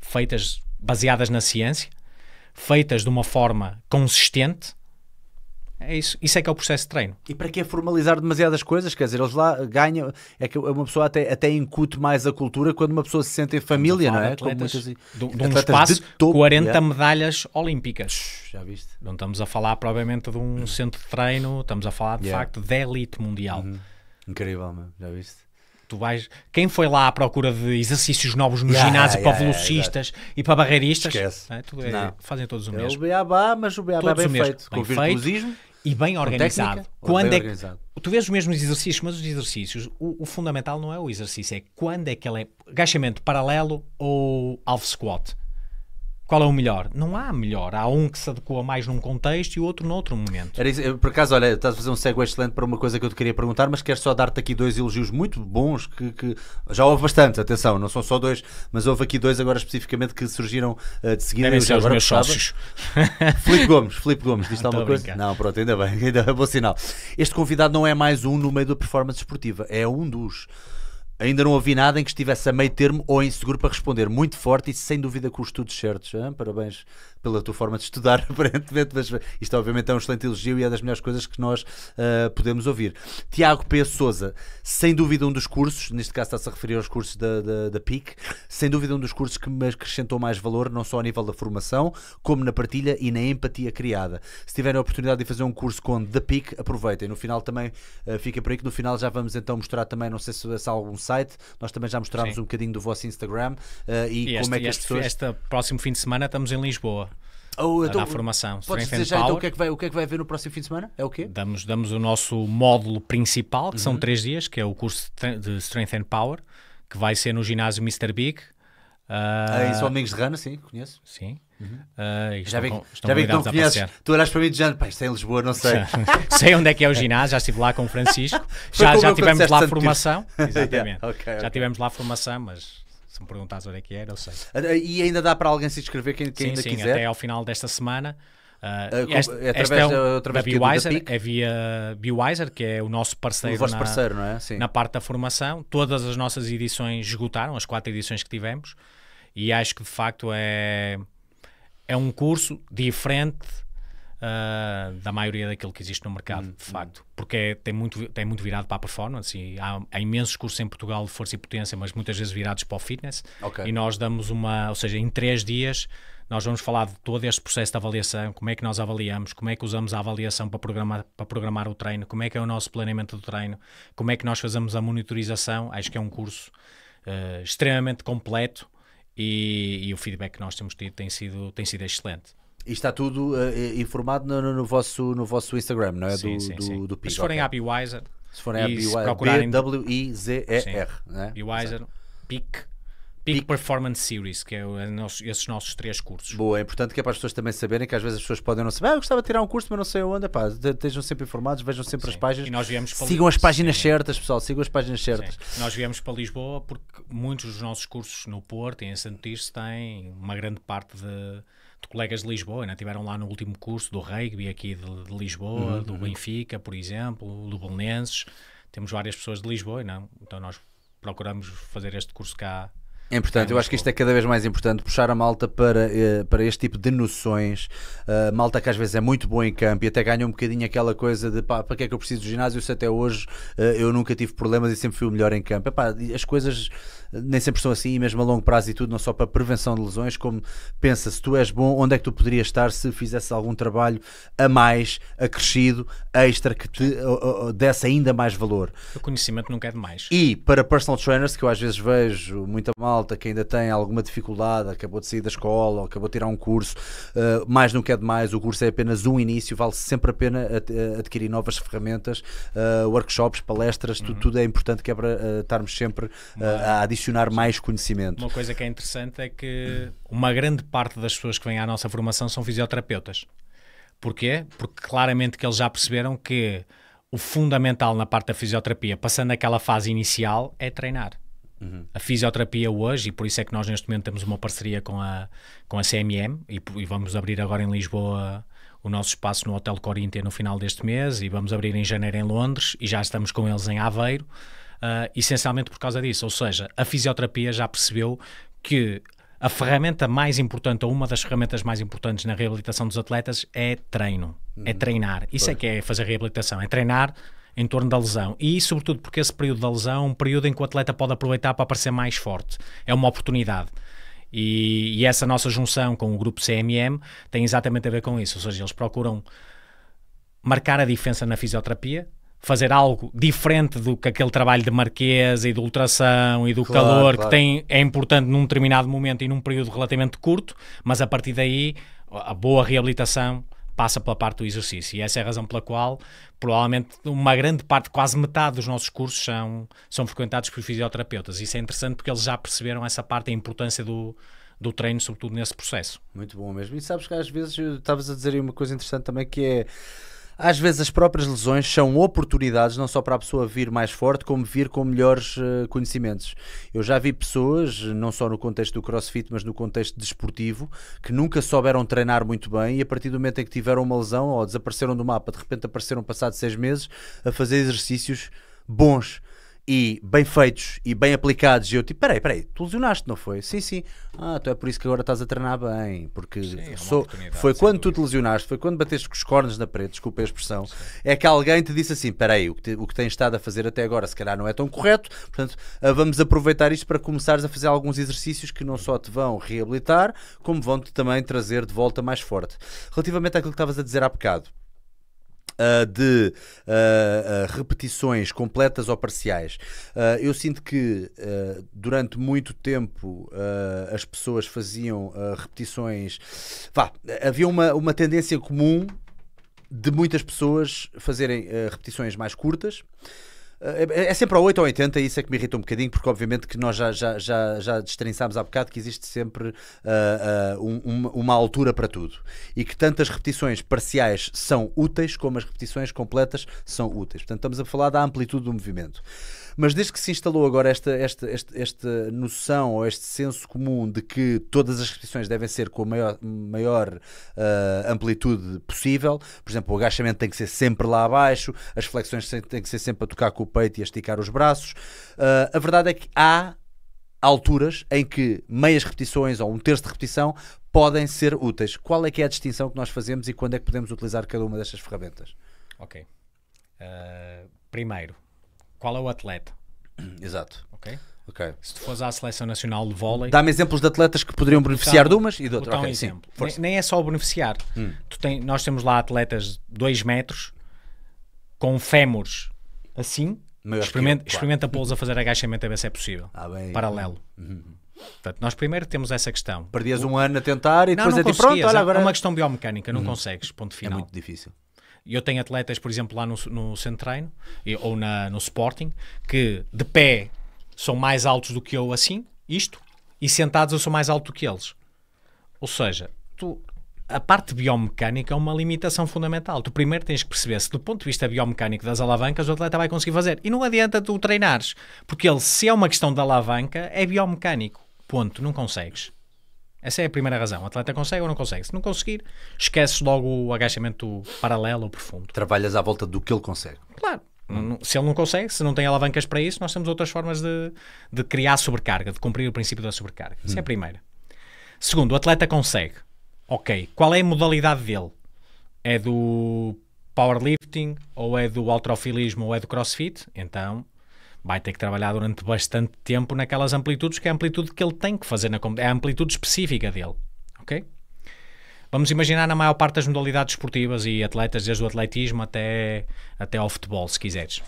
feitas baseadas na ciência, feitas de uma forma consistente é isso, isso é que é o processo de treino. E para que formalizar demasiadas coisas? Quer dizer, eles lá ganham. É que uma pessoa até, até incute mais a cultura quando uma pessoa se sente em família, não é? Atletas, muitas, de, de um espaço de topo, 40 é? medalhas olímpicas. Já viste? Não estamos a falar, provavelmente, de um uhum. centro de treino, estamos a falar, de yeah. facto, da elite mundial. Uhum. Incrível, meu. já viste? tu vais. Quem foi lá à procura de exercícios novos no yeah, ginásio yeah, para velocistas yeah, e para barreiristas? Esquece. É, é, fazem todos o mesmo. É o BABA, mas o BABA é bem, bem feito. Com virtuosismo e bem organizado. Técnica, quando bem é organizado. Que, tu vês os mesmos exercícios, mas os exercícios, o, o, fundamental não é o exercício, é quando é que ele é agachamento paralelo ou half squat qual é o melhor? Não há melhor. Há um que se adequa mais num contexto e outro noutro momento. Era isso. Por acaso, olha, estás a fazer um segue excelente para uma coisa que eu te queria perguntar, mas quero só dar-te aqui dois elogios muito bons que, que já houve bastante, atenção, não são só dois, mas houve aqui dois agora especificamente que surgiram uh, de seguida. Devem ser os meus sócios. Filipe Gomes, Filipe Gomes, diz alguma coisa? Não, pronto, ainda bem, ainda é bom sinal. Este convidado não é mais um no meio da performance esportiva, é um dos. Ainda não ouvi nada em que estivesse a meio termo ou inseguro para responder. Muito forte e sem dúvida com os estudos certos. Hein? Parabéns pela tua forma de estudar, aparentemente, mas isto obviamente é um excelente elogio e é das melhores coisas que nós uh, podemos ouvir. Tiago P. Souza, sem dúvida um dos cursos, neste caso está-se a referir aos cursos da, da, da PIC, sem dúvida um dos cursos que me acrescentou mais valor, não só a nível da formação, como na partilha e na empatia criada. Se tiverem a oportunidade de fazer um curso com The PIC, aproveitem. No final também uh, fica por aí que no final já vamos então mostrar também, não sei se, há é algum site, nós também já mostramos Sim. um bocadinho do vosso Instagram uh, e, e este, como é que as pessoas. Este próximo fim de semana estamos em Lisboa. Ou, então, na formação. Podes dizer já, então, o, que é que vai, o que é que vai haver no próximo fim de semana? É o quê? Damos, damos o nosso módulo principal, que uhum. são três dias, que é o curso de Strength and Power, que vai ser no ginásio Mr. Big. Uh, ah, e são amigos de Rana, sim, conheço. Sim. Uhum. Uh, já vi, já vi que não conheces. Tu olhas para mim dizendo, pá, isto é em Lisboa, não sei. sei onde é que é o ginásio, já estive lá com o Francisco. já já tivemos lá a formação. Exatamente. yeah, okay, já okay. tivemos lá a formação, mas me perguntas onde é que era, eu sei. Ah, ah, e ainda dá para alguém se inscrever, quem, quem sim, ainda sim, quiser? até ao final desta semana. Uh, este, através é um, através da Biwiser, é via Biwiser, que é o nosso parceiro, o na, parceiro é? na, parte da formação. Todas as nossas edições esgotaram, as quatro edições que tivemos, e acho que de facto é, é um curso diferente uh, da maioria daquilo que existe no mercado, hum, de hum. facto. Hum. Porque é, tem, muito, tem muito virado para a performance e há, há, imensos cursos em Portugal de força e potência, mas muitas vezes virados para o fitness. Okay. E nós damos uma, ou seja, em três dias nós vamos falar de todo este processo de avaliação, como é que nós avaliamos, como é que usamos a avaliação para programar, para programar o treino, como é que é o nosso planeamento do treino, como é que nós fazemos a monitorização. Acho que é um curso uh, extremamente completo e, e, o feedback que nós temos tido tem sido, tem sido excelente. E está tudo uh, informado no, no, no, vosso, no vosso Instagram, não é? Sim, do, sim, do, sim. do Mas se forem okay. à BeWiser, se forem à BeWiser, B-W-I-Z-E-R, Bewiser, PIC. Peak Performance Series, que é nosso, esses nossos três cursos. Boa, é importante que é para as pessoas também saberem que às vezes as pessoas podem não saber, ah, eu gostava de tirar um curso, mas não sei onde, pá, estejam sempre informados, vejam sempre Sim. as páginas. E nós viemos para sigam as páginas Sim. certas, pessoal, sigam as páginas certas. Sim. Nós viemos para Lisboa porque muitos dos nossos cursos no Porto e em Santos têm uma grande parte de de colegas de Lisboa, né? tiveram lá no último curso do rugby aqui de, de Lisboa, uhum, do uhum. Benfica, por exemplo, do Bolonenses. Temos várias pessoas de Lisboa, não? Né? então nós procuramos fazer este curso cá é importante, é eu acho que isto é cada vez mais importante, puxar a malta para, eh, para este tipo de noções. Eh, malta que às vezes é muito boa em campo e até ganha um bocadinho aquela coisa de pá, para que é que eu preciso de ginásio se até hoje eh, eu nunca tive problemas e sempre fui o melhor em campo. Epá, as coisas nem sempre são assim, mesmo a longo prazo e tudo, não só para prevenção de lesões, como pensa, se tu és bom, onde é que tu poderias estar se fizesse algum trabalho a mais, acrescido, extra, que te desse ainda mais valor. O conhecimento nunca é demais. E para personal trainers, que eu às vezes vejo muita mal malta que ainda tem alguma dificuldade, acabou de sair da escola, acabou de tirar um curso, uh, mais não quer é demais, o curso é apenas um início, vale sempre a pena eh, adquirir novas ferramentas, uh, workshops, palestras, uhum. tudo, tudo, é importante que é para uh, estarmos sempre a adicionar mais conhecimento. Uma coisa que é interessante é que uma grande parte das pessoas que vêm à nossa formação são fisioterapeutas. Porquê? Porque claramente que eles já perceberam que o fundamental na parte da fisioterapia, passando aquela fase inicial, é treinar. Uhum. A fisioterapia hoje, e por isso é que nós neste momento temos uma parceria com a, com a CMM e, e vamos abrir agora em Lisboa o nosso espaço no Hotel Corinthians no final deste mês e vamos abrir em janeiro em Londres e já estamos com eles em Aveiro, uh, essencialmente por causa disso. Ou seja, a fisioterapia já percebeu que a ferramenta mais importante, ou uma das ferramentas mais importantes na reabilitação dos atletas é treino, é uhum. é treinar. Isso é pois. é que é fazer reabilitação, é treinar em torno da lesão. E, sobretudo, porque esse período da lesão é um período em que o atleta pode aproveitar para aparecer mais forte. É uma oportunidade. E, e, essa nossa junção com o grupo CMM tem exatamente a ver com isso. Ou seja, eles procuram marcar a diferença na fisioterapia, fazer algo diferente do que aquele trabalho de marquesa e de ultração e do claro, calor claro. que tem, é importante num determinado momento e num período relativamente curto, mas a partir daí a boa reabilitação passa pela parte do exercício. E essa é a razão pela qual, provavelmente, uma grande parte, quase metade dos nossos cursos são, são frequentados por fisioterapeutas. Isso é interessante porque eles já perceberam essa parte, a importância do, do treino, sobretudo nesse processo. Muito bom mesmo. E sabes que às vezes eh, estavas a dizer aí uma coisa interessante também que é às vezes as próprias lesões são oportunidades não só para a pessoa vir mais forte, como vir com melhores uh, conhecimentos. Eu já vi pessoas, eh, não só no contexto do crossfit, mas no contexto desportivo, que nunca souberam treinar muito bem e a partir do momento em que tiveram uma lesão ou desapareceram do mapa, de repente apareceram passados seis meses a fazer exercícios bons e bem feitos e bem aplicados. E eu tipo, peraí, peraí, tu lesionaste, não foi? Sim, sim. Ah, então é por isso que agora estás a treinar bem. Porque sim, é sou, foi quando dúvida. tu te lesionaste, foi quando bateste com os cornos na parede, desculpa a expressão, sim. é que alguém te disse assim, peraí, o que, te, o que tens estado a fazer até agora se calhar não é tão correto, portanto ah, vamos aproveitar isto para começares a fazer alguns exercícios que não só te vão reabilitar, como vão-te também trazer de volta mais forte. Relativamente àquilo que estavas a dizer há bocado, uh, de uh, repetições completas ou parciais. eu sinto que durante muito tempo as pessoas faziam repetições. Vá, havia uma, uma tendência comum de muitas pessoas fazerem repetições mais curtas. É, é sempre ao 8 ou 80, isso é que me irrita um bocadinho, porque obviamente que nós já, já, já, já destrinçámos há bocado que existe sempre uh, uh, um, uma altura para tudo. E que tanto as repetições parciais são úteis como as repetições completas são úteis. Portanto, estamos a falar da amplitude do movimento. Mas desde que se instalou agora esta, esta, esta, esta noção ou este senso comum de que todas as repetições devem ser com a maior, maior uh, amplitude possível, por exemplo, o agachamento tem que ser sempre lá abaixo, as flexões têm que ser sempre a tocar com o peito e a esticar os braços, uh, a verdade é que há alturas em que meias repetições ou um terço de repetição podem ser úteis. Qual é que é a distinção que nós fazemos e quando é que podemos utilizar cada uma destas ferramentas? Ok. Uh, primeiro, qual é o atleta. Exato. Ok? Okay. Se tu fores à Seleção Nacional de Vôlei... Dá-me exemplos de atletas que poderiam então, beneficiar então, de umas e de outras. Okay, um exemplo. Nem, nem, é só beneficiar. Hum. Tu tem, nós temos lá atletas de 2 metros com fémures assim. Maior experimenta, eu, experimenta pô-los a fazer agachamento a ver se é possível. Ah, bem, Paralelo. Uhum. Portanto, nós primeiro temos essa questão. Perdias o... um ano a tentar e não, depois não é tipo, pronto, olha agora... É uma questão biomecânica, não uhum. consegues, ponto é final. É muito difícil eu tenho atletas, por exemplo, lá no, no centro treino ou na, no Sporting, que de pé são mais altos do que eu assim, isto, e sentados eu sou mais alto do que eles. Ou seja, tu, a parte biomecânica é uma limitação fundamental. Tu primeiro tens que perceber se, do ponto de vista biomecânico das alavancas, o atleta vai conseguir fazer. E não adianta tu treinares, porque ele, se é uma questão da alavanca, é biomecânico. Ponto, não consegues. Essa é a primeira razão. O atleta consegue ou não consegue. Se não conseguir, esqueces logo o agachamento paralelo ou profundo. Trabalhas à volta do que ele consegue. Claro. Se ele não consegue, se não tem alavancas para isso, nós temos outras formas de, de criar sobrecarga, de cumprir o princípio da sobrecarga. Hum. Isso é a primeira. Segundo, o atleta consegue. Ok. Qual é a modalidade dele? É do powerlifting, ou é do altrofilismo, ou é do crossfit? Então, vai ter que trabalhar durante bastante tempo naquelas amplitudes que é a amplitude que ele tem que fazer, na, é a amplitude específica dele, ok? Vamos imaginar na maior parte das modalidades esportivas e atletas, desde o atletismo até, até ao futebol, se quiseres.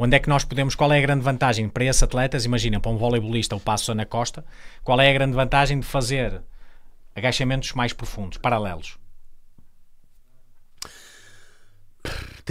Onde é que nós podemos, qual é a grande vantagem para esses atletas? Imagina, para um voleibolista, o passo na costa, qual é a grande vantagem de fazer agachamentos mais profundos, paralelos?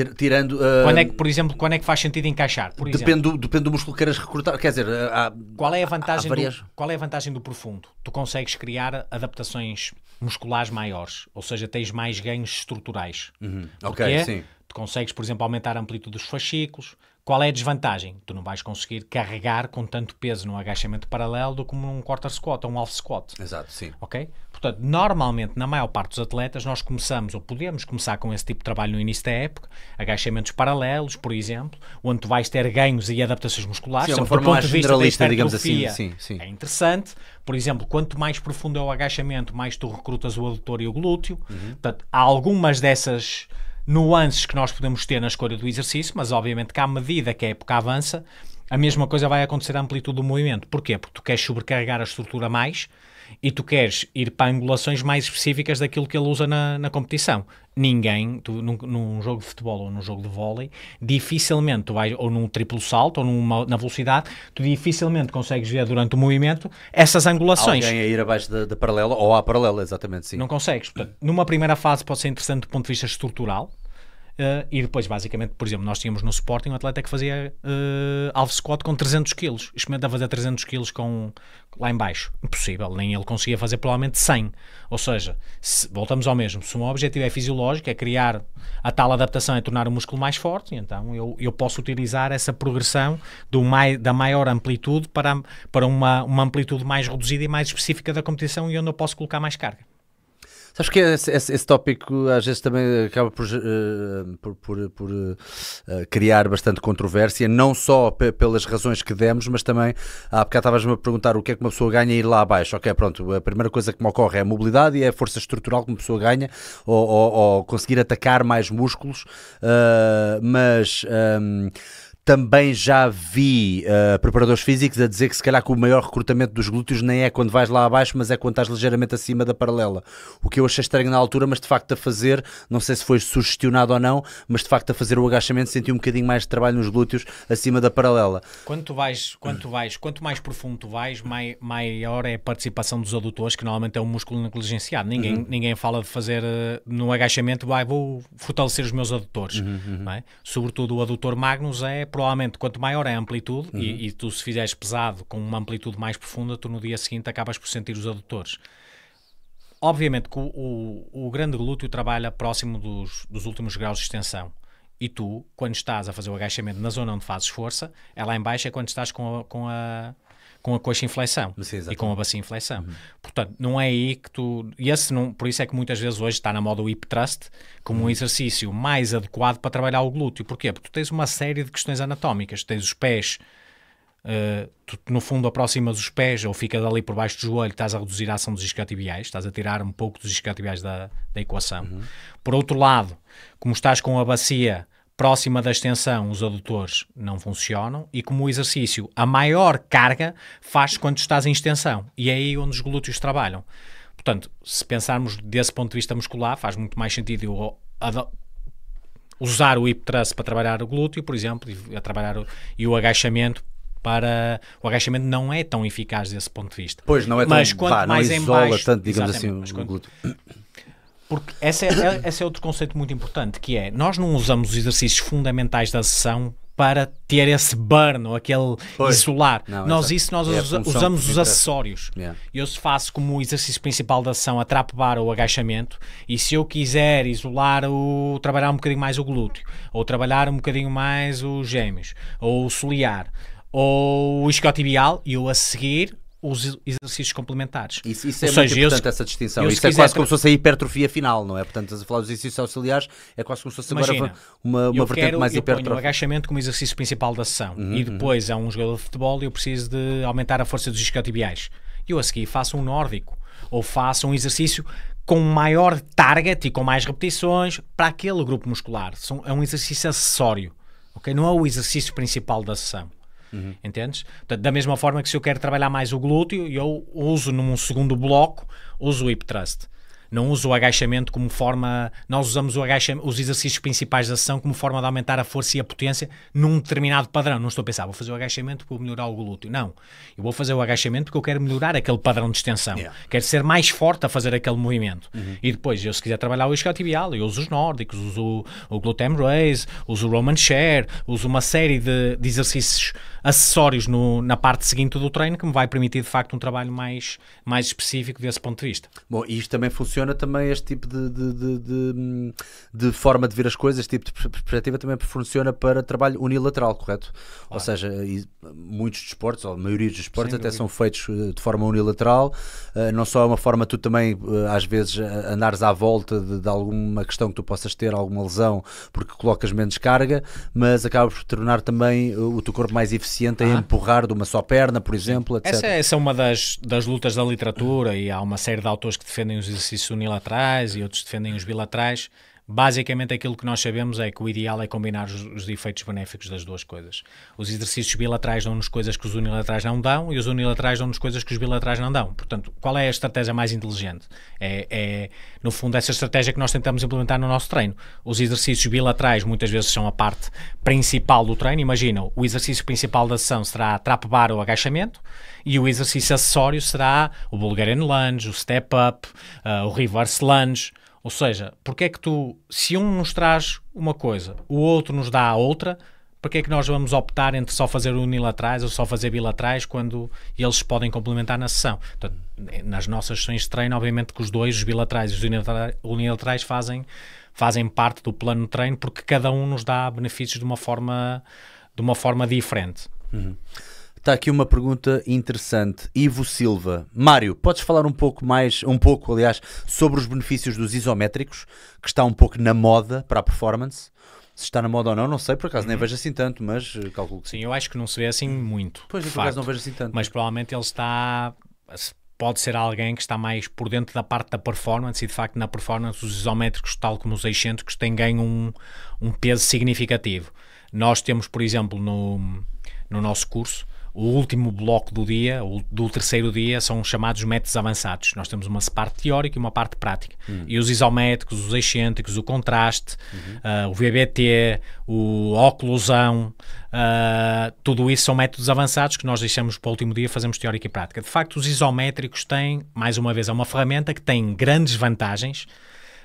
tirando. Uh, quando é que, por exemplo, quando é que faz sentido encaixar? depende, do, depende do músculo que queiras recrutar. Quer dizer, ah, há, qual, é a vantagem do, qual é a vantagem do profundo? Tu consegues criar adaptações musculares maiores, ou seja, tens mais ganhos estruturais. Uhum. ok, sim. Tu consegues, por exemplo, aumentar a amplitude dos fascículos. Qual é a desvantagem? Tu não vais conseguir carregar com tanto peso num agachamento paralelo do como num quarter squat ou um half squat. Exato, sim. Ok? Portanto, normalmente, na maior parte dos atletas, nós começamos ou podemos começar com esse tipo de trabalho no início da época, agachamentos paralelos, por exemplo, onde tu vais ter ganhos e adaptações musculares. Sim, é uma forma mais generalista, digamos assim. Sim, sim. É interessante. Por exemplo, quanto mais profundo é o agachamento, mais tu recrutas o adutor e o glúteo. Uhum. Portanto, há algumas dessas nuances que nós podemos ter na escolha do exercício, mas obviamente que à medida que a época avança, a mesma coisa vai acontecer à amplitude do movimento. Porquê? Porque tu queres sobrecarregar a estrutura mais, e tu queres ir para angulações mais específicas daquilo que ele usa na, na competição. Ninguém, tu, num, num, jogo de futebol ou num jogo de vôlei, dificilmente tu vais, ou num triplo salto, ou numa, na velocidade, tu dificilmente consegues ver durante o movimento essas angulações. Alguém a ir abaixo da, da paralela ou à paralela, exatamente, sim. Não consegues. Portanto, numa primeira fase pode ser interessante do ponto de vista estrutural, Uh, e depois, basicamente, por exemplo, nós tínhamos no Sporting um atleta que fazia uh, eh, alvo squat com 300 quilos. Experimentava fazer 300 quilos com, lá embaixo. Impossível. Nem ele conseguia fazer provavelmente 100. Ou seja, se, voltamos ao mesmo. Se o meu objetivo é fisiológico, é criar a tal adaptação, é tornar o músculo mais forte, então eu, eu posso utilizar essa progressão do mai, da maior amplitude para, para uma, uma amplitude mais reduzida e mais específica da competição e onde eu posso colocar mais carga. Sabes que esse, esse, esse, tópico às vezes também acaba por, uh, por, por, por uh, criar bastante controvérsia, não só pelas razões que demos, mas também há bocado estavas-me a perguntar o que é que uma pessoa ganha ir lá abaixo. Ok, pronto, a primeira coisa que me ocorre é a mobilidade e é a força estrutural que uma pessoa ganha ou, ou, ou conseguir atacar mais músculos, uh, mas. Um, ehm, também já vi uh, preparadores físicos a dizer que se calhar que o maior recrutamento dos glúteos nem é quando vais lá abaixo, mas é quando estás ligeiramente acima da paralela. O que eu achei estranho na altura, mas de facto a fazer, não sei se foi sugestionado ou não, mas de facto a fazer o agachamento senti um bocadinho mais de trabalho nos glúteos acima da paralela. Quando tu vais, quando tu vais, quanto mais profundo tu vais, mai, maior é a participação dos adutores, que normalmente é um músculo negligenciado. Ninguém, uhum. ninguém fala de fazer uh, no agachamento, vai, ah, vou fortalecer os meus adutores. Uhum, uhum. É? Sobretudo o adutor magnus é provavelmente quanto maior é a amplitude, uhum. e, e, tu se fizeres pesado com uma amplitude mais profunda, tu no dia seguinte acabas por sentir os adutores. Obviamente que o, o, o grande glúteo trabalha próximo dos, dos últimos graus de extensão e tu, quando estás a fazer o agachamento na zona onde fazes força, é lá em baixo é quando estás com a, com a, com a coxa inflexão Sim, e com a bacia inflexão. Uhum. Portanto, não é aí que tu. E esse não, por isso é que muitas vezes hoje está na moda o hip thrust como um uhum. exercício mais adequado para trabalhar o glúteo. Porquê? Porque tu tens uma série de questões anatómicas. tens os pés, uh, tu no fundo aproximas os pés ou fica dali por baixo do joelho, estás a reduzir a ação dos isquiotibiais, estás a tirar um pouco dos isquiotibiais da, da equação. Uhum. Por outro lado, como estás com a bacia próxima da extensão os adutores não funcionam e como exercício a maior carga faz quando estás em extensão e é aí onde os glúteos trabalham. Portanto, se pensarmos desse ponto de vista muscular, faz muito mais sentido eu usar o hip thrust para trabalhar o glúteo, por exemplo, e, a trabalhar o, e o agachamento para o agachamento não é tão eficaz desse ponto de vista. Pois não é tão mas quanto vá, mais não isola baixo, tanto, digamos assim, o, quanto, glúteo. Porque esse é, é, esse é outro conceito muito importante, que é, nós não usamos os exercícios fundamentais da sessão para ter esse burn ou aquele pois. isolar. Não, nós isso nós é usamos os acessórios. Yeah. Eu se faço como exercício principal da sessão a trap bar ou agachamento e se eu quiser isolar o trabalhar um bocadinho mais o glúteo ou trabalhar um bocadinho mais os gêmeos ou o soliar ou o isquiotibial, eu a seguir os exercícios complementares. Isso, isso é Ou muito seja, importante, eu, essa distinção. Eu, isso é quase como se fosse a hipertrofia final, não é? Portanto, a falar dos exercícios auxiliares, é quase como se fosse Imagina, agora uma, uma vertente quero, mais hipertrofia. Eu ponho o agachamento como exercício principal da sessão uhum. e uhum. depois, é um jogador de futebol, e eu preciso de aumentar a força dos isquiotibiais. E eu a seguir faço um nórdico ou faço um exercício com maior target e com mais repetições para aquele grupo muscular. É um exercício acessório, ok? Não é o exercício principal da sessão. Uhum. Entendes? Portanto, da mesma forma que se eu quero trabalhar mais o glúteo, eu uso num segundo bloco, uso o hip thrust. Não uso o agachamento como forma. Nós usamos o agachamento, os exercícios principais da sessão como forma de aumentar a força e a potência num determinado padrão. Não estou a pensar, vou fazer o agachamento para melhorar o glúteo. Não. Eu vou fazer o agachamento porque eu quero melhorar aquele padrão de extensão. Yeah. Quero ser mais forte a fazer aquele movimento. Uhum. E depois, eu, se quiser trabalhar o isquiotibial, eu uso os nórdicos, uso o, o raise, uso o Roman share, uso uma série de, de exercícios acessórios no, na parte seguinte do treino que me vai permitir de facto um trabalho mais, mais específico desse ponto de vista. Bom, e isto também funciona também este tipo de, de, de, de, de forma de ver as coisas, este tipo de perspectiva também funciona para trabalho unilateral, correto? Claro. Ou seja, muitos desportos, ou a maioria dos desportos até são feitos eh, de forma unilateral, eh, não só é uma forma tu também eh, às vezes andares à volta de, alguma questão que tu possas ter, alguma lesão, porque colocas menos carga, mas acabas por tornar também o teu corpo mais eficiente eficiente a ah. empurrar de uma só perna, por exemplo, etc. Essa, é, essa é uma das, das lutas da literatura e há uma série de autores que defendem os exercícios unilaterais e outros defendem os bilaterais. Basicamente, aquilo que nós sabemos é que o ideal é combinar os, os efeitos benéficos das duas coisas. Os exercícios bilaterais dão-nos coisas que os unilaterais não dão e os unilaterais dão-nos coisas que os bilaterais não dão. Portanto, qual é a estratégia mais inteligente? É, é, no fundo, essa estratégia que nós tentamos implementar no nosso treino. Os exercícios bilaterais muitas vezes são a parte principal do treino. Imagina, o exercício principal da sessão será trap bar ou agachamento e o exercício acessório será o Bulgarian lunge, o step up, uh, o reverse lunge. Ou seja, porque é que tu, se um nos traz uma coisa, o outro nos dá a outra, porque é que nós vamos optar entre só fazer unilaterais ou só fazer bilaterais quando eles podem complementar na sessão? É, nas nossas sessões de treino, obviamente que os dois, os bilaterais e os unilaterais, fazem, fazem parte do plano de treino porque cada um nos dá benefícios de uma forma, de uma forma diferente. Uhum. Está aqui uma pergunta interessante. Ivo Silva. Mário, podes falar um pouco mais, um pouco, aliás, sobre os benefícios dos isométricos, que está um pouco na moda para a performance? Se está na moda ou não, não sei, por acaso nem uhum. vejo assim tanto, mas eh, calculo que sim. Sim, eu acho que não se vê assim muito. Pois, por acaso não vejo assim tanto. Mas provavelmente ele está. Pode ser alguém que está mais por dentro da parte da performance e de facto na performance os isométricos, tal como os excêntricos, têm ganho um, um peso significativo. Nós temos, por exemplo, no, no nosso curso, o último bloco do dia, do terceiro dia, são chamados métodos avançados. Nós temos uma parte teórica e uma parte prática. Uhum. E os isométricos, os excêntricos, o contraste, uhum. uh, o VBT, o oclusão, uh, tudo isso são métodos avançados que nós deixamos para o último dia, fazemos teórica e prática. De facto, os isométricos têm, mais uma vez, é uma ferramenta que tem grandes vantagens,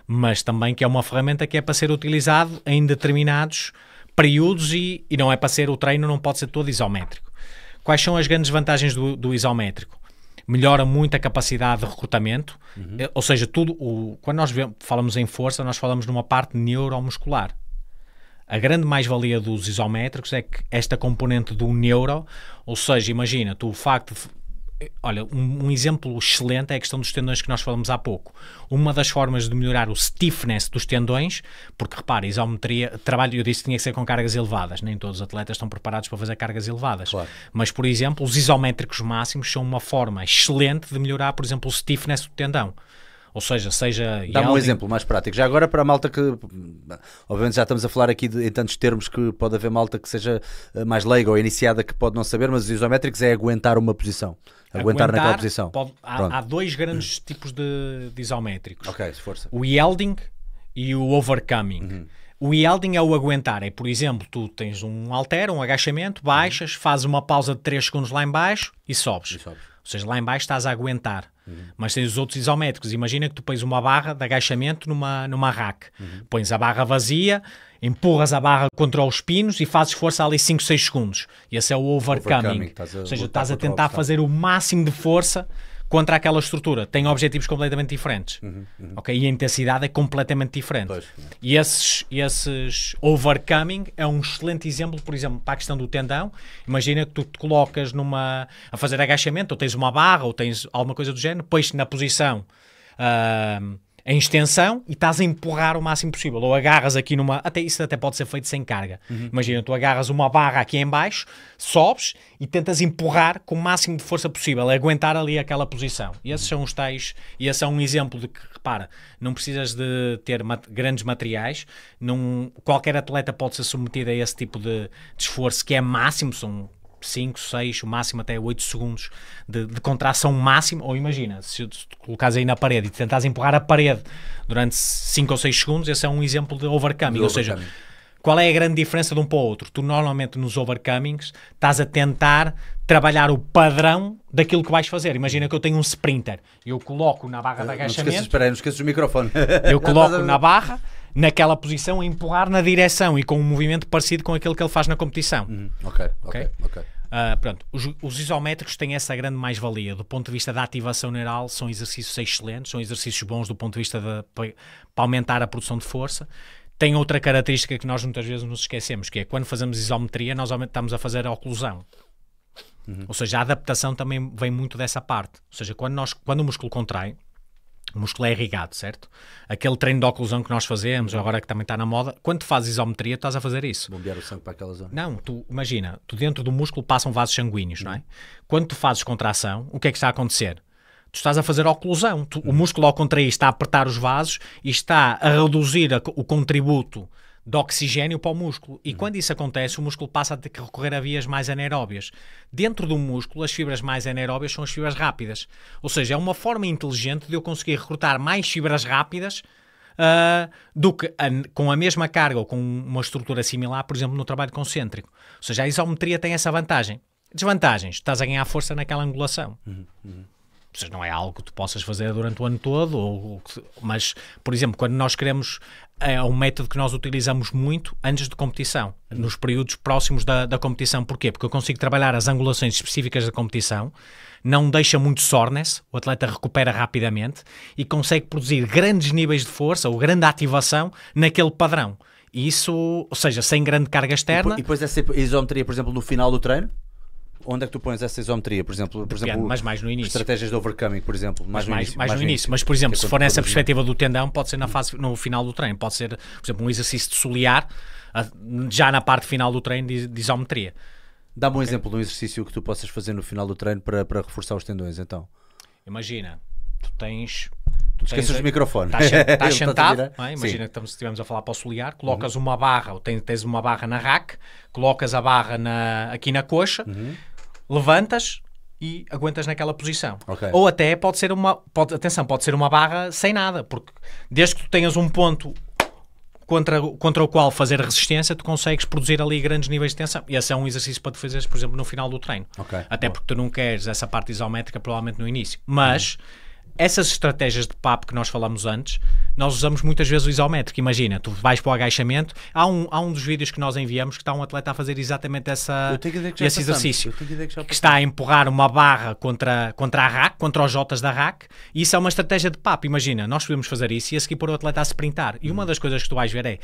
mas também que é uma ferramenta que é para ser utilizado em determinados períodos e, e não é para ser o treino, não pode ser todo isométrico. Quais são as grandes vantagens do, do isométrico? Melhora muito a capacidade de recrutamento, uhum. ou seja, tudo o, quando nós falamos em força, nós falamos numa parte neuromuscular. A grande mais-valia dos isométricos é que esta componente do neuro, ou seja, imagina, tu o facto de Olha, um, um, exemplo excelente é a questão dos tendões que nós falamos há pouco. Uma das formas de melhorar o stiffness dos tendões, porque repara, isometria, trabalho, eu disse que tinha que ser com cargas elevadas, nem todos os atletas estão preparados para fazer cargas elevadas. Claro. Mas, por exemplo, os isométricos máximos são uma forma excelente de melhorar, por exemplo, o stiffness do tendão. Ou seja, seja. Dá-me um exemplo mais prático. Já agora para a malta que. Obviamente já estamos a falar aqui de, em tantos termos que pode haver malta que seja eh, mais leiga ou iniciada que pode não saber, mas os isométricos é aguentar uma posição aguentar, aguentar naquela posição. Pode, há, há, dois grandes uhum. tipos de, de isométricos. Ok, força. O yielding e o overcoming. Uhum. O yielding é o aguentar. É, por exemplo, tu tens um alter um agachamento, baixas, uhum. fazes uma pausa de 3 segundos lá em baixo e sobes. e sobes. Ou seja, lá em baixo estás a aguentar. Uhum. mas tens os outros isométricos. Imagina que tu pões uma barra de agachamento numa, numa rack. Uhum. Pões a barra vazia, empurras a barra contra os pinos e fazes força ali 5, 6 segundos. E esse é o overcoming. overcoming. Ou seja, estás a tentar fazer o máximo de força contra aquela estrutura tem objetivos completamente diferentes. Uhum, uhum. Okay? E a intensidade é completamente diferente. Pois, E esses, esses overcoming é um excelente exemplo, por exemplo, para a questão do tendão. Imagina que tu te colocas numa a fazer agachamento, ou tens uma barra, ou tens alguma coisa do género, pões na posição. Uh, em extensão e estás a empurrar o máximo possível. Ou agarras aqui numa. Até isso até pode ser feito sem carga. Uhum. Imagina, tu agarras uma barra aqui em baixo, sobes e tentas empurrar com o máximo de força possível, aguentar ali aquela posição. E esses são os tais, e esse é um exemplo de que, repara, não precisas de ter mat grandes materiais, não, qualquer atleta pode ser submetido a esse tipo de, de esforço que é máximo, são 5, 6, o máximo até 8 segundos de, de contração máxima, ou imagina, se tu colocares aí na parede e tentares empurrar a parede durante 5 ou 6 segundos, esse é um exemplo de overcoming, de ou overcoming. seja, qual é a grande diferença de um para o outro? Tu normalmente nos overcomings estás a tentar trabalhar o padrão daquilo que vais fazer. Imagina que eu tenho um sprinter, eu coloco na barra de agachamento. Não esqueças, espera aí, não esqueças o microfone. Eu coloco na barra, naquela posição a empurrar na direção e com um movimento parecido com aquele que ele faz na competição. Uhum. Ok, ok, ok. okay. Uh, pronto, os, os, isométricos têm essa grande mais-valia. Do ponto de vista da ativação neural, são exercícios excelentes, são exercícios bons do ponto de vista de, para, para aumentar a produção de força. Tem outra característica que nós muitas vezes nos esquecemos, que é quando fazemos isometria, nós estamos a fazer a oclusão. Uhum. Ou seja, a adaptação também vem muito dessa parte. Ou seja, quando, nós, quando o músculo contrai, o músculo é irrigado, certo? Aquele treino de oclusão que nós fazemos, agora que também está na moda, quando tu fazes isometria, estás a fazer isso. Bombear o sangue para aquela zona. Não, tu imagina, tu dentro do músculo passam vasos sanguíneos, não é? Uhum. Quando tu fazes contração, o que é que está a acontecer? Tu estás a fazer oclusão. Tu, O uhum. músculo, ao contrair, está a apertar os vasos e está a reduzir a, o contributo de oxigênio para o músculo. E uhum. quando isso acontece, o músculo passa a ter que recorrer a vias mais anaeróbias. Dentro do músculo, as fibras mais anaeróbias são as fibras rápidas. Ou seja, é uma forma inteligente de eu conseguir recrutar mais fibras rápidas Uh, do que a, com a mesma carga ou com uma estrutura similar, por exemplo, no trabalho concêntrico. Ou seja, a isometria tem essa vantagem. Desvantagens, estás a ganhar força naquela angulação. Uhum, uhum. Ou seja, não é algo que tu possas fazer durante o ano todo, ou, ou, mas, por exemplo, quando nós queremos é um método que nós utilizamos muito antes de competição, nos períodos próximos da, da competição. Porquê? Porque eu consigo trabalhar as angulações específicas da competição, não deixa muito soreness, o atleta recupera rapidamente e consegue produzir grandes níveis de força ou grande ativação naquele padrão. Isso, ou seja, sem grande carga externa. E depois é, essa isometria, por exemplo, no final do treino? Onde é que tu pões essa isometria? Por exemplo, por exemplo mas mais no início. estratégias de overcoming, por exemplo. Mais, mas no, mais, início, mais mais no início. início. Mas, por exemplo, é se for nessa perspectiva do tendão, pode ser na fase, no final do treino. Pode ser, por exemplo, um exercício de solear, já na parte final do treino, de, de isometria. Dá-me um okay. exemplo de um exercício que tu possas fazer no final do treino para, para reforçar os tendões, então. Imagina, tu tens Esqueças o microfone. Estás sentado, é? imagina Sim. que estivemos a falar para o solear, colocas uhum. uma barra, ou tens, tens, uma barra na rack, colocas a barra na, aqui na coxa, uhum levantas e aguentas naquela posição. Okay. Ou até pode ser uma, pode, atenção, pode ser uma barra sem nada, porque desde que tu tenhas um ponto contra, contra o qual fazer resistência, tu consegues produzir ali grandes níveis de tensão. E esse é um exercício para tu fazeres, por exemplo, no final do treino. Okay. Até porque tu não queres essa parte isométrica, provavelmente no início. Mas. Uhum essas estratégias de papo que nós falamos antes, nós usamos muitas vezes o isométrico. Imagina, tu vais para o agachamento, há um, há um dos vídeos que nós enviamos que está um atleta a fazer exatamente essa, esse exercício. Que, que, está a empurrar uma barra contra, contra a rack, contra os jotas da rack, e isso é uma estratégia de papo. Imagina, nós podemos fazer isso e a seguir pôr o atleta a sprintar. E uma hum. das coisas que tu vais ver é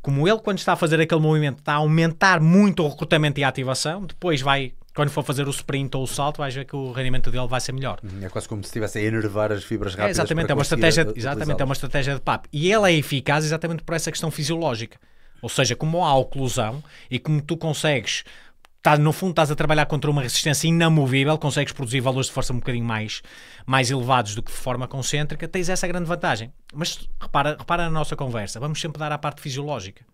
como ele, quando está a fazer aquele movimento, está a aumentar muito o recrutamento e a ativação, depois vai quando for fazer o sprint ou o salto, vais ver que o rendimento dele vai ser melhor. Uhum, é quase como se estivesse a enervar as fibras é, rápidas. É, exatamente, é uma estratégia, exatamente é uma estratégia de papo. E ela é eficaz exatamente por essa questão fisiológica. Ou seja, como há oclusão e como tu consegues, tá, no fundo estás a trabalhar contra uma resistência inamovível, consegues produzir valores de força um bocadinho mais, mais elevados do que de forma concêntrica, tens essa grande vantagem. Mas repara, repara na nossa conversa, vamos sempre dar à parte fisiológica.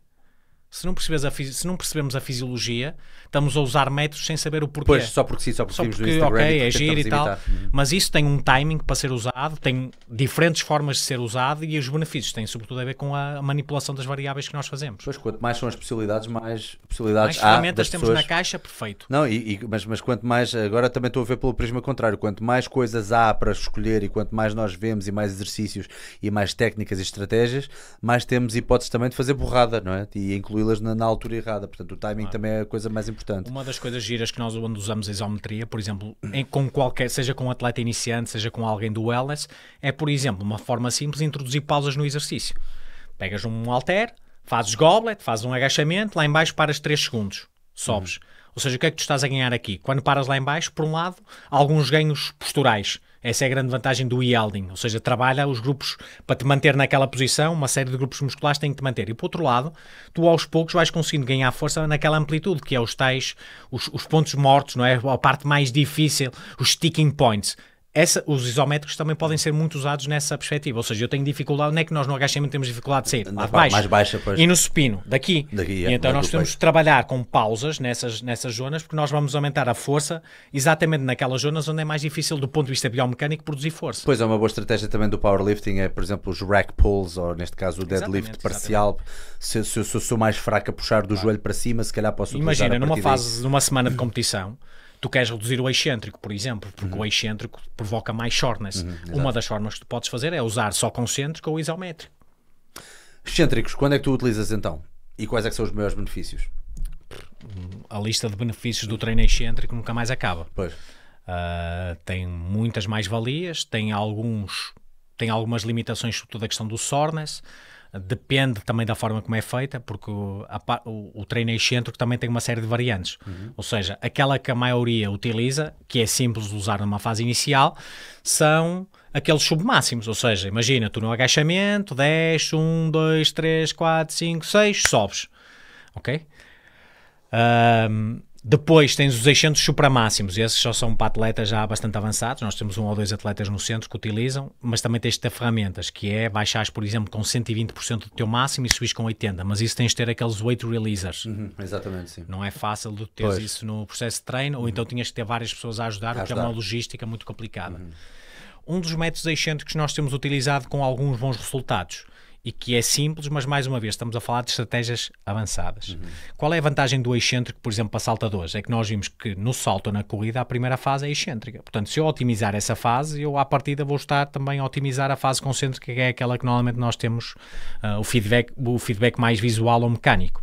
Se não, se não, percebemos a fisiologia, estamos a usar métodos sem saber o porquê. Pois, só porque sim, só porque, só porque no Instagram okay, e é giro e tal. Uhum. Mas isso tem um timing para ser usado, tem diferentes formas de ser usado e os benefícios têm sobretudo a ver com a manipulação das variáveis que nós fazemos. Pois, quanto mais são as possibilidades, mais possibilidades mais há ferramentas temos pessoas... na caixa, perfeito. Não, e, e, mas, mas quanto mais, agora também estou a ver pelo prisma contrário, quanto mais coisas há para escolher e quanto mais nós vemos e mais exercícios e mais técnicas e estratégias, mais temos hipóteses também de fazer borrada, não é? E incluir incluí-las na, na, altura errada. Portanto, o timing também é a coisa mais importante. Uma das coisas giras que nós quando usamos a isometria, por exemplo, em, com qualquer, seja com um atleta iniciante, seja com alguém do wellness, é, por exemplo, uma forma simples introduzir pausas no exercício. Pegas um halter, fazes goblet, fazes um agachamento, lá embaixo paras 3 segundos, sobes. Uhum. Ou seja, o que é que tu estás a ganhar aqui? Quando paras lá embaixo, por um lado, alguns ganhos posturais essa é a grande vantagem do yielding, ou seja, trabalha os grupos para te manter naquela posição, uma série de grupos musculares têm que te manter. E por outro lado, tu aos poucos vais conseguindo ganhar força naquela amplitude, que é os tais, os, os pontos mortos, não é? A parte mais difícil, os sticking points essa, os isométricos também podem ser muito usados nessa perspectiva. Ou seja, eu tenho dificuldade, onde é que nós no agachamento temos dificuldade de sair? Na mais baixa. Mais baixa pois. E no supino, daqui. daqui é, então nós temos de trabalhar com pausas nessas, nessas zonas, porque nós vamos aumentar a força exatamente naquelas zonas onde é mais difícil, do ponto de vista biomecânico, produzir força. Pois é, uma boa estratégia também do powerlifting é, por exemplo, os rack pulls, ou neste caso o deadlift parcial. Se, se, se eu sou mais fraco a puxar do claro. joelho para cima, se calhar posso Imagina, numa fase, daí. numa semana de competição tu queres reduzir o excêntrico, por exemplo, porque uhum. o excêntrico provoca mais shortness. Uhum, Uma das formas que tu podes fazer é usar só concêntrico ou isométrico. Excêntricos, quando é que tu utilizas então? E quais é são os maiores benefícios? A lista de benefícios do treino excêntrico nunca mais acaba. Pois. Uh, tem muitas mais valias, tem alguns tem algumas limitações, sobretudo a questão do soreness, depende também da forma como é feita, porque o, a, o, o treino excêntrico também tem uma série de variantes. Uhum. Ou seja, aquela que a maioria utiliza, que é simples de usar numa fase inicial, são aqueles submáximos. Ou seja, imagina, tu no agachamento, 10, 1, 2, 3, 4, 5, 6, sobes. Ok? Um, depois tens os 600 supramáximos, esses só são para atletas já bastante avançados. Nós temos um ou dois atletas no centro que utilizam, mas também tens de ter ferramentas, que é baixares, por exemplo, com 120% do teu máximo e subis com 80%, mas isso tens de ter aqueles weight releasers. Uhum, exatamente, sim. Não é fácil de teres pois. isso no processo de treino, uhum. ou então tinhas de ter várias pessoas a ajudar, a ajudar. porque é uma logística muito complicada. Uhum. Um dos métodos excêntricos que nós temos utilizado com alguns bons resultados e que é simples, mas mais uma vez estamos a falar de estratégias avançadas. Uhum. Qual é a vantagem do excêntrico, por exemplo, para saltadores? É que nós vimos que no salto ou na corrida a primeira fase é excêntrica. Portanto, se eu otimizar essa fase, eu à partida vou estar também a otimizar a fase concêntrica, que é aquela que normalmente nós temos uh, o, feedback, o feedback mais visual ou mecânico,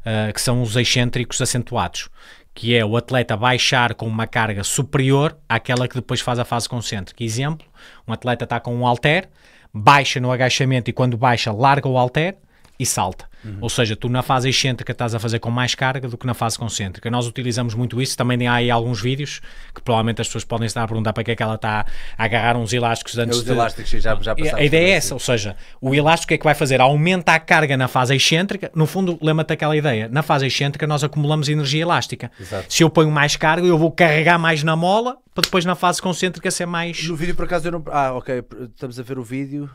uh, que são os excêntricos acentuados que é o atleta baixar com uma carga superior àquela que depois faz a fase concêntrica. Exemplo, um atleta está com um alter baixa no agachamento e quando baixa larga o halter, e salta. Uhum. Ou seja, tu na fase excêntrica estás a fazer com mais carga do que na fase concêntrica. Nós utilizamos muito isso, também há aí alguns vídeos que provavelmente as pessoas podem estar a perguntar para que é que ela está a agarrar uns elásticos é antes os de... elásticos já, já A ideia é essa, ou seja, o elástico é que vai fazer? Aumenta a carga na fase excêntrica, no fundo lembra-te aquela ideia, na fase excêntrica nós acumulamos energia elástica. Exato. Se eu ponho mais carga, eu vou carregar mais na mola, para depois na fase concêntrica ser mais... No vídeo por acaso eu não... Ah, ok, estamos a ver o vídeo...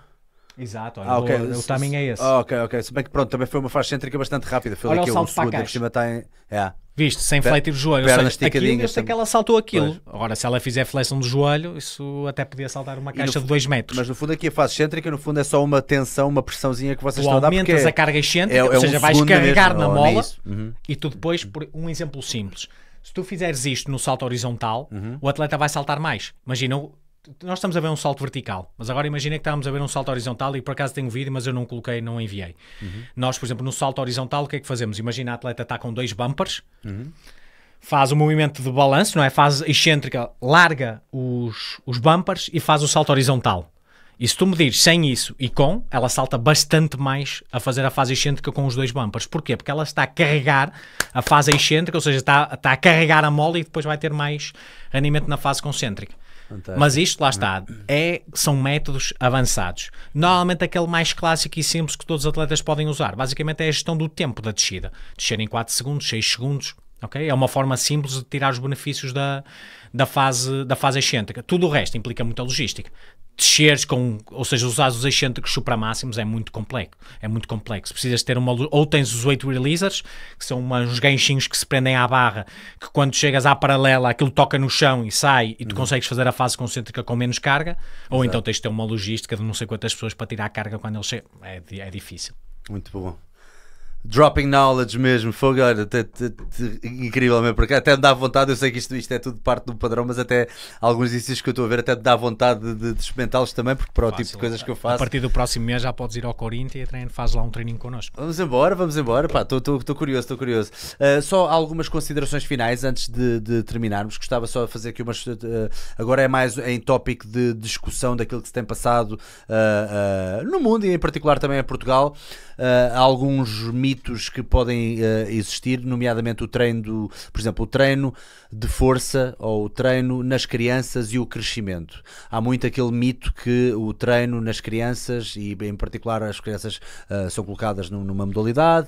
Exato, olha, ah, okay. o, o timing é esse. Ah, ok, ok. Se bem que pronto, também foi uma faixa cêntrica bastante rápida. Foi olha aqui o salto segundo, por cima está em. É. Viste, sem flexão fletir o joelho. Pernas seja, aquilo, eu sei que ela saltou aquilo. Pois. Agora, se ela fizer flexão do joelho, isso até podia saltar uma caixa de 2 metros. Mas no fundo aqui a fase cêntrica, no fundo é só uma tensão, uma pressãozinha que vocês tu estão a dar. aumentas a é- carga excêntrica, é, é ou seja, é um vais carregar mesmo, na mola uhum. e tu depois, por um exemplo simples, se tu fizeres isto no salto horizontal, uhum. o atleta vai saltar mais. Imagina, nós estamos a ver um salto vertical, mas agora imagina que estávamos a ver um salto horizontal e por acaso tenho um vídeo, mas eu não coloquei, não enviei. Uhum. Nós, por exemplo, no salto horizontal, o que é que fazemos? Imagina a atleta está com dois bumpers, uhum. faz o um movimento de balanço, não é? Faz excêntrica, larga os, os bumpers e faz o salto horizontal. E se tu medires sem isso e com, ela salta bastante mais a fazer a fase excêntrica com os dois bumpers. Porquê? Porque ela está a carregar a fase excêntrica, ou seja, está, está a carregar a mola e depois vai ter mais rendimento na fase concêntrica. Fantástico. Mas isto, lá está, hum. é, são métodos avançados. Normalmente aquele mais clássico e simples que todos os atletas podem usar, basicamente é a gestão do tempo da descida. Descer em 4 segundos, 6 segundos, ok? É uma forma simples de tirar os benefícios da, da, fase, da fase excêntrica. Tudo o resto implica muita logística desceres com, ou seja, usar os excêntricos supramáximos é muito complexo, é muito complexo. Precisas ter uma ou tens os oito releasers, que são uma, uns ganchinhos que se prendem à barra, que quando chegas à paralela, aquilo toca no chão e sai e tu uhum. consegues fazer a fase concêntrica com menos carga, ou então tens de ter uma logística de não sei quantas pessoas para tirar a carga quando ele chega. É, é difícil. Muito bom. Dropping knowledge mesmo, fogo, até, até, incrível mesmo, porque até me dá vontade, eu sei que isto, isto é tudo parte do padrão, mas até alguns exercícios que eu estou a ver até me dá vontade de, de, experimentá-los também, porque para o Fácil. tipo de coisas que eu faço. A partir do próximo mês já podes ir ao Corinthians e treino, faz lá um treininho connosco. Vamos embora, vamos embora, pá, estou curioso, estou curioso. Uh, só algumas considerações finais antes de, de, terminarmos, gostava só de fazer aqui umas. Uh, agora é mais em tópico de discussão daquilo que se tem passado uh, no mundo e em particular também em Portugal. alguns mitos mitos que podem uh, existir, nomeadamente o treino, do, por exemplo, o treino de força ou o treino nas crianças e o crescimento. Há muito aquele mito que o treino nas crianças, e em particular as crianças uh, são colocadas num, numa modalidade,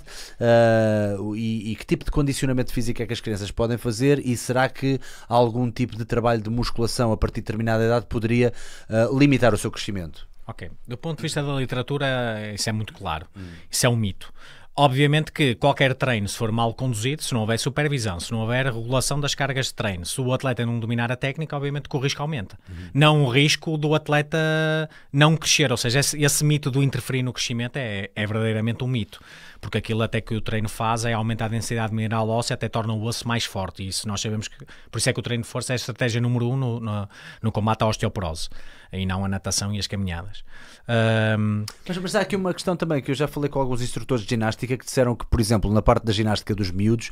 uh, e, e, que tipo de condicionamento físico é que as crianças podem fazer, e será que algum tipo de trabalho de musculação a partir de determinada idade poderia limitar o seu crescimento? Ok. Do ponto de vista da literatura, isso é muito claro. Hum. Isso é um mito. Obviamente que qualquer treino, se for mal conduzido, se não houver supervisão, se não houver regulação das cargas de treino, se o atleta não dominar a técnica, obviamente que o risco aumenta. Uhum. Não o risco do atleta não crescer, ou seja, esse, esse mito do interferir no crescimento é, é, verdadeiramente um mito, porque aquilo até que o treino faz é aumentar a densidade mineral óssea, até torna o osso mais forte, e isso nós sabemos que, por isso é que o treino de força é a estratégia número um no, no, no combate à osteoporose, e não a natação e as caminhadas. Um... Mas, mas há aqui uma questão também que eu já falei com alguns instrutores de ginástica que disseram que, por exemplo, na parte da ginástica dos miúdos,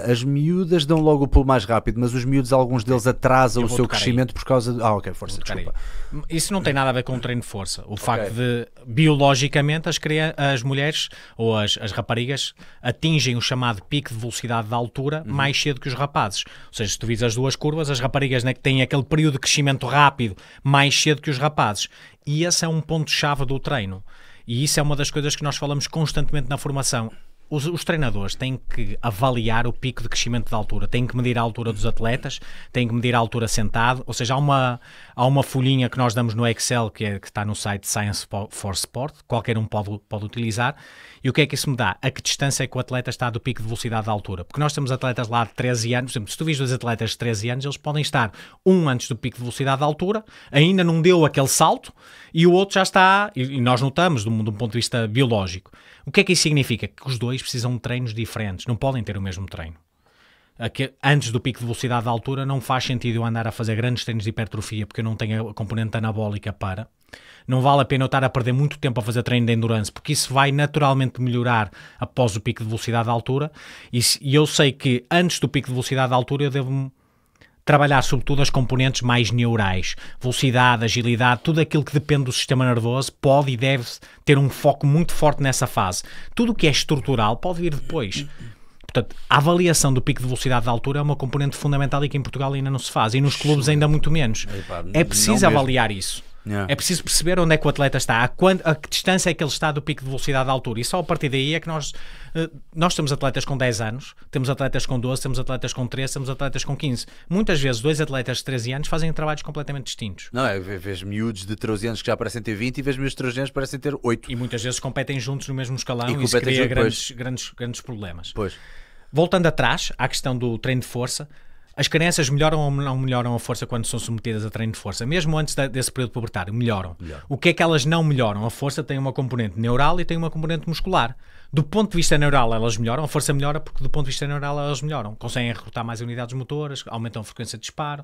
uh, as miúdas dão logo o pulo mais rápido, mas os miúdos, alguns deles, atrasam o seu crescimento aí. por causa de. Ah, ok, força, desculpa. Aí. Isso não tem nada a ver com o treino de força. O okay. facto de, biologicamente, as, as mulheres ou as, as raparigas atingem o chamado pico de velocidade da altura uhum. mais cedo que os rapazes. Ou seja, se tu vis as duas curvas, as raparigas né, que têm aquele período de crescimento rápido mais cedo que os rapazes. E esse é um ponto-chave do treino. E isso é uma das coisas que nós falamos constantemente na formação. Os, os, treinadores têm que avaliar o pico de crescimento da altura, têm que medir a altura dos atletas, têm que medir a altura sentado, ou seja, há uma, há uma folhinha que nós damos no Excel, que, é, que está no site Science for Sport, qualquer um pode, pode utilizar, e o que é que isso me dá? A que distância é que o atleta está do pico de velocidade da altura? Porque nós temos atletas lá de 13 anos, por exemplo, se tu vês dois atletas de 13 anos, eles podem estar um antes do pico de velocidade da altura, ainda não deu aquele salto, e o outro já está, e nós notamos, de um, de um ponto de vista biológico. O que é que isso significa? Que os dois precisam de treinos diferentes, não podem ter o mesmo treino antes do pico de velocidade da altura, não faz sentido eu andar a fazer grandes treinos de hipertrofia porque eu não tenho a componente anabólica para não vale a pena eu estar a perder muito tempo a fazer treino de endurance, porque isso vai naturalmente melhorar após o pico de velocidade de altura. E, e eu sei que antes do pico de velocidade de altura eu devo trabalhar sobretudo as componentes mais neurais, velocidade, agilidade, tudo aquilo que depende do sistema nervoso pode e deve ter um foco muito forte nessa fase. Tudo o que é estrutural pode vir depois. Portanto, a avaliação do pico de velocidade de altura é uma componente fundamental e que em Portugal ainda não se faz, e nos clubes ainda muito menos. É preciso avaliar isso. Yeah. É preciso perceber onde é que o atleta está, a, a que distância é que ele está do pico de velocidade à altura. E só a partir daí é que nós, eh, nós temos atletas com 10 anos, temos atletas com 12, temos atletas com 13, temos atletas com 15. Muitas vezes, dois atletas de 13 anos fazem trabalhos completamente distintos. Não, é, vês miúdos de 13 anos que já parecem ter 20 e vês miúdos de 13 anos que parecem ter 8. E muitas vezes competem juntos no mesmo escalão e, e isso cria grandes, grandes, grandes problemas. Pois. Voltando atrás à questão do treino de força, as crianças melhoram ou não melhoram a força quando são submetidas a treino de força? Mesmo antes da, desse período pubertário, melhoram. O que é que elas não melhoram? A força tem uma componente neural e tem uma componente muscular. Do ponto de vista neural, elas melhoram, a força melhora porque do ponto de vista neural elas melhoram. Conseguem recrutar mais unidades motoras, aumentam a frequência de disparo,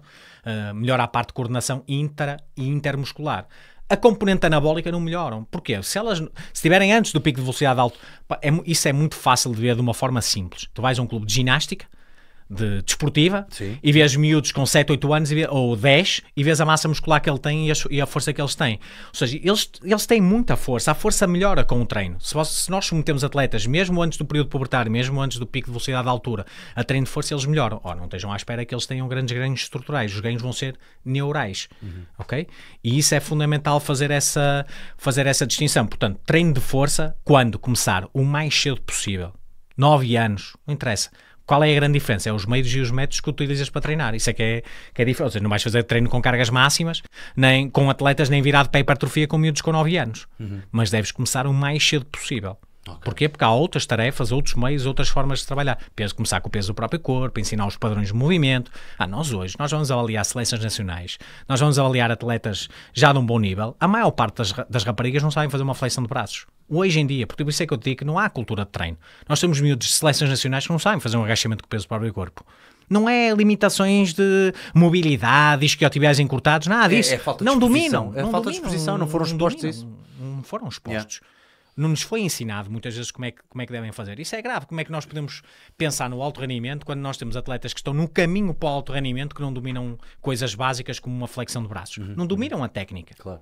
uh, melhora a parte de coordenação intra e intermuscular a componente anabólica não melhoram. Porquê? Se elas se estiverem antes do pico de velocidade alto, é, isso é muito fácil de ver de uma forma simples. Tu vais a um clube de ginástica, de desportiva e vês miúdos com 7, 8 anos vê ou 10 e vês a massa muscular que ele tem e a, e a, força que eles têm. Ou seja, eles, eles têm muita força, a força melhora com o treino. Se, se nós submetemos atletas, mesmo antes do período pubertário, mesmo antes do pico de velocidade de altura, a treino de força, eles melhoram. Ou oh, não estejam à espera que eles tenham grandes ganhos estruturais, os ganhos vão ser neurais. Uhum. Ok? E isso é fundamental fazer essa, fazer essa distinção. Portanto, treino de força quando começar o mais cedo possível. 9 anos, não interessa qual é a grande diferença? É os meios e os métodos que utilizas para treinar. Isso é que é, que é diferente. Ou seja, não vais fazer treino com cargas máximas, nem com atletas, nem virado para a hipertrofia com miúdos com 9 anos. Uhum. Mas deves começar o mais cedo possível. Okay. Porquê? Porque há outras tarefas, outros meios, outras formas de trabalhar. Penso, começar com o peso do próprio corpo, ensinar os padrões de movimento. Ah, nós hoje, nós vamos avaliar seleções nacionais, nós vamos avaliar atletas já de um bom nível. A maior parte das, das raparigas não sabem fazer uma flexão de braços. Hoje em dia, porque por isso é que eu digo que não há cultura de treino. Nós temos miúdos de seleções nacionais que não sabem fazer um agachamento com o peso do próprio corpo. Não é limitações de mobilidade, isquiotibiais encurtados, nada disso. É, é falta de não dominam. É não falta dominam, de exposição, não foram expostos a isso. Não foram expostos. Yeah não nos foi ensinado muitas vezes como é, que, como é que devem fazer. Isso é grave. Como é que nós podemos pensar no alto rendimento quando nós temos atletas que estão no caminho para o alto rendimento que não dominam coisas básicas como uma flexão de braços? Uhum. Não uhum. dominam a técnica. Claro.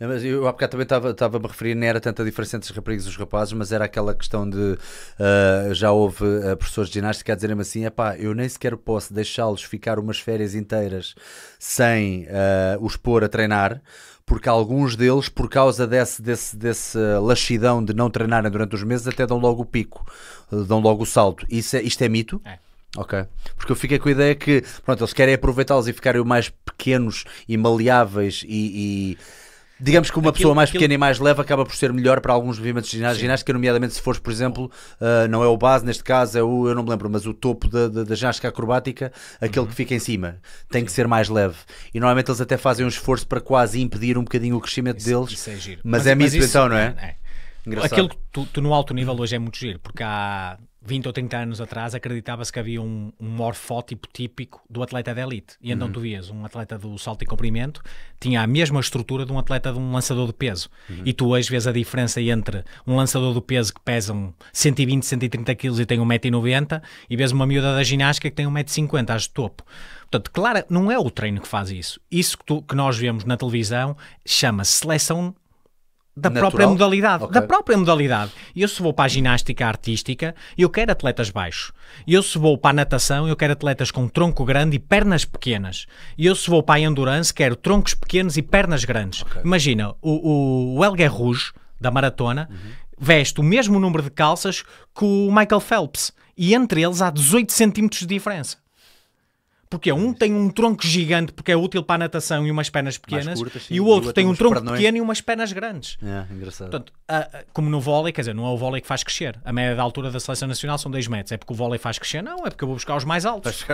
É, mas eu há bocado também estava a me referir, não era tanta diferença entre os raparigas e os rapazes, mas era aquela questão de uh, já houve uh, professores de ginástica a dizerem-me assim: é pá, eu nem sequer posso deixá-los ficar umas férias inteiras sem uh, os pôr a treinar, porque alguns deles, por causa desse, desse, desse laxidão de não treinarem durante os meses, até dão logo o pico, eh, dão logo o salto. Isso é, isto é mito? É. Ok. Porque eu fiquei com a ideia que, pronto, eles querem aproveitá-los e ficarem mais pequenos e maleáveis e... e Digamos que uma aquilo, pessoa mais aquilo... pequena e mais leve acaba por ser melhor para alguns movimentos de ginástica, nomeadamente se fores, por exemplo, uh, não é o base, neste caso é o, eu não me lembro, mas o topo da, da, da ginástica acrobática, aquele uhum. que fica em cima, tem que ser mais leve. E normalmente eles até fazem um esforço para quase impedir um bocadinho o crescimento isso, deles. Isso é giro. Mas, mas é a minha intenção, não é? é, é. Aquilo que tu, tu, no alto nível hoje é muito giro, porque há 20 ou 30 anos atrás acreditava-se que havia um, um morfótipo típico do atleta de elite. E então uhum. tu vias um atleta do salto e comprimento tinha a mesma estrutura de um atleta de um lançador de peso. Uhum. E tu hoje vês a diferença entre um lançador de peso que pesa 120, 130 kg e tem 1,90m e vês uma miúda da ginástica que tem 1,50m às de topo. Portanto, claro, não é o treino que faz isso. Isso que, tu, que nós vemos na televisão chama-se seleção da Natural? própria modalidade. Okay. Da própria modalidade. Eu se vou para a ginástica artística, eu quero atletas baixos. Eu se vou para a natação, eu quero atletas com tronco grande e pernas pequenas. Eu se vou para a endurance, quero troncos pequenos e pernas grandes. Okay. Imagina, o, o, o Rouge, da maratona, uhum. veste o mesmo número de calças que o Michael Phelps. E entre eles há 18 centímetros de diferença. Porque um tem um tronco gigante porque é útil para a natação e umas pernas pequenas, curtas, e o outro tem um tronco é. pequeno e umas pernas grandes. É, engraçado. Portanto, a, a, como no vôlei, quer dizer, não é o vôlei que faz crescer. A média da altura da seleção nacional são 2 metros. É porque o vôlei faz crescer? Não, é porque eu vou buscar os mais altos.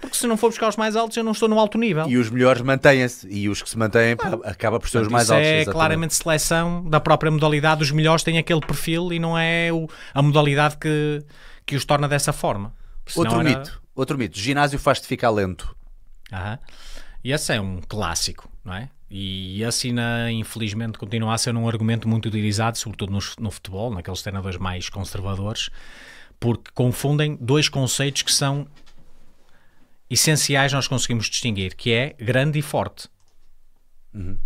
Porque se não for buscar os mais altos, eu não estou no alto nível. E os melhores mantêm-se, e os que se mantêm ah, acaba por ser os mais isso é altos. É exatamente. claramente seleção da própria modalidade. Os melhores têm aquele perfil e não é o, a modalidade que, que os torna dessa forma. Outro era... mito Outro mito, ginásio faz-te ficar lento. Aham. E esse é um clássico, não é? E assim, infelizmente, continua a ser um argumento muito utilizado, sobretudo no, no futebol, naqueles treinadores mais conservadores, porque confundem dois conceitos que são essenciais nós conseguimos distinguir, que é grande e forte. Uhum.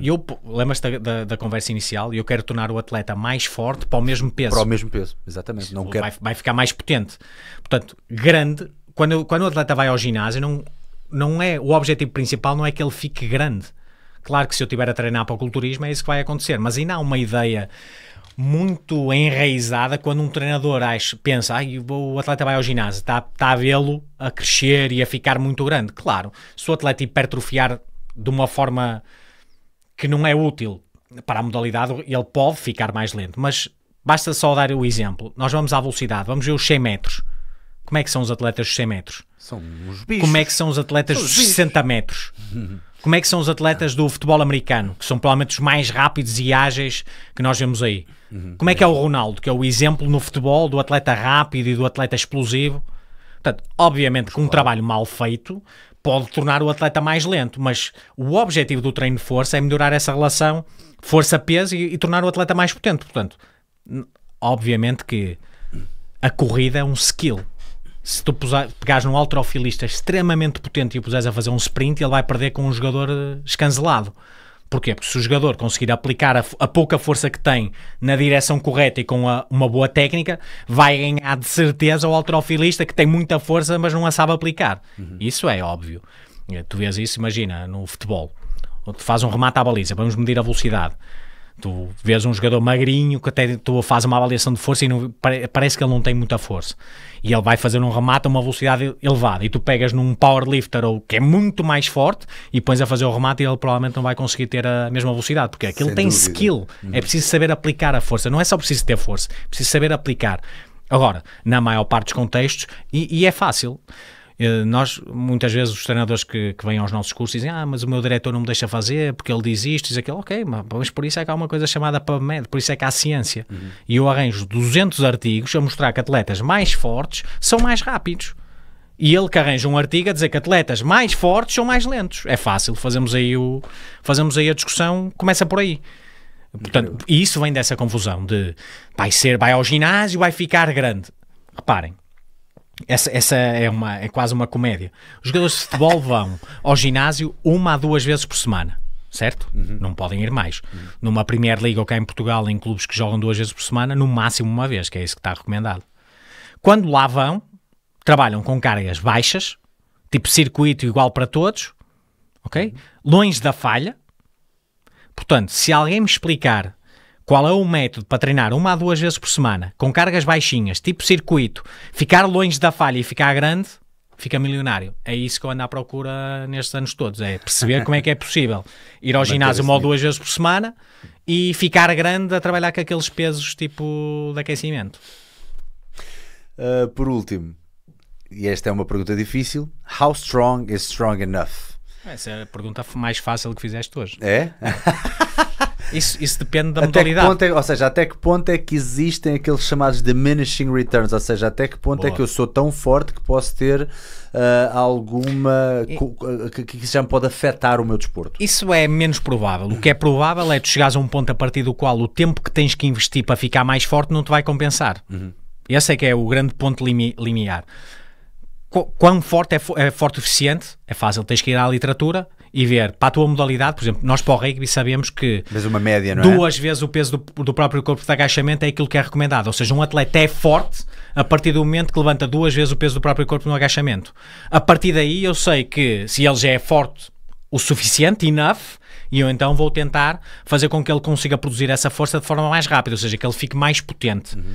E eu lembras-te da, da, conversa inicial, eu quero tornar o atleta mais forte para o mesmo peso. Para o mesmo peso, exatamente. Não vai, quero... vai ficar mais potente. Portanto, grande, quando, quando o atleta vai ao ginásio, não, não é o objetivo principal não é que ele fique grande. Claro que se eu estiver a treinar para o culturismo é isso que vai acontecer, mas ainda há uma ideia muito enraizada quando um treinador acha, pensa, ah, o atleta vai ao ginásio, está, está a vê-lo a crescer e a ficar muito grande. Claro, se o atleta hipertrofiar de uma forma que não é útil para a modalidade, ele pode ficar mais lento, mas basta só dar o exemplo. Nós vamos à velocidade, vamos ver os 100 metros. Como é que são os atletas dos 100 metros? São os bichos. Como é que são os atletas são dos 60 metros? Como é que são os atletas do futebol americano, que são provavelmente os mais rápidos e ágeis que nós vemos aí? Uhum. Como é que é o Ronaldo, que é o exemplo no futebol do atleta rápido e do atleta explosivo? Portanto, obviamente, com um trabalho mal feito, pode tornar o atleta mais lento, mas o objetivo do treino de força é melhorar essa relação força-peso e, e, tornar o atleta mais potente. Portanto, obviamente que a corrida é um skill. Se tu pegares num alterofilista extremamente potente e o puseres a fazer um sprint, ele vai perder com um jogador eh, escancelado. Porquê? Porque se o jogador conseguir aplicar a, a pouca força que tem na direção correta e com a, uma boa técnica, vai ganhar de certeza o alterofilista que tem muita força mas não a sabe aplicar. Uhum. Isso é óbvio. Eh, tu vês isso, imagina, no futebol. Faz um remate à baliza, vamos medir a velocidade Tu vês um jogador magrinho que até tu faz uma avaliação de força e não, parece que ele não tem muita força. E ele vai fazer um remate a uma velocidade elevada. E tu pegas num powerlifter ou que é muito mais forte e pões a fazer o remate e ele provavelmente não vai conseguir ter a mesma velocidade. Porque aquilo Sem tem dúvida. skill. Hum. É preciso saber aplicar a força. Não é só preciso ter força, é preciso saber aplicar. Agora, na maior parte dos contextos, e, e é fácil. Eh, nós, muitas vezes, os treinadores que, que vêm aos nossos cursos dizem: Ah, mas o meu diretor não me deixa fazer porque ele diz isto, diz aquilo. Ok, mas por isso é que há uma coisa chamada PubMed, por isso é que há ciência. Uhum. E eu arranjo 200 artigos a mostrar que atletas mais fortes são mais rápidos. E ele que arranja um artigo a dizer que atletas mais fortes são mais lentos. É fácil, fazemos aí, o, fazemos aí a discussão, começa por aí. Portanto, isso vem dessa confusão de vai ser, vai ao ginásio, vai ficar grande. Reparem, essa, essa é, uma, é quase uma comédia. Os jogadores de futebol vão ao ginásio uma a duas vezes por semana certo? Uhum. Não podem ir mais. Uhum. Numa primeira Liga ou cá em Portugal, em clubes que jogam duas vezes por semana, no máximo uma vez, que é isso que está recomendado. Quando lá vão, trabalham com cargas baixas, tipo circuito igual para todos, ok? Uhum. Longe da falha. Portanto, se alguém me explicar qual é o método para treinar uma a duas vezes por semana, com cargas baixinhas, tipo circuito, ficar longe da falha e ficar grande? Fica milionário. É isso que eu ando à procura nestes anos todos. É perceber como é que é possível ir ao ginásio uma ou duas vezes por semana e ficar grande a trabalhar com aqueles pesos tipo de aquecimento. Uh, por último, e esta é uma pergunta difícil: How strong is strong enough? Essa é a pergunta mais fácil que fizeste hoje. É? Isso, isso depende da até modalidade. Que ponto é, ou seja, até que ponto é que existem aqueles chamados diminishing returns? Ou seja, até que ponto é Boa. é que eu sou tão forte que posso ter uh, alguma. E... que, já me pode afetar o meu desporto? Isso é menos provável. O que é provável é tu chegares a um ponto a partir do qual o tempo que tens que investir para ficar mais forte não te vai compensar. Uhum. Esse é que é o grande ponto limi limiar. Quão forte é, é forte o suficiente? É fácil, tens que ir à literatura e ver para a tua modalidade, por exemplo, nós para o rugby sabemos que média, é? duas é? vezes o peso do, do, próprio corpo de agachamento é aquilo que é recomendado. Ou seja, um atleta é forte a partir do momento que levanta duas vezes o peso do próprio corpo no agachamento. A partir daí eu sei que se ele já é forte o suficiente, enough, e eu então vou tentar fazer com que ele consiga produzir essa força de forma mais rápida, ou seja, que ele fique mais potente. Uhum, uhum.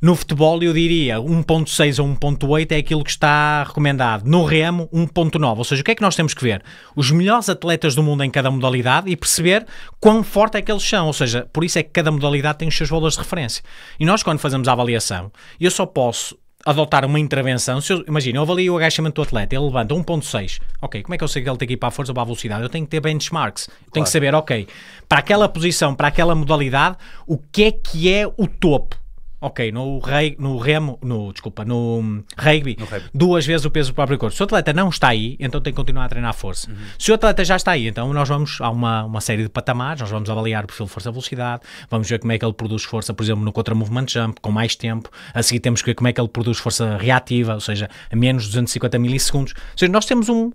No futebol, eu diria 1.6 ou 1.8 é aquilo que está recomendado. No remo, 1.9. Ou seja, o que é que nós temos que ver? Os melhores atletas do mundo em cada modalidade e perceber quão forte é que eles são. Ou seja, por isso é que cada modalidade tem os seus valores de referência. E nós, quando fazemos a avaliação, eu só posso adotar uma intervenção, se eu, imagina, eu avalio o agachamento do atleta, ele levanta 1.6, ok, como é que eu sei que ele tem que ir para a força ou para a velocidade? Eu tenho que ter benchmarks, eu claro. tenho que saber, ok, para aquela posição, para aquela modalidade, o que é que é o topo? Ok, no, rei, no remo, no, desculpa, no hum, rugby, no duas vezes o peso do próprio corpo. Se o atleta não está aí, então tem que continuar a treinar a força. Uhum. Se o atleta já está aí, então nós vamos a uma, uma série de patamares, nós vamos avaliar o perfil força-velocidade, vamos ver como é que ele produz força, por exemplo, no contra-movement jump, com mais tempo. A seguir temos que ver como é que ele produz força reativa, ou seja, a menos 250 milissegundos. Ou seja, nós temos um,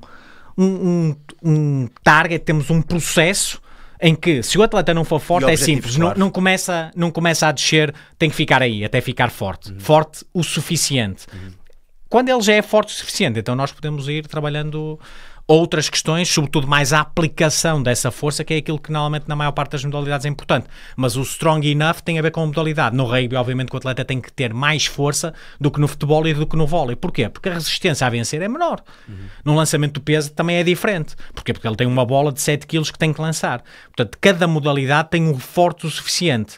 um, um, um target, temos um processo em que se o atleta não for forte é simples, claro. não, não, começa, não começa a descer, tem que ficar aí, até ficar forte. Uhum. Forte o suficiente. Uhum. Quando ele já é forte o suficiente, então nós podemos ir trabalhando outras questões, sobretudo mais a aplicação dessa força, que é aquilo que normalmente na maior parte das modalidades é importante. Mas o strong enough tem a ver com a modalidade. No rugby, obviamente, o atleta tem que ter mais força do que no futebol e do que no vôlei. Porquê? Porque a resistência a vencer é menor. Uhum. No lançamento do peso também é diferente. Porquê? Porque ele tem uma bola de 7 kg que tem que lançar. Portanto, cada modalidade tem um forte o suficiente.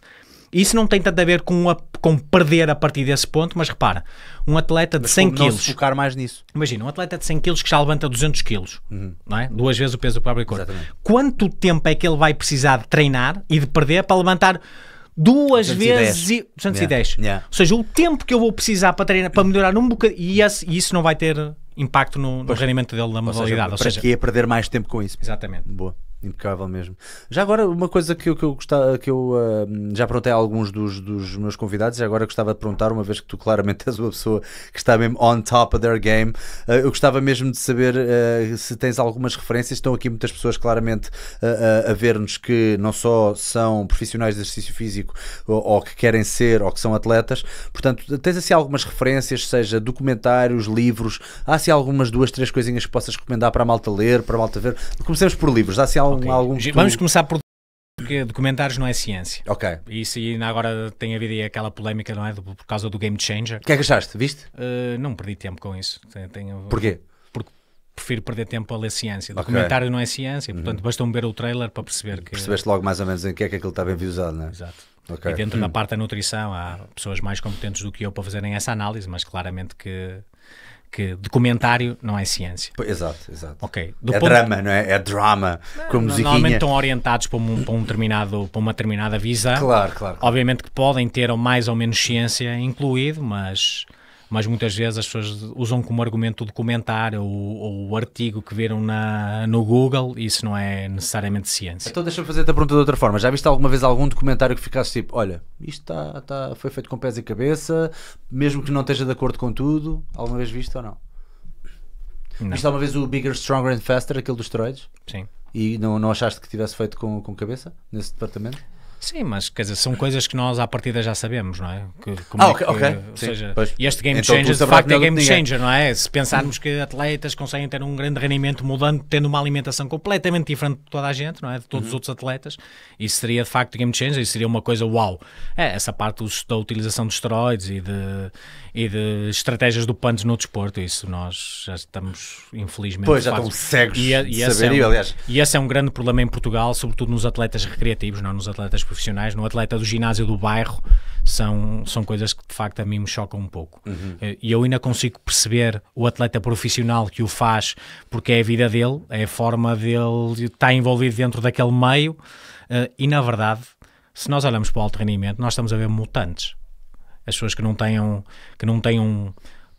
Isso não tem tanto a ver com, a, com perder a partir desse ponto, mas repara, um atleta de 100 kg. focar mais nisso. Imagina, um atleta de 100 kg que já levanta 200 kg, uhum. não é? Duas vezes o peso do próprio corpo. Exatamente. Quanto tempo é que ele vai precisar de treinar e de perder para levantar duas 210. vezes e 210? Yeah. Yeah. Ou seja, o tempo que eu vou precisar para treinar, para melhorar um bocadinho, e, esse, e isso não vai ter impacto no, no rendimento dele na modalidade. Ou seja, Ou seja, para que ia é perder mais tempo com isso? Exatamente. Boa. Impecável mesmo. Já agora, uma coisa que eu, que eu, gostava, que eu uh, já perguntei a alguns dos, dos meus convidados, e agora gostava de perguntar, uma vez que tu claramente és uma pessoa que está mesmo on top of their game, uh, eu gostava mesmo de saber uh, se tens algumas referências. Estão aqui muitas pessoas claramente a ver-nos que não só são profissionais de exercício físico ou, ou, que querem ser ou que são atletas, portanto, tens assim algumas referências, seja documentários, livros, há assim algumas duas, três coisinhas que possas recomendar para a malta ler, para a malta ver. Comecemos por livros, há assim algumas okay. algum. Vamos começar por porque documentários não é ciência. Ok. Isso ainda agora tem havido aquela polémica, não é? Por causa do Game Changer. O que é que achaste? Viste? Uh, não perdi tempo com isso. Tenho... Porquê? Porque prefiro perder tempo a ler ciência. Documentário okay. não é ciência, uhum. portanto bastou-me ver o trailer para perceber que. Percebeste logo mais ou menos em que é que aquilo está bem visado, não é? Exato. Okay. E dentro hum. da parte da nutrição há pessoas mais competentes do que eu para fazerem essa análise, mas claramente que que documentário não é ciência. Exato, exato. Ok. Do é drama, não é? É drama, não, com musiquinha. Normalmente estão orientados para, um, para, um determinado, para uma determinada visão. claro, claro. Obviamente que podem ter mais ou menos ciência incluído, mas mas muitas vezes as pessoas usam como argumento o documentário ou, ou o artigo que viram na, no Google e isso não é necessariamente ciência. Então deixa-me fazer-te a pergunta de outra forma. Já viste alguma vez algum documentário que ficasse tipo, olha, isto tá, tá, foi feito com pés e cabeça, mesmo que não esteja de acordo com tudo, alguma vez visto ou não? não. Viste alguma vez o Bigger, Stronger and Faster, aquele dos troides? Sim. E não, não achaste que tivesse feito com, com cabeça nesse departamento? Sim, mas quer dizer, são coisas que nós à partida já sabemos, não é? Que, ah, é ok. É que, okay. Sim, seja, e este game então, changer de facto é game changer, não é? Se pensarmos que atletas conseguem ter um grande rendimento mudando, tendo uma alimentação completamente diferente de toda a gente, não é? De todos os uhum. outros atletas, isso seria de facto game changer, isso seria uma coisa uau. É, essa parte da utilização de esteroides e de e de estratégias do Pantos no desporto. Isso nós já estamos, infelizmente, pois, já estão cegos e, é, e de é saber. É um, aliás. E esse é um grande problema em Portugal, sobretudo nos atletas recreativos, não é? nos atletas profissionais. No atleta do ginásio do bairro, são, são coisas que de facto a mim me chocam um pouco. Uhum. Eh, e eu ainda consigo perceber o atleta profissional que o faz porque é a vida dele, é a forma dele estar envolvido dentro daquele meio. Eh, e na verdade, se nós olhamos para o alto rendimento, nós estamos a ver mutantes. As pessoas que não tenham, que não tenham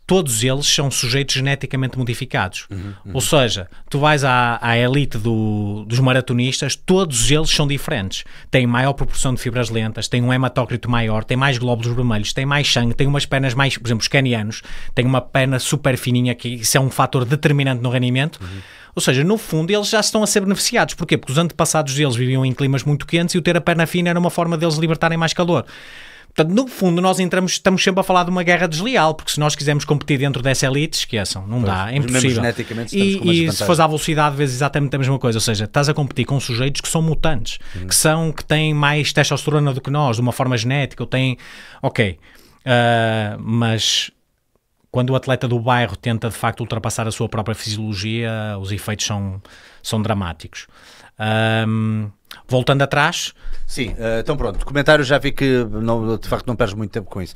todos eles são sujeitos geneticamente modificados. Uhum, uhum. Ou seja, tu vais à, à elite do, dos maratonistas, todos eles são diferentes. Têm maior proporção de fibras lentas, têm um hematócrito maior, têm mais glóbulos vermelhos, têm mais sangue, têm umas pernas mais. Por exemplo, os canianos têm uma perna super fininha, que isso é um fator determinante no rendimento. Uhum. Ou seja, no fundo, eles já estão a ser beneficiados. Porquê? Porque os antepassados deles viviam em climas muito quentes e o ter a perna fina era uma forma deles libertarem mais calor. Portanto, no fundo, nós entramos, estamos sempre a falar de uma guerra desleal, porque se nós quisermos competir dentro dessa elite, esqueçam, não pois, dá, é impossível. E, e se fores à velocidade, vezes exatamente a mesma coisa, ou seja, estás a competir com sujeitos que são mutantes, uhum. que são, que têm mais testosterona do que nós, de uma forma genética, ou têm, ok, uh, mas quando o atleta do bairro tenta, de facto, ultrapassar a sua própria fisiologia, os efeitos são, são dramáticos. Um, ah, Voltando atrás. Sim, uh, então pronto. Comentários já vi que não, de facto não perdes muito tempo com isso.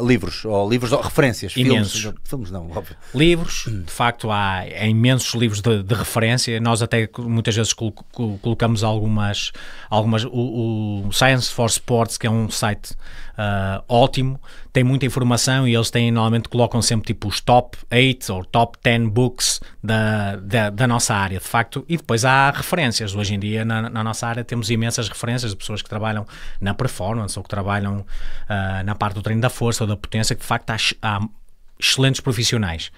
Uh, livros, ou livros, ou referências, imensos. filmes. Eh, filmes não, óbvio. Livros, de facto há imensos livros de, de referência. Nós até muitas vezes colocamos algumas, algumas o, o Science for Sports, que é um site uh, ótimo, tem muita informação e eles têm, normalmente colocam sempre tipo os top 8 ou top 10 books da, da, da nossa área, de facto, e depois há referências. Hoje em dia, na, na, nossa área, temos imensas referências de pessoas que trabalham na performance ou que trabalham uh, na parte do treino da força ou da potência, que de facto há, há excelentes profissionais.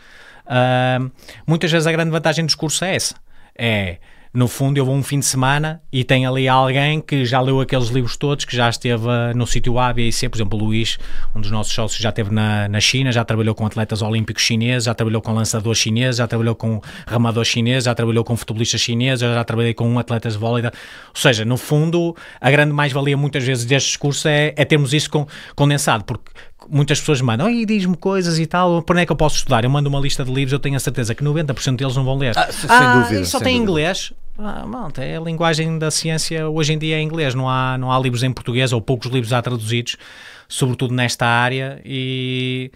Uh, muitas vezes a grande vantagem do discurso é essa, é no fundo, eu vou um fim de semana e tem ali alguém que já leu aqueles livros todos, que já esteve eh, no sítio A, B e C. Por exemplo, o Luís, um dos nossos sócios, já esteve na, na China, já trabalhou com atletas olímpicos chineses, já trabalhou com lançadores chineses, já trabalhou com ramadores chineses, já trabalhou com futebolistas chineses, já trabalhei com atletas de vôlei. Ou seja, no fundo, a grande mais-valia muitas vezes destes cursos é, é termos isso com, condensado, porque muitas pessoas mandam e diz-me coisas e tal, para onde é que eu posso estudar? Eu mando uma lista de livros, eu tenho a certeza que 90% deles não vão ler. Ah, sem ah, dúvida. E só tem dúvida. inglês. Ah, é a linguagem da ciência hoje em dia é inglês, não há, não há livros em português ou poucos livros há traduzidos, sobretudo nesta área, e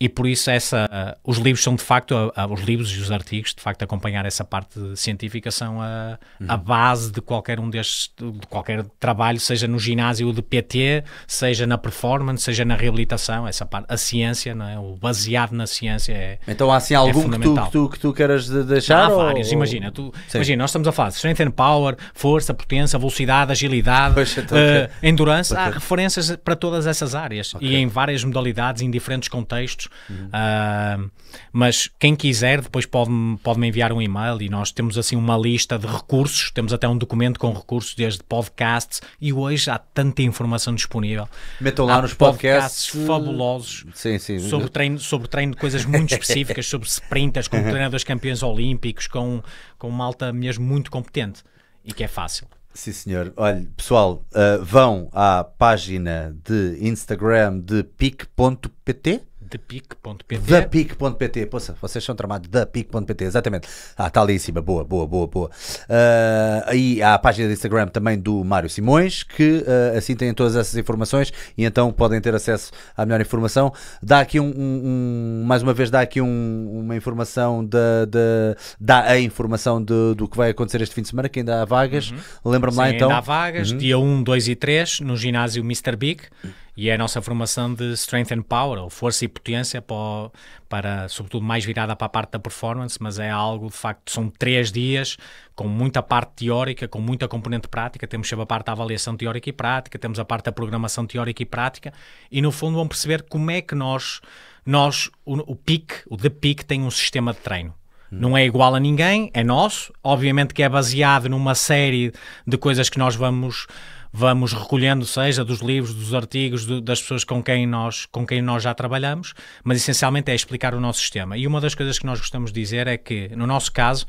e por isso essa, os livros são de facto, a, a, os livros e os artigos, de facto, acompanhar essa parte científica são a, uhum. a base de qualquer um destes, de qualquer trabalho, seja no ginásio de PT, seja na performance, seja na reabilitação, essa parte, a ciência, não é? o baseado na ciência é Então há assim é algum é que, tu, que, tu, que tu queiras deixar? Há vários, ou... imagina, tu, imagina, nós estamos a falar de strength and power, força, potência, velocidade, agilidade, Poxa, então, uh, okay. Eh, endurance, okay. há referências para todas essas áreas okay. e em várias modalidades, em diferentes contextos, Uhum. Uh, mas quem quiser, depois pode-me pode enviar um e-mail e nós temos assim uma lista de recursos, temos até um documento com recursos, desde podcasts, e hoje há tanta informação disponível. Metam lá há nos podcasts, podcasts fabulosos sim, sim. Sobre, treino, sobre treino de coisas muito específicas, sobre sprinters, com treinadores campeões olímpicos, com, com alta mesmo muito competente e que é fácil. Sim, senhor. Olha, pessoal, uh, vão à página de Instagram de pic.pt ThePic.pt. ThePic.pt, poça, vocês são tramados ThePic.pt, exatamente. Ah, está ali em cima, boa, boa, boa, boa. Uh, ah, aí há a página do Instagram também do Mário Simões, que uh, assim têm todas essas informações e então podem ter acesso à melhor informação. Dá aqui um, um, um mais uma vez, dá aqui um, uma informação da, da, dá a informação de, do que vai acontecer este fim de semana, que ainda há vagas. Uhum. Lembra-me lá então. Ainda há vagas, uhum. dia 1, 2 e 3, no ginásio Mr. Big. Uhum e é a nossa formação de Strength and Power, ou força e potência, para, para, sobretudo mais virada para a parte da performance, mas é algo de facto, são três dias com muita parte teórica, com muita componente prática. Temos sempre a parte da avaliação teórica e prática, temos a parte da programação teórica e prática, e no fundo vão perceber como é que nós, nós o, o PIC, o The PIC, tem um sistema de treino. Não é igual a ninguém, é nosso. Obviamente que é baseado numa série de coisas que nós vamos vamos recolhendo, seja dos livros, dos artigos, do, das pessoas com quem, nós, com quem nós já trabalhamos, mas essencialmente é explicar o nosso sistema. E uma das coisas que nós gostamos de dizer é que, no nosso caso,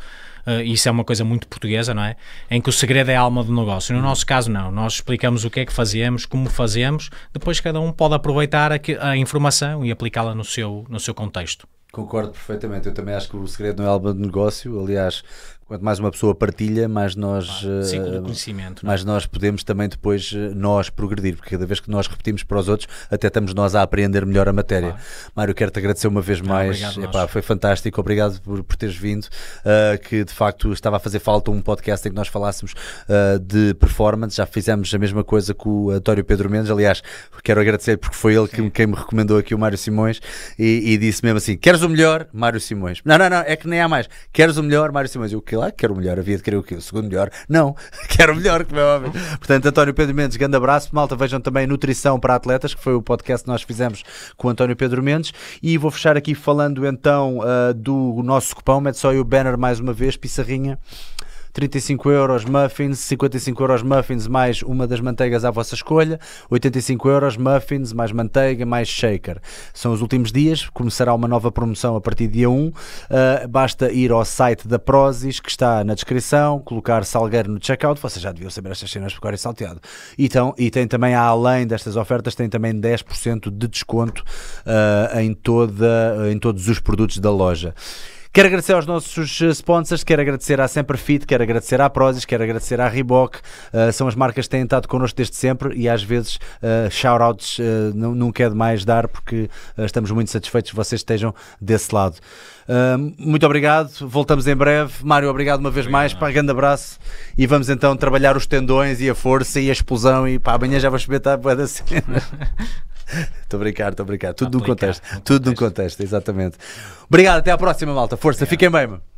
uh, isso é uma coisa muito portuguesa, não é? Em que o segredo é a alma do negócio. No nosso caso, não. Nós explicamos o que é que fazemos, como fazemos, depois cada um pode aproveitar a, a informação e aplicá-la no seu, no seu contexto. Concordo perfeitamente. Eu também acho que o segredo não é alma de negócio. Aliás, Quanto mais uma pessoa partilha, mais nós, ah, conhecimento, é? mais não? nós podemos também depois eh, nós progredir, porque cada vez que nós repetimos para os outros, até estamos nós a aprender melhor a matéria. Ah. Mário, quero-te agradecer uma vez então, mais. Obrigado, Epá, foi fantástico, obrigado por, por teres vindo, uh, que de facto estava a fazer falta um podcast em que nós falássemos uh, de performance. Já fizemos a mesma coisa com o António Pedro Mendes. Aliás, quero agradecer porque foi ele que, quem me recomendou aqui o Mário Simões e, e, disse mesmo assim: queres o melhor, Mário Simões. Não, não, não, é que nem há mais. Queres o melhor, Mário Simões. Eu, que lá, quero o melhor, havia de querer o quê? O segundo melhor? Não, quero o melhor, que é homem Portanto, António Pedro Mendes, grande abraço. Malta, vejam também Nutrição para Atletas, que foi o podcast que nós fizemos com o António Pedro Mendes. E vou fechar aqui falando então uh, do nosso cupão, mete só aí o banner mais uma vez, Pissarrinha. 35 euros muffins, 55 euros muffins mais uma das manteigas à vossa escolha, 85 euros muffins mais manteiga mais shaker. São os últimos dias, começará uma nova promoção a partir de dia 1. Uh, ah, basta ir ao site da Prozis, que está na descrição, colocar Salgueiro no checkout, vocês já deviam saber estas cenas porque é salteado. Então, e tem também, além destas ofertas, tem também 10% de desconto uh, em, toda, em todos os produtos da loja. Quero agradecer aos nossos eh, sponsors, quero agradecer à Sempre Fit, quero agradecer à Prozis, quero agradecer à Reebok. Uh, são as marcas que têm estado connosco desde sempre e às vezes uh, shoutouts uh, nunca é demais dar porque uh, estamos muito satisfeitos que vocês estejam desse lado. Uh, muito obrigado, voltamos em breve. Mário, obrigado uma vez obrigado. mais. Pá, grande abraço e vamos então trabalhar os tendões e a força e a explosão. E pá, amanhã já vais experimentar tá, a da cena. Estou a brincar, estou a brincar. Tudo tá no contexto. Tudo no contexto, exatamente. Obrigado, até à próxima, malta. Força, fiquem bem. -me.